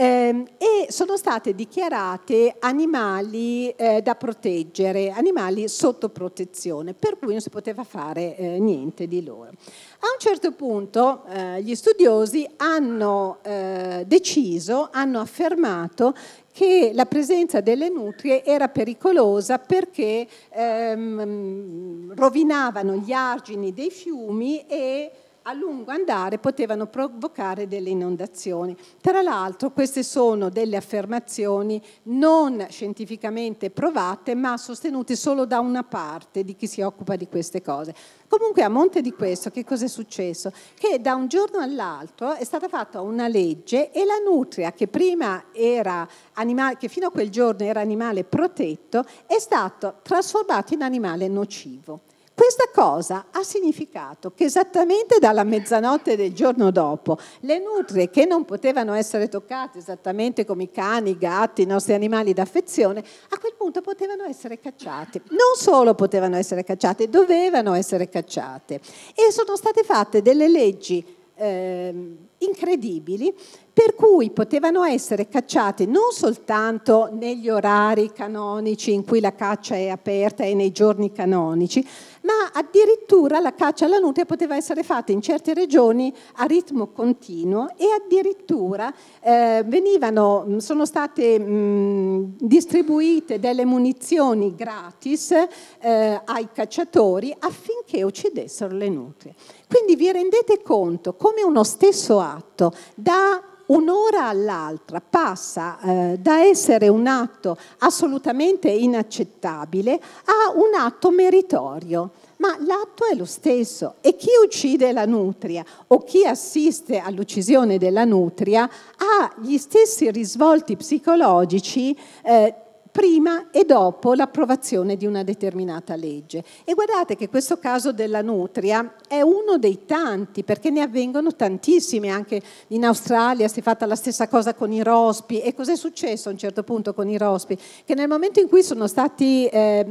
eh, e sono state dichiarate animali eh, da proteggere, animali sotto protezione, per cui non si poteva fare eh, niente di loro. A un certo punto eh, gli studiosi hanno eh, deciso, hanno affermato che la presenza delle nutrie era pericolosa perché ehm, rovinavano gli argini dei fiumi e a lungo andare potevano provocare delle inondazioni. Tra l'altro queste sono delle affermazioni non scientificamente provate ma sostenute solo da una parte di chi si occupa di queste cose. Comunque a monte di questo che cosa è successo? Che da un giorno all'altro è stata fatta una legge e la nutria che prima era animale, che fino a quel giorno era animale protetto, è stato trasformato in animale nocivo. Questa cosa ha significato che esattamente dalla mezzanotte del giorno dopo le nutrie che non potevano essere toccate esattamente come i cani, i gatti, i nostri animali d'affezione, a quel punto potevano essere cacciate. Non solo potevano essere cacciate, dovevano essere cacciate. E sono state fatte delle leggi eh, incredibili per cui potevano essere cacciate non soltanto negli orari canonici in cui la caccia è aperta e nei giorni canonici, ma addirittura la caccia alla nutria poteva essere fatta in certe regioni a ritmo continuo e addirittura eh, venivano, mm, sono state mh, mm, distribuite delle munizioni gratis eh, ai cacciatori affinché uccidessero le nutrie. Quindi vi rendete conto come uno stesso atto dà un'ora all'altra passa eh, da essere un atto assolutamente inaccettabile a un atto meritorio. Ma l'atto è lo stesso e chi uccide la nutria o chi assiste all'uccisione della nutria ha gli stessi risvolti psicologici eh, prima e dopo l'approvazione di una determinata legge. E guardate che questo caso della nutria è uno dei tanti, perché ne avvengono tantissimi, anche in Australia si è fatta la stessa cosa con i rospi e cos'è successo a un certo punto con i rospi? Che nel momento in cui sono stati eh,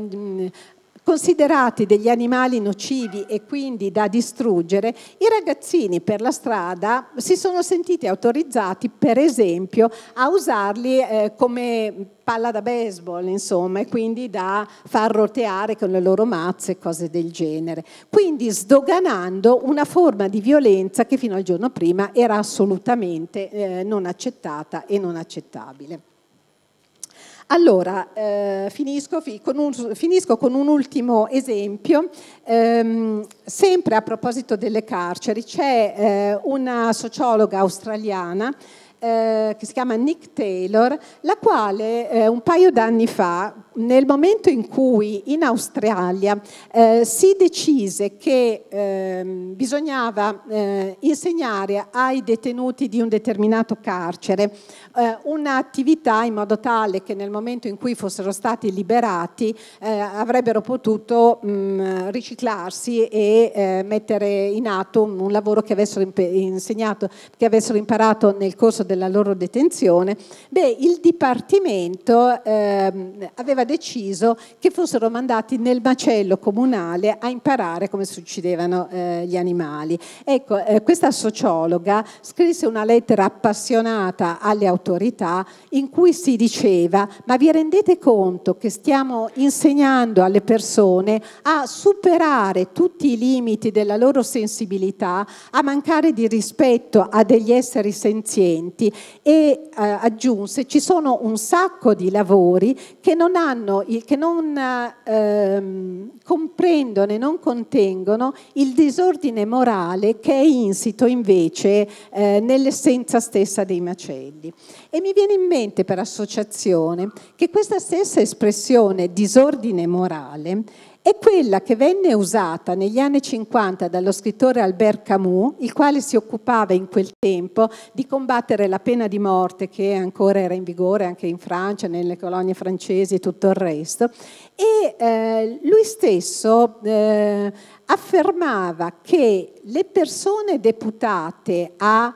Considerati degli animali nocivi e quindi da distruggere, i ragazzini per la strada si sono sentiti autorizzati, per esempio, a usarli eh, come palla da baseball, insomma, e quindi da far roteare con le loro mazze e cose del genere. Quindi sdoganando una forma di violenza che fino al giorno prima era assolutamente eh, non accettata e non accettabile. Allora, eh, finisco, con un, finisco, con un, ultimo esempio. Eh, sempre a proposito delle carceri, c'è eh, una sociologa australiana eh, che si chiama Nick Taylor, la quale eh, un paio d'anni fa, nel momento in cui in Australia eh, si decise che eh, bisognava eh, insegnare ai detenuti di un determinato carcere eh, un'attività in modo tale che nel momento in cui fossero stati liberati eh, avrebbero potuto mh, mm, riciclarsi e eh, mettere in atto un, lavoro che avessero, insegnato, che avessero imparato nel corso della loro detenzione, beh, il Dipartimento ehm, aveva deciso che fossero mandati nel macello comunale a imparare come succedevano eh, gli animali. Ecco, eh, questa sociologa scrisse una lettera appassionata alle autorità in cui si diceva ma vi rendete conto che stiamo insegnando alle persone a superare tutti i limiti della loro sensibilità, a mancare di rispetto a degli esseri senzienti e eh, aggiunse ci sono un sacco di lavori che non hanno hanno, che non ehm, comprendono e non contengono il disordine morale che è insito invece eh, nell'essenza stessa dei macelli. E mi viene in mente per associazione che questa stessa espressione disordine morale è quella che venne usata negli anni 50 dallo scrittore Albert Camus, il quale si occupava in quel tempo di combattere la pena di morte che ancora era in vigore anche in Francia, nelle colonie francesi e tutto il resto, e eh, lui stesso eh, affermava che le persone deputate a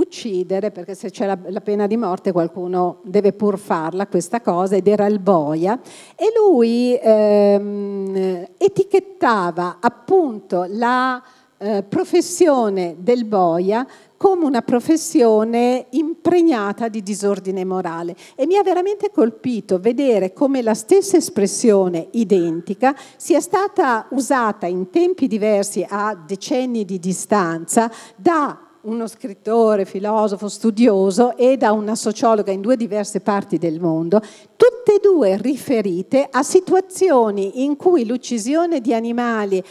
uccidere, perché se c'è la, la, pena di morte qualcuno deve pur farla questa cosa, ed era il boia, e lui ehm, etichettava appunto la eh, professione del boia come una professione impregnata di disordine morale e mi ha veramente colpito vedere come la stessa espressione identica sia stata usata in tempi diversi a decenni di distanza da uno scrittore, filosofo, studioso e da una sociologa in due diverse parti del mondo, tutte e due riferite a situazioni in cui l'uccisione di animali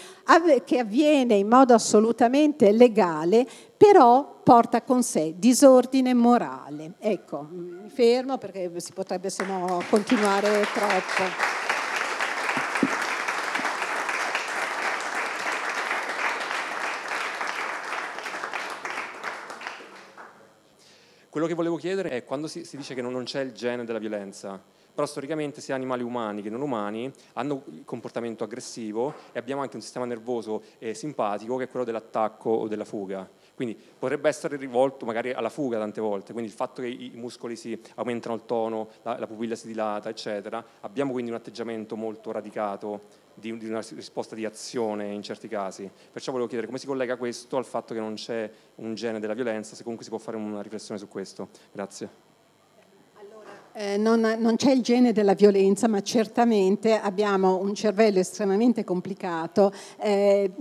che avviene in modo assolutamente legale però porta con sé disordine morale. Ecco, mi fermo perché si potrebbe se no continuare troppo. Quello che volevo chiedere è quando si, si dice che non, non c'è il gene della violenza, però storicamente sia animali umani che non umani hanno il comportamento aggressivo e abbiamo anche un sistema nervoso eh, simpatico che è quello dell'attacco o della fuga. Quindi potrebbe essere rivolto magari alla fuga tante volte, quindi il fatto che i muscoli si aumentano il tono, la, la pupilla si dilata, eccetera. Abbiamo quindi un atteggiamento molto radicato di, di una risposta di azione in certi casi. Perciò volevo chiedere come si collega questo al fatto che non c'è un gene della violenza, se comunque si può fare una riflessione su questo. Grazie eh, non, non c'è il gene della violenza, ma certamente abbiamo un cervello estremamente complicato eh,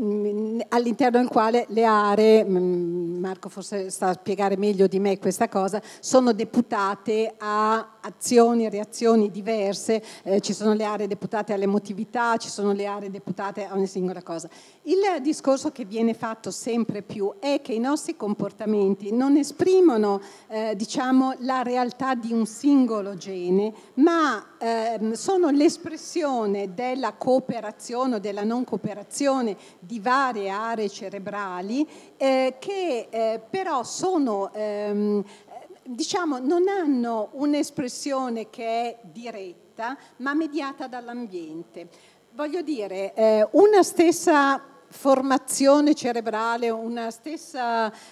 all'interno del quale le aree, Marco forse sta a spiegare meglio di me questa cosa, sono deputate a azioni e reazioni diverse, eh, ci sono le aree deputate all'emotività, ci sono le aree deputate a una singola cosa. Il discorso che viene fatto sempre più è che i nostri comportamenti non esprimono eh, diciamo, la realtà di un singolo omogenei, ma ehm, sono l'espressione della cooperazione o della non cooperazione di varie aree cerebrali eh, che eh, però sono ehm, diciamo, non hanno un'espressione che è diretta ma mediata dall'ambiente. Voglio dire, eh, una stessa formazione cerebrale, un stesso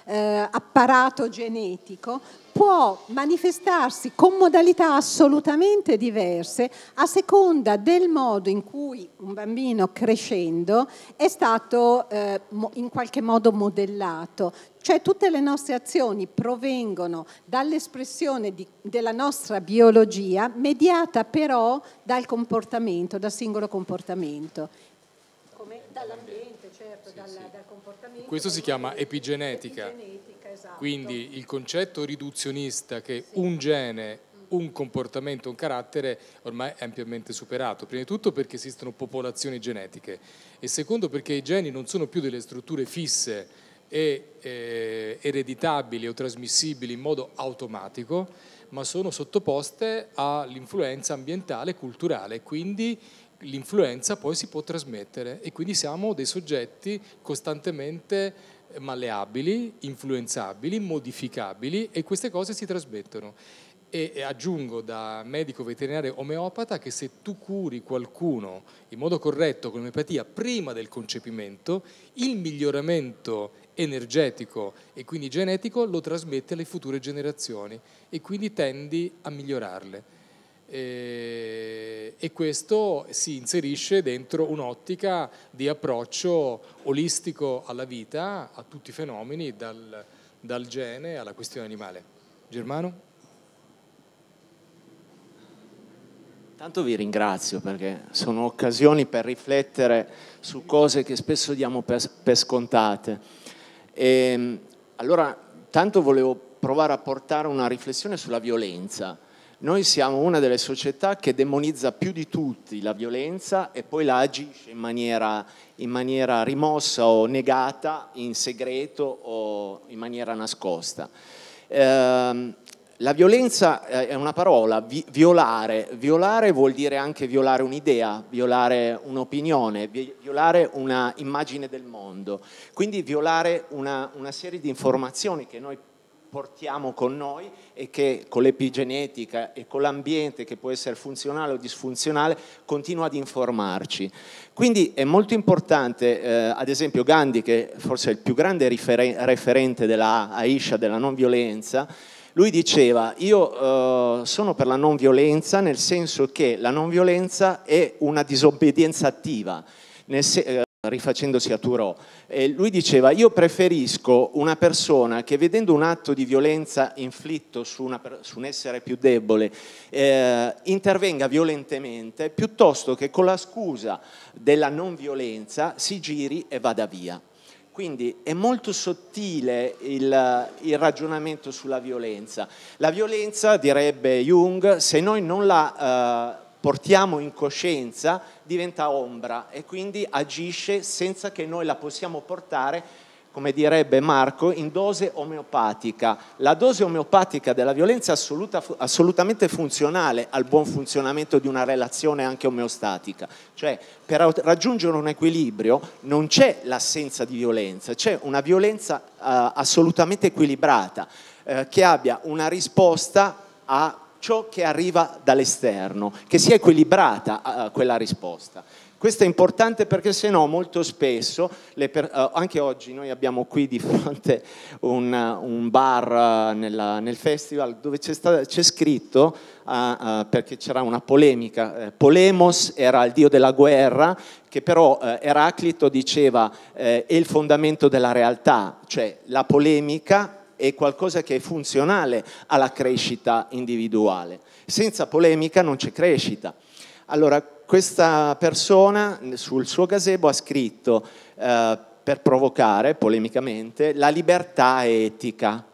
eh, apparato genetico, può manifestarsi con modalità assolutamente diverse a seconda del modo in cui un bambino crescendo è stato eh, in qualche modo modellato. Cioè tutte le nostre azioni provengono dall'espressione di, della nostra biologia, mediata però dal comportamento, dal singolo comportamento, dall'ambiente certo, sì, dal, sì. dal, comportamento. Questo si chiama epigenetica. epigenetica esatto. Quindi il concetto riduzionista che sì. un gene mm. un comportamento, un carattere ormai è ampiamente superato. Prima di tutto perché esistono popolazioni genetiche e secondo perché i geni non sono più delle strutture fisse e eh, ereditabili o trasmissibili in modo automatico, ma sono sottoposte all'influenza ambientale e culturale, quindi l'influenza poi si può trasmettere e quindi siamo dei soggetti costantemente eh, malleabili, influenzabili, modificabili e queste cose si trasmettono. E, aggiungo da medico veterinario omeopata che se tu curi qualcuno in modo corretto con l'omeopatia prima del concepimento, il miglioramento energetico e quindi genetico lo trasmette alle future generazioni e quindi tendi a migliorarle. Eh, e questo si inserisce dentro un'ottica di approccio olistico alla vita, a tutti i fenomeni, dal, dal gene alla questione animale. Germano? Tanto vi ringrazio perché sono occasioni per riflettere su cose che spesso diamo per, per scontate. E, ehm, allora, tanto volevo provare a portare una riflessione sulla violenza noi siamo una delle società che demonizza più di tutti la violenza e poi la agisce in maniera, in maniera rimossa o negata, in segreto o in maniera nascosta. Eh, la violenza eh, è una parola, vi, violare. Violare vuol dire anche violare un'idea, violare un'opinione, violare un'immagine del mondo. Quindi violare una, una serie di informazioni che noi portiamo con noi e che con l'epigenetica e con l'ambiente che può essere funzionale o disfunzionale continua ad informarci. Quindi è molto importante, eh, ad esempio Gandhi che forse è il più grande referen referente della Aisha della non violenza, lui diceva io eh, sono per la non violenza nel senso che la non violenza è una disobbedienza attiva. Nel se- eh, rifacendosi a Thoreau, eh, lui diceva io preferisco una persona che vedendo un atto di violenza inflitto su, una, su un essere più debole eh, intervenga violentemente piuttosto che con la scusa della non violenza si giri e vada via. Quindi è molto sottile il, il, ragionamento sulla violenza. La violenza, direbbe Jung, se noi non la... Eh, portiamo in coscienza diventa ombra e quindi agisce senza che noi la possiamo portare come direbbe Marco, in dose omeopatica. La dose omeopatica della violenza è assoluta, assolutamente funzionale al buon funzionamento di una relazione anche omeostatica. Cioè, per raggiungere un equilibrio non c'è l'assenza di violenza, c'è una violenza eh, assolutamente equilibrata, eh, che abbia una risposta a ciò che arriva dall'esterno, che sia equilibrata eh, quella risposta. Questo è importante perché se no molto spesso, per, eh, anche oggi noi abbiamo qui di fronte un, eh, un bar eh, nella, nel festival dove c'è, sta, c'è scritto, eh, eh perché c'era una polemica, eh, Polemos era il dio della guerra, che però Eraclito diceva è il fondamento della realtà, cioè la polemica è qualcosa che è funzionale alla crescita individuale. Senza polemica non c'è crescita. Allora, questa persona sul suo gazebo ha scritto, eh, per provocare polemicamente, la libertà etica.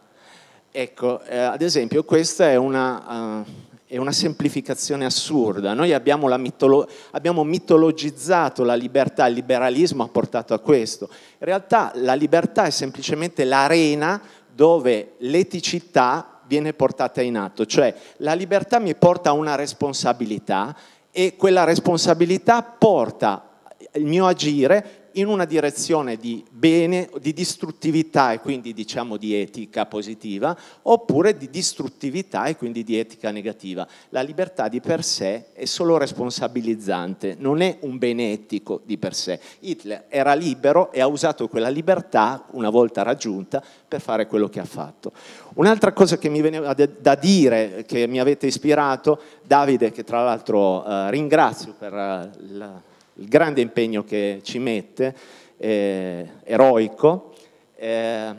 Ecco, eh, ad esempio, questa è una, uh, è una semplificazione assurda. Noi abbiamo, mitolo- abbiamo, mitologizzato la libertà, il liberalismo ha portato a questo. In realtà la libertà è semplicemente l'arena dove l'eticità viene portata in atto, cioè la libertà mi porta a una responsabilità e quella responsabilità porta il mio agire in una direzione di bene, di distruttività e quindi diciamo di etica positiva, oppure di distruttività e quindi di etica negativa. La libertà di per sé è solo responsabilizzante, non è un bene etico di per sé. Hitler era libero e ha usato quella libertà, una volta raggiunta, per fare quello che ha fatto. Un'altra cosa che mi veniva da dire, che mi avete ispirato, Davide, che tra l'altro eh, ringrazio per eh, la il grande impegno che ci mette, eh, eroico, eh,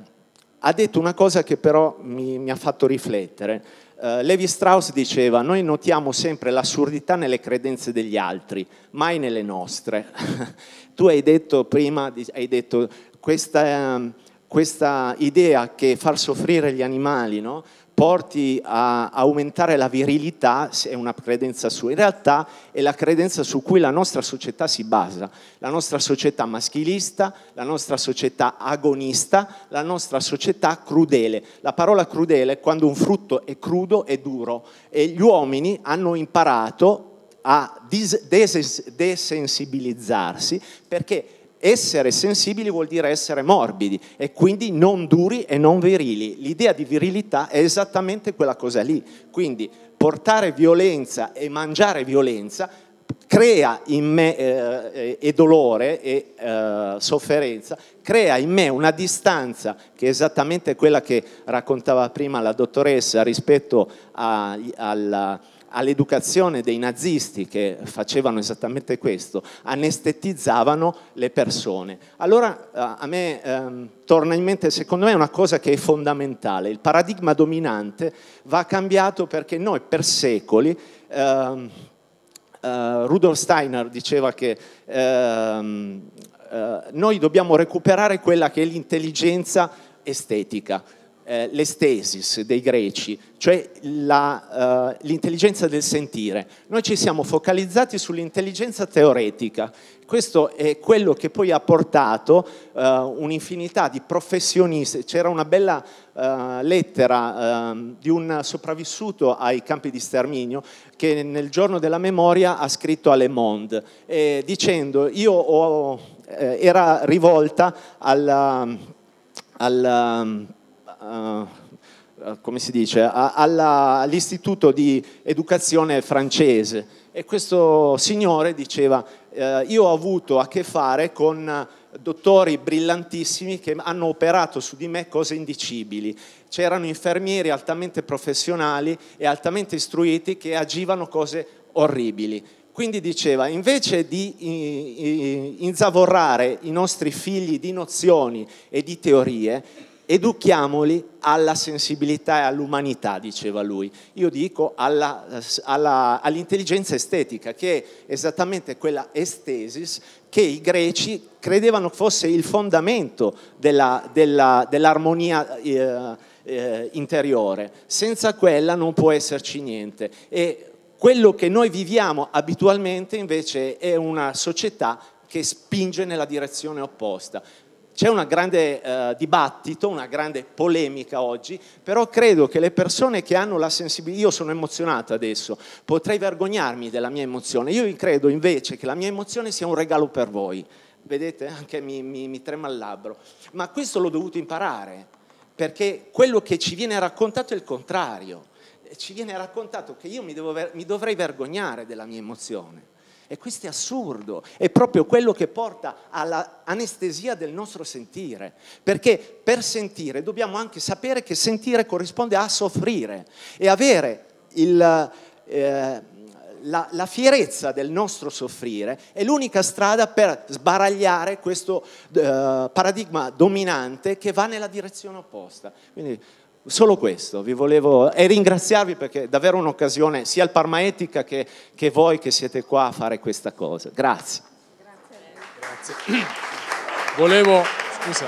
ha detto una cosa che però mi, mi ha fatto riflettere. Eh, Levi Strauss diceva, noi notiamo sempre l'assurdità nelle credenze degli altri, mai nelle nostre. *laughs* tu hai detto prima, hai detto questa, ehm, questa idea che far soffrire gli animali, no? porti a aumentare la virilità è una credenza sua. In realtà è la credenza su cui la nostra società si basa, la nostra società maschilista, la nostra società agonista, la nostra società crudele. La parola crudele è quando un frutto è crudo e duro e gli uomini hanno imparato a desensibilizzarsi perché essere sensibili vuol dire essere morbidi e quindi non duri e non virili. L'idea di virilità è esattamente quella cosa lì. Quindi portare violenza e mangiare violenza crea in me eh, eh, e dolore e eh, sofferenza, crea in me una distanza che è esattamente quella che raccontava prima la dottoressa rispetto a, alla all'educazione dei nazisti che facevano esattamente questo, anestetizzavano le persone. Allora eh, a me ehm, torna in mente, secondo me, una cosa che è fondamentale. Il paradigma dominante va cambiato perché noi per secoli... Ehm, eh, Rudolf Steiner diceva che ehm, eh, noi dobbiamo recuperare quella che è l'intelligenza estetica eh, l'estesis dei greci, cioè la, uh, l'intelligenza del sentire. Noi ci siamo focalizzati sull'intelligenza teoretica. Questo è quello che poi ha portato uh, un'infinità di professionisti. C'era una bella uh, lettera ehm, di un sopravvissuto ai campi di sterminio che nel giorno della memoria ha scritto a Le Monde eh, dicendo io ho, eh, era rivolta al ehm, alla ehm, uh, come si dice, all'istituto di educazione francese e questo signore diceva eh, io ho avuto a che fare con dottori brillantissimi che hanno operato su di me cose indicibili. C'erano infermieri altamente professionali e altamente istruiti che agivano cose orribili. Quindi diceva, invece di inzavorrare i nostri figli di nozioni e di teorie, educhiamoli alla sensibilità e all'umanità, diceva lui. Io dico all'intelligenza estetica, che è esattamente quella estesis che i greci credevano fosse il fondamento dell'armonia eh, eh, interiore. Senza quella non può esserci niente. E quello che noi viviamo abitualmente invece è una società che spinge nella direzione opposta. C'è un grande eh, dibattito, una grande polemica oggi, però credo che le persone che hanno la sensibilità, io sono emozionato adesso, potrei vergognarmi della mia emozione, io credo invece che la mia emozione sia un regalo per voi. Vedete, anche mi, mi, mi trema il labbro. Ma questo l'ho dovuto imparare, perché quello che ci viene raccontato è il contrario. Ci viene raccontato che io mi, devo, mi dovrei vergognare della mia emozione. E questo è assurdo, è proprio quello che porta all'anestesia del nostro sentire, perché per sentire dobbiamo anche sapere che sentire corrisponde a soffrire e avere il, eh, la, la, fierezza del nostro soffrire è l'unica strada per sbaragliare questo eh, paradigma dominante che va nella direzione opposta. Quindi, solo questo, vi volevo e ringraziarvi perché è davvero un'occasione sia il Parmaetica che, che voi che siete qua a fare questa cosa. Grazie. Grazie. Grazie. Volevo, scusa,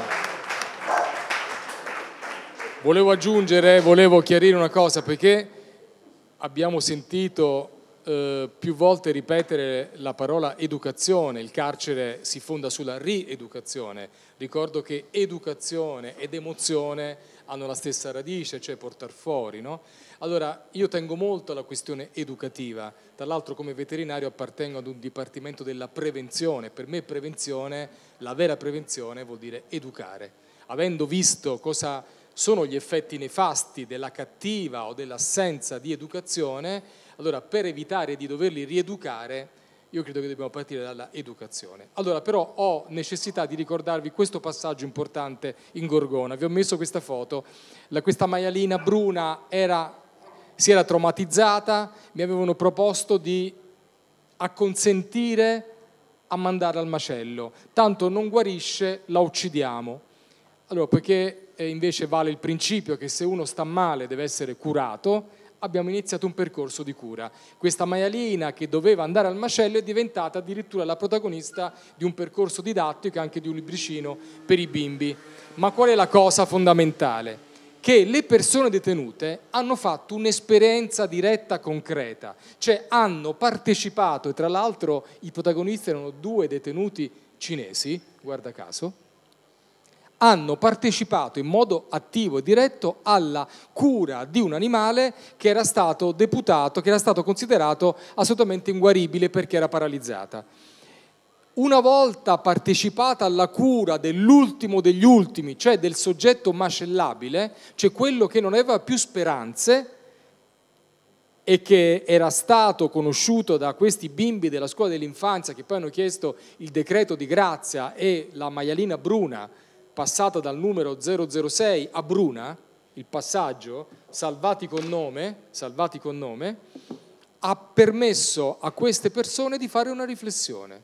volevo aggiungere, volevo chiarire una cosa perché abbiamo sentito eh, più volte ripetere la parola educazione, il carcere si fonda sulla rieducazione. Ricordo che educazione ed emozione hanno la stessa radice, cioè portare fuori. No? Allora io tengo molto alla questione educativa, tra l'altro come veterinario appartengo ad un dipartimento della prevenzione, per me prevenzione, la vera prevenzione vuol dire educare. Avendo visto cosa sono gli effetti nefasti della cattiva o dell'assenza di educazione, allora per evitare di doverli rieducare io credo che dobbiamo partire dall'educazione. Allora però ho necessità di ricordarvi questo passaggio importante in Gorgona, vi ho messo questa foto, La, questa maialina bruna era, si era traumatizzata, mi avevano proposto di acconsentire a mandarla al macello, tanto non guarisce, la uccidiamo. Allora, poiché eh, invece vale il principio che se uno sta male deve essere curato, abbiamo iniziato un percorso di cura. Questa maialina che doveva andare al macello è diventata addirittura la protagonista di un percorso didattico e anche di un libricino per i bimbi. Ma qual è la cosa fondamentale? Che le persone detenute hanno fatto un'esperienza diretta concreta, cioè hanno partecipato e tra l'altro i protagonisti erano due detenuti cinesi, guarda caso, hanno partecipato in modo attivo e diretto alla cura di un animale che era stato deputato, che era stato considerato assolutamente inguaribile perché era paralizzata. Una volta partecipata alla cura dell'ultimo degli ultimi, cioè del soggetto macellabile, cioè quello che non aveva più speranze, e che era stato conosciuto da questi bimbi della scuola dell'infanzia che poi hanno chiesto il decreto di grazia e la maialina bruna passata dal numero 006 a Bruna, il passaggio salvati con nome, salvati con nome ha permesso a queste persone di fare una riflessione.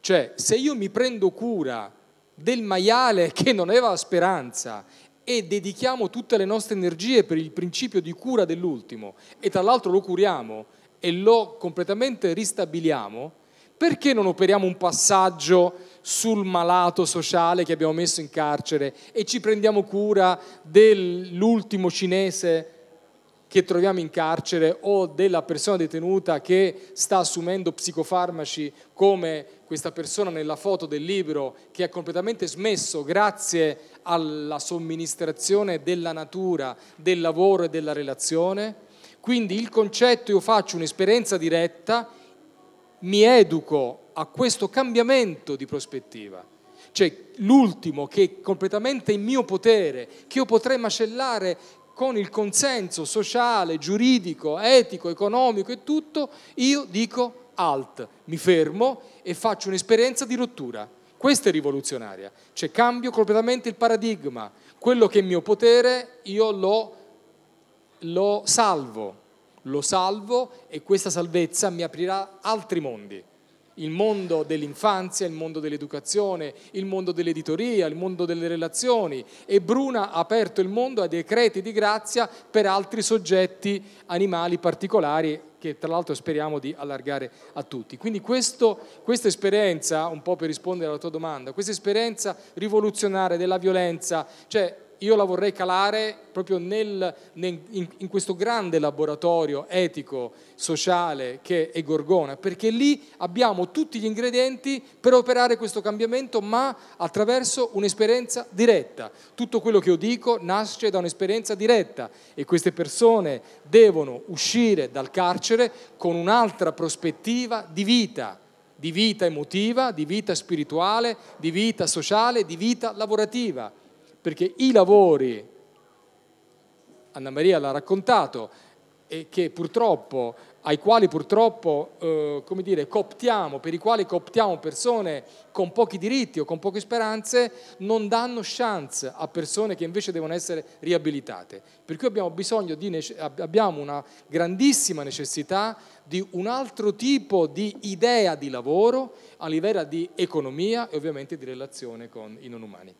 Cioè, se io mi prendo cura del maiale *laughs* che non aveva speranza e dedichiamo tutte le nostre energie per il principio di cura dell'ultimo e tra l'altro lo curiamo e lo completamente ristabiliamo, perché non operiamo un passaggio sul malato sociale che abbiamo messo in carcere e ci prendiamo cura dell'ultimo cinese che troviamo in carcere o della persona detenuta che sta assumendo psicofarmaci come questa persona nella foto del libro che ha completamente smesso grazie alla somministrazione della natura, del lavoro e della relazione. Quindi il concetto io faccio un'esperienza diretta mi educo a questo cambiamento di prospettiva. Cioè l'ultimo che è completamente in mio potere, che io potrei macellare con il consenso sociale, giuridico, etico, economico e tutto, io dico alt, mi fermo e faccio un'esperienza di rottura. Questa è rivoluzionaria, cioè cambio completamente il paradigma, quello che è mio potere io lo, lo salvo, lo salvo e questa salvezza mi aprirà altri mondi. Il mondo dell'infanzia, il mondo dell'educazione, il mondo dell'editoria, il mondo delle relazioni. E Bruna ha aperto il mondo a decreti di grazia per altri soggetti animali particolari che tra l'altro speriamo di allargare a tutti. Quindi questo, questa esperienza, un po' per rispondere alla tua domanda, questa esperienza rivoluzionaria della violenza, cioè io la vorrei calare proprio nel, nel, in, in, questo grande laboratorio etico, sociale che è Gorgona, perché lì abbiamo tutti gli ingredienti per operare questo cambiamento, ma attraverso un'esperienza diretta. Tutto quello che io dico nasce da un'esperienza diretta e queste persone devono uscire dal carcere con un'altra prospettiva di vita di vita emotiva, di vita spirituale, di vita sociale, di vita lavorativa perché i lavori, Anna Maria l'ha raccontato, purtroppo, ai quali purtroppo eh, dire, cooptiamo, per i quali cooptiamo persone con pochi diritti o con poche speranze, non danno chance a persone che invece devono essere riabilitate. Per cui abbiamo, di, abbiamo una grandissima necessità di un altro tipo di idea di lavoro a livello di economia e ovviamente di relazione con i non umani.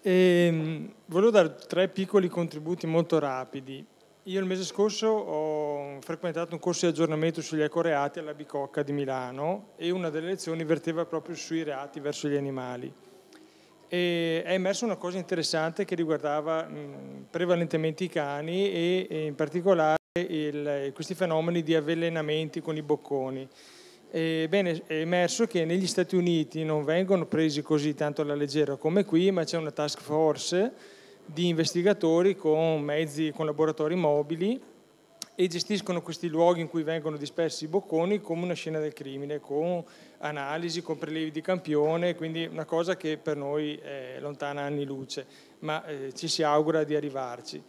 E ehm, volevo dare tre piccoli contributi molto rapidi. Io il mese scorso ho frequentato un corso di aggiornamento sugli ecoreati alla Bicocca di Milano e una delle lezioni verteva proprio sui reati verso gli animali. E è emersa una cosa interessante che riguardava mh, prevalentemente i cani e, e in particolare il, questi fenomeni di avvelenamenti con i bocconi. Ebbene, è emerso che negli Stati Uniti non vengono presi così tanto alla leggera come qui, ma c'è una task force di investigatori con mezzi, con laboratori mobili e gestiscono questi luoghi in cui vengono dispersi i bocconi come una scena del crimine, con analisi, con prelievi di campione, quindi una cosa che per noi è lontana anni luce, ma eh, ci si augura di arrivarci.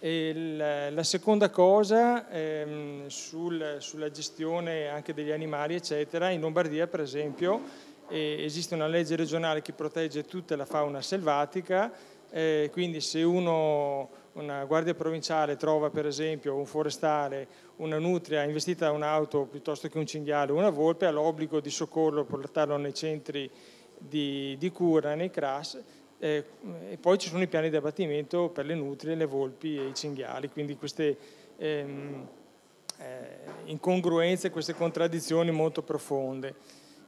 La, la, seconda cosa ehm, sul, sulla gestione anche degli animali, eccetera, in Lombardia per esempio eh, esiste una legge regionale che protegge tutta la fauna selvatica, eh, quindi se uno, una guardia provinciale trova per esempio un forestale, una nutria investita da un'auto piuttosto che un cinghiale o una volpe, ha l'obbligo di soccorrerlo, portarlo nei centri di, di cura, nei CRAS eh, e poi ci sono i piani di abbattimento per le nutrie, le volpi e i cinghiali, quindi queste ehm, eh, incongruenze, queste contraddizioni molto profonde.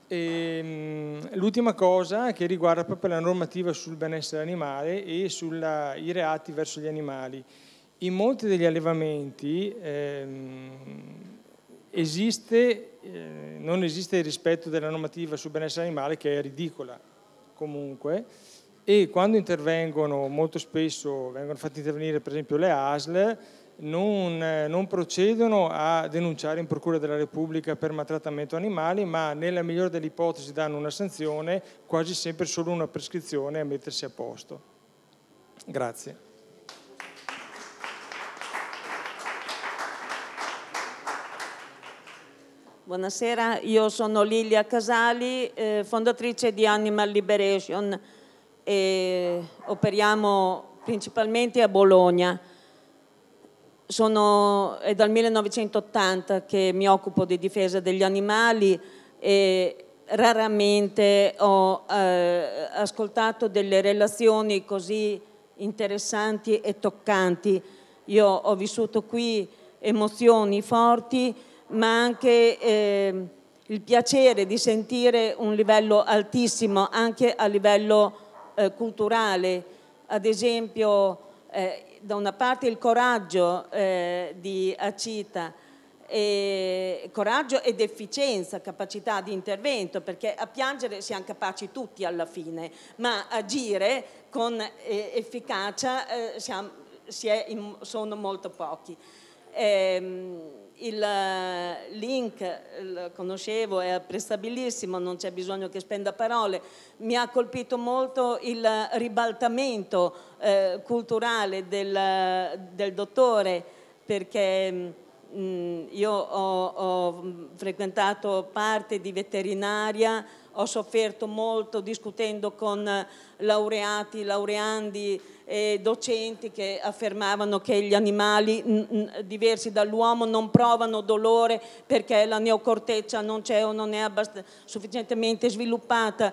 Ehm, l'ultima cosa che riguarda proprio la normativa sul benessere animale e sui reati verso gli animali. In molti degli allevamenti ehm, esiste, eh, non esiste il rispetto della normativa sul benessere animale che è ridicola comunque, e quando intervengono molto spesso vengono fatte intervenire per esempio le ASL non, non, procedono a denunciare in Procura della Repubblica per maltrattamento animali, ma nella migliore delle ipotesi danno una sanzione, quasi sempre solo una prescrizione a mettersi a posto. Grazie. Buonasera, io sono Lilia Casali, eh, fondatrice di Animal Liberation e operiamo principalmente a Bologna. Sono, è dal 1980 che mi occupo di difesa degli animali e raramente ho eh, ascoltato delle relazioni così interessanti e toccanti. Io ho vissuto qui emozioni forti, ma anche eh, il piacere di sentire un livello altissimo, anche a livello eh, culturale, ad esempio eh, da una parte il coraggio eh, di Acita, e coraggio ed efficienza, capacità di intervento, perché a piangere siamo capaci tutti alla fine, ma agire con eh, efficacia eh, siamo, è, sono molto pochi. Ehm, il eh, link lo conoscevo, è apprezzabilissimo, non c'è bisogno che spenda parole. Mi ha colpito molto il ribaltamento eh, culturale del, del, dottore perché mh, mm, io ho, ho frequentato parte di veterinaria ho sofferto molto discutendo con laureati, laureandi e docenti che affermavano che gli animali diversi dall'uomo non provano dolore perché la neocorteccia non c'è o non è sufficientemente sviluppata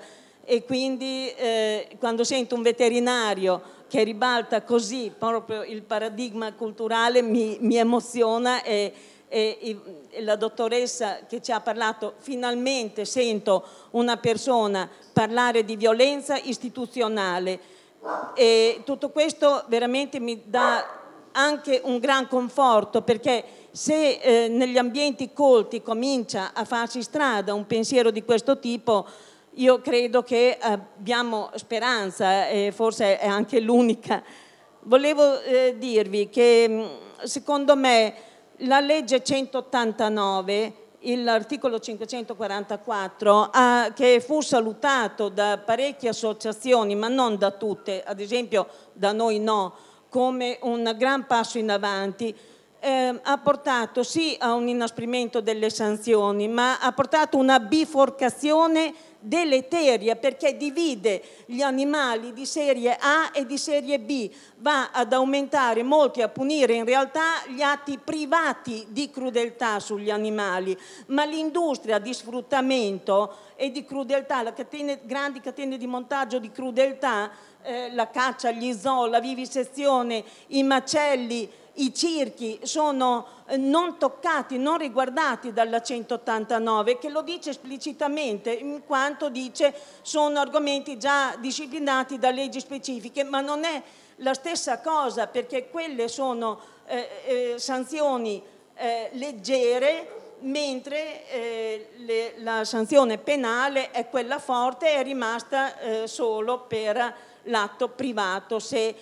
e quindi eh, quando sento un veterinario che ribalta così proprio il paradigma culturale mi, mi emoziona e, e, e la dottoressa che ci ha parlato, finalmente sento una persona parlare di violenza istituzionale. E tutto questo veramente mi dà anche un gran conforto perché se eh, negli ambienti colti comincia a farsi strada un pensiero di questo tipo io credo che abbiamo speranza e forse è anche l'unica. Volevo eh, dirvi che secondo me la legge 189 l'articolo 544 ha, che fu salutato da parecchie associazioni ma non da tutte, ad esempio da noi no, come un gran passo in avanti eh, ha portato sì a un inasprimento delle sanzioni ma ha portato una biforcazione deleteria perché divide gli animali di serie A e di serie B, va ad aumentare molti, a punire in realtà gli atti privati di crudeltà sugli animali, ma l'industria di sfruttamento e di crudeltà, le catene, grandi catene di montaggio di crudeltà, eh, la caccia, gli zoo, la vivisezione, i macelli, i circhi sono eh, non toccati, non riguardati dalla 189 che lo dice esplicitamente in quanto dice sono argomenti già disciplinati da leggi specifiche ma non è la stessa cosa perché quelle sono eh, eh, sanzioni eh, leggere mentre eh, le, la sanzione penale è quella forte è rimasta eh, solo per l'atto privato se eh,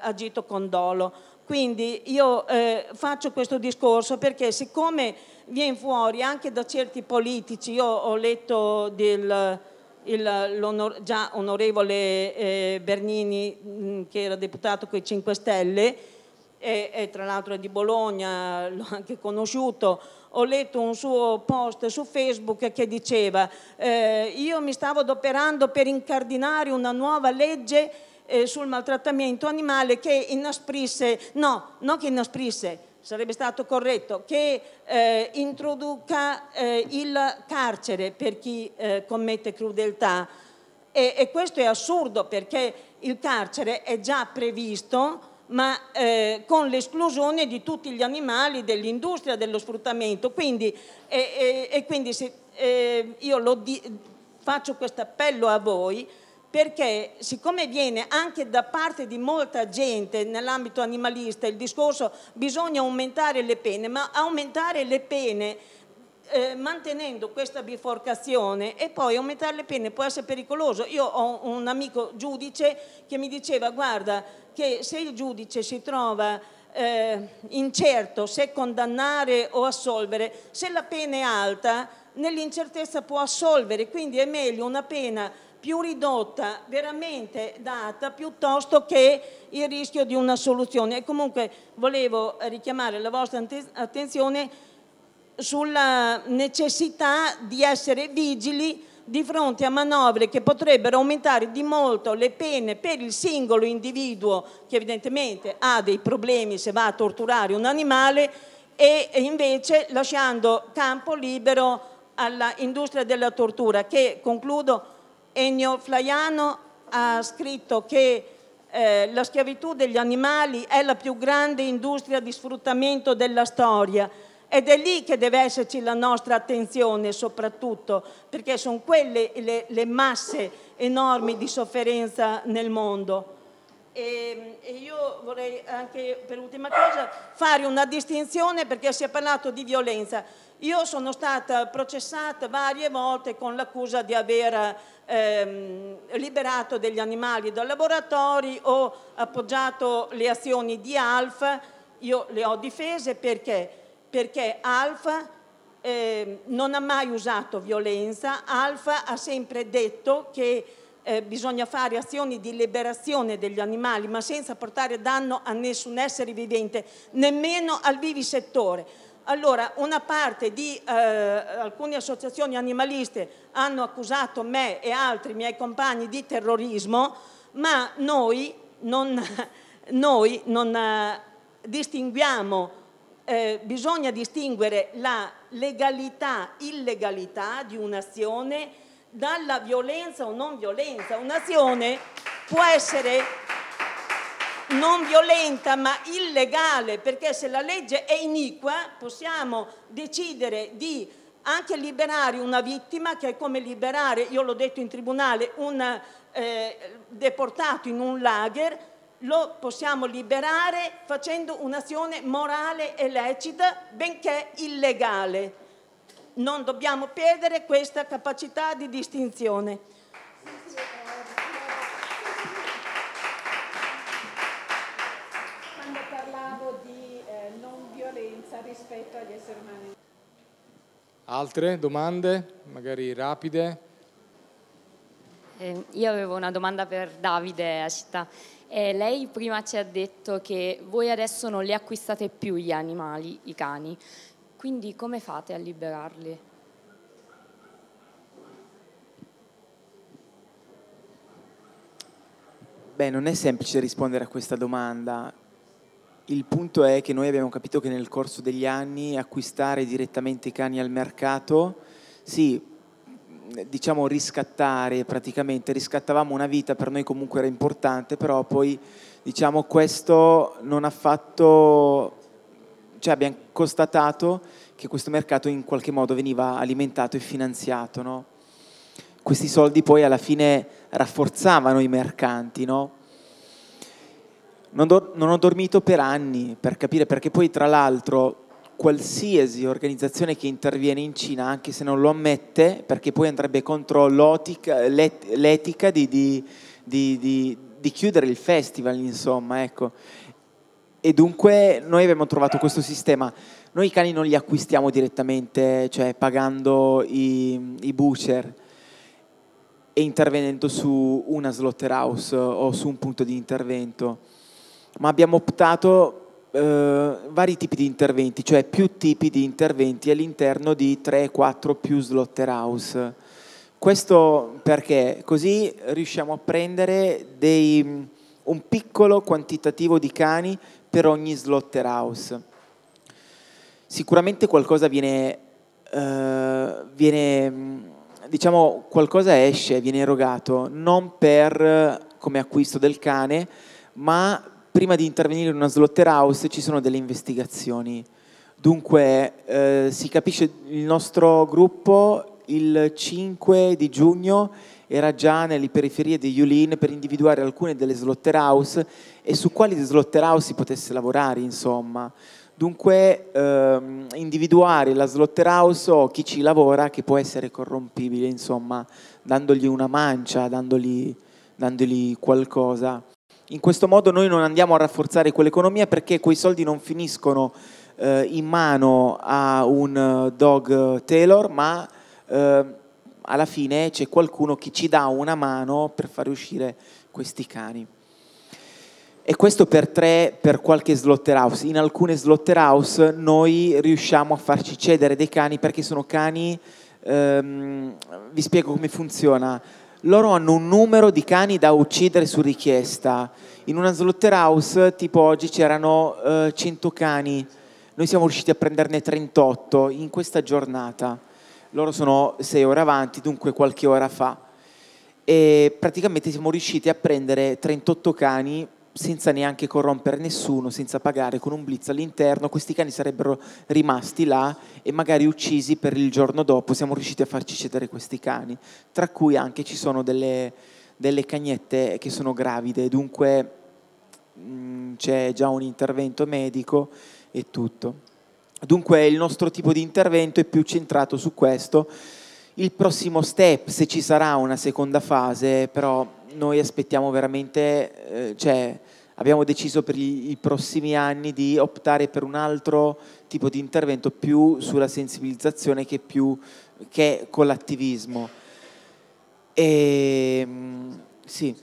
agito con dolo. Quindi io eh, faccio questo discorso perché siccome viene fuori anche da certi politici, io ho letto del, il, onor, già onorevole eh, Bernini mh, mm, che era deputato con i 5 Stelle e, e tra l'altro è di Bologna, l'ho anche conosciuto, ho letto un suo post su Facebook che diceva eh, io mi stavo adoperando per incardinare una nuova legge eh, sul maltrattamento animale che inasprisse, no, non che inasprisse, sarebbe stato corretto, che eh, introduca eh, il carcere per chi eh, commette crudeltà. E, e, questo è assurdo perché il carcere è già previsto ma eh, con l'esclusione di tutti gli animali dell'industria dello sfruttamento. Quindi, e, e, quindi se, eh, io di, faccio questo appello a voi perché siccome viene anche da parte di molta gente nell'ambito animalista il discorso bisogna aumentare le pene, ma aumentare le pene eh, mantenendo questa biforcazione e poi aumentare le pene può essere pericoloso. Io ho un amico giudice che mi diceva guarda che se il giudice si trova eh, incerto se condannare o assolvere, se la pena è alta nell'incertezza può assolvere, quindi è meglio una pena più ridotta, veramente data, piuttosto che il rischio di una soluzione. E comunque volevo richiamare la vostra attenzione sulla necessità di essere vigili di fronte a manovre che potrebbero aumentare di molto le pene per il singolo individuo che evidentemente ha dei problemi se va a torturare un animale e invece lasciando campo libero all'industria della tortura che, concludo, Ennio Flaiano ha scritto che eh, la schiavitù degli animali è la più grande industria di sfruttamento della storia ed è lì che deve esserci la nostra attenzione soprattutto perché sono quelle le, le masse enormi di sofferenza nel mondo. E, ehm, e io vorrei anche per ultima cosa fare una distinzione perché si è parlato di violenza. Io sono stata processata varie volte con l'accusa di aver ehm, liberato degli animali da laboratori o appoggiato le azioni di Alfa. Io le ho difese perché? Perché Alfa eh, non ha mai usato violenza, Alfa ha sempre detto che eh, bisogna fare azioni di liberazione degli animali ma senza portare danno a nessun essere vivente, nemmeno al vivisettore. Allora, una parte di eh, alcune associazioni animaliste hanno accusato me e altri miei compagni di terrorismo, ma noi non, *laughs* noi non eh, distinguiamo eh, bisogna distinguere la legalità, illegalità di un'azione dalla violenza o non violenza. Un'azione può essere non violenta ma illegale, perché se la legge è iniqua possiamo decidere di anche liberare una vittima che è come liberare, io l'ho detto in tribunale, un eh, deportato in un lager, lo possiamo liberare facendo un'azione morale e lecita, benché illegale. Non dobbiamo perdere questa capacità di distinzione. rispetto agli esseri umani. Altre domande, magari rapide? Eh, io avevo una domanda per Davide Ashita. Eh, eh, lei prima ci ha detto che voi adesso non li acquistate più gli animali, i cani, quindi come fate a liberarli? Beh, non è semplice rispondere a questa domanda. Il punto è che noi abbiamo capito che nel corso degli anni acquistare direttamente i cani al mercato, sì, diciamo riscattare praticamente, riscattavamo una vita, per noi comunque era importante, però poi diciamo questo non ha fatto, cioè abbiamo constatato che questo mercato in qualche modo veniva alimentato e finanziato, no? Questi soldi poi alla fine rafforzavano i mercanti, no? Non, do- non ho dormito per anni per capire perché poi tra l'altro qualsiasi organizzazione che interviene in Cina, anche se non lo ammette, perché poi andrebbe contro l'et- l'etica di, di, di, di, chiudere il festival, insomma, ecco. E dunque noi abbiamo trovato questo sistema. Noi i cani non li acquistiamo direttamente, cioè pagando i, i butcher e intervenendo su una slaughterhouse o su un punto di intervento ma abbiamo optato eh, vari tipi di interventi, cioè più tipi di interventi all'interno di 3-4 più slaughterhouse. Questo perché così riusciamo a prendere dei, un piccolo quantitativo di cani per ogni slaughterhouse. Sicuramente qualcosa viene, eh, viene diciamo, qualcosa esce, viene erogato, non per, come acquisto del cane, ma prima di intervenire in una slaughterhouse ci sono delle investigazioni. Dunque, eh, si capisce il nostro gruppo il 5 di giugno era già nelle periferie di Yulin per individuare alcune delle slaughterhouse e su quali slaughterhouse si potesse lavorare, insomma. Dunque, ehm, individuare la slaughterhouse o chi ci lavora che può essere corrompibile, insomma, dandogli una mancia, dandogli, dandogli qualcosa. In questo modo noi non andiamo a rafforzare quell'economia perché quei soldi non finiscono eh, in mano a un eh, dog tailor, ma eh, alla fine c'è qualcuno che ci dà una mano per far uscire questi cani. E questo per tre, per qualche slaughterhouse. In alcune slaughterhouse noi riusciamo a farci cedere dei cani perché sono cani... Ehm, vi spiego come funziona loro hanno un numero di cani da uccidere su richiesta. In una slaughterhouse tipo oggi, c'erano eh, 100 cani. Noi siamo riusciti a prenderne 38 in questa giornata. Loro sono 6 ore avanti, dunque qualche ora fa. E praticamente siamo riusciti a prendere 38 cani senza neanche corrompere nessuno, senza pagare, con un blitz all'interno, questi cani sarebbero rimasti là e magari uccisi per il giorno dopo, siamo riusciti a farci cedere questi cani, tra cui anche ci sono delle, delle cagnette che sono gravide, dunque mh, mm, c'è già un intervento medico e tutto. Dunque il nostro tipo di intervento è più centrato su questo. Il prossimo step, se ci sarà una seconda fase, però noi aspettiamo veramente, eh, cioè abbiamo deciso per i prossimi anni di optare per un altro tipo di intervento più sulla sensibilizzazione che, più, che con l'attivismo. E, ehm, sì.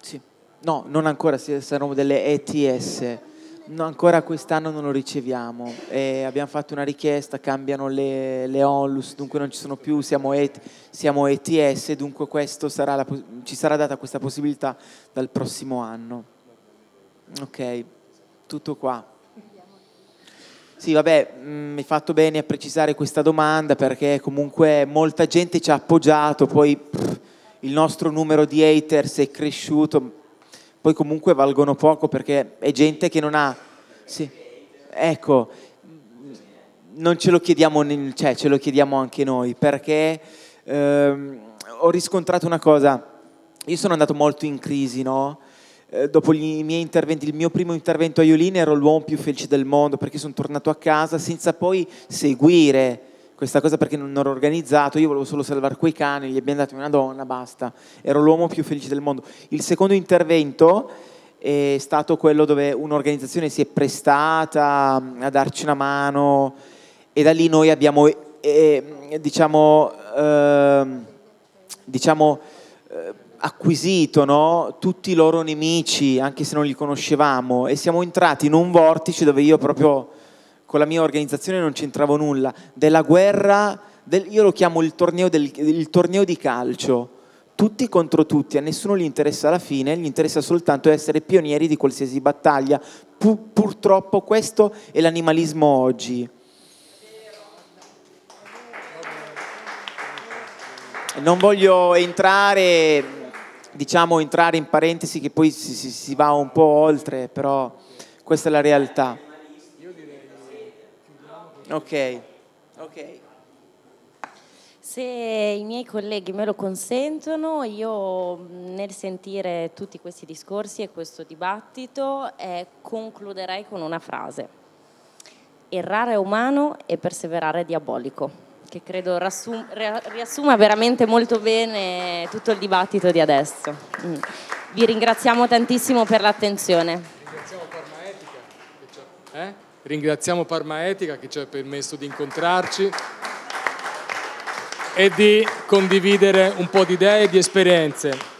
sì. No, non ancora, saranno delle ETS. No, ancora quest'anno non lo riceviamo. E abbiamo fatto una richiesta, cambiano le, le onlus, dunque non ci sono più, siamo, et, siamo ETS, dunque sarà la, ci sarà data questa possibilità dal prossimo anno. Ok, tutto qua. Sì, vabbè, mm, mi hai fatto bene a precisare questa domanda perché comunque molta gente ci ha appoggiato, poi pff, il nostro numero di haters è cresciuto poi comunque valgono poco perché è gente che non ha... Sì, ecco, non ce lo chiediamo, nel, cioè ce lo chiediamo anche noi perché ehm, ho riscontrato una cosa, io sono andato molto in crisi, no? Eh, dopo i miei interventi, il mio primo intervento a Iolina ero l'uomo più felice del mondo perché sono tornato a casa senza poi seguire questa cosa perché non ero organizzato, io volevo solo salvare quei cani, gli abbiamo dato una donna, basta. Ero l'uomo più felice del mondo. Il secondo intervento è stato quello dove un'organizzazione si è prestata a darci una mano e da lì noi abbiamo, eh, eh diciamo, eh, diciamo eh, acquisito no? tutti i loro nemici, anche se non li conoscevamo, e siamo entrati in un vortice dove io proprio con la mia organizzazione non c'entravo nulla, della guerra, del, io lo chiamo il torneo, del, il torneo di calcio, tutti contro tutti, a nessuno gli interessa la fine, gli interessa soltanto essere pionieri di qualsiasi battaglia. Pu, purtroppo questo è l'animalismo oggi. Non voglio entrare, diciamo, entrare in parentesi che poi si, si, si va un po' oltre, però questa è la realtà. Ok, ok. Se i miei colleghi me lo consentono, io nel sentire tutti questi discorsi e questo dibattito eh, concluderei con una frase. Errare è umano e perseverare è diabolico, che credo riassuma veramente molto bene tutto il dibattito di adesso. Mm. Vi ringraziamo tantissimo per l'attenzione. Ringraziamo Forma Etica. Eh? Ringraziamo Parma Etica che ci ha permesso di incontrarci e di condividere un po' di idee e di esperienze.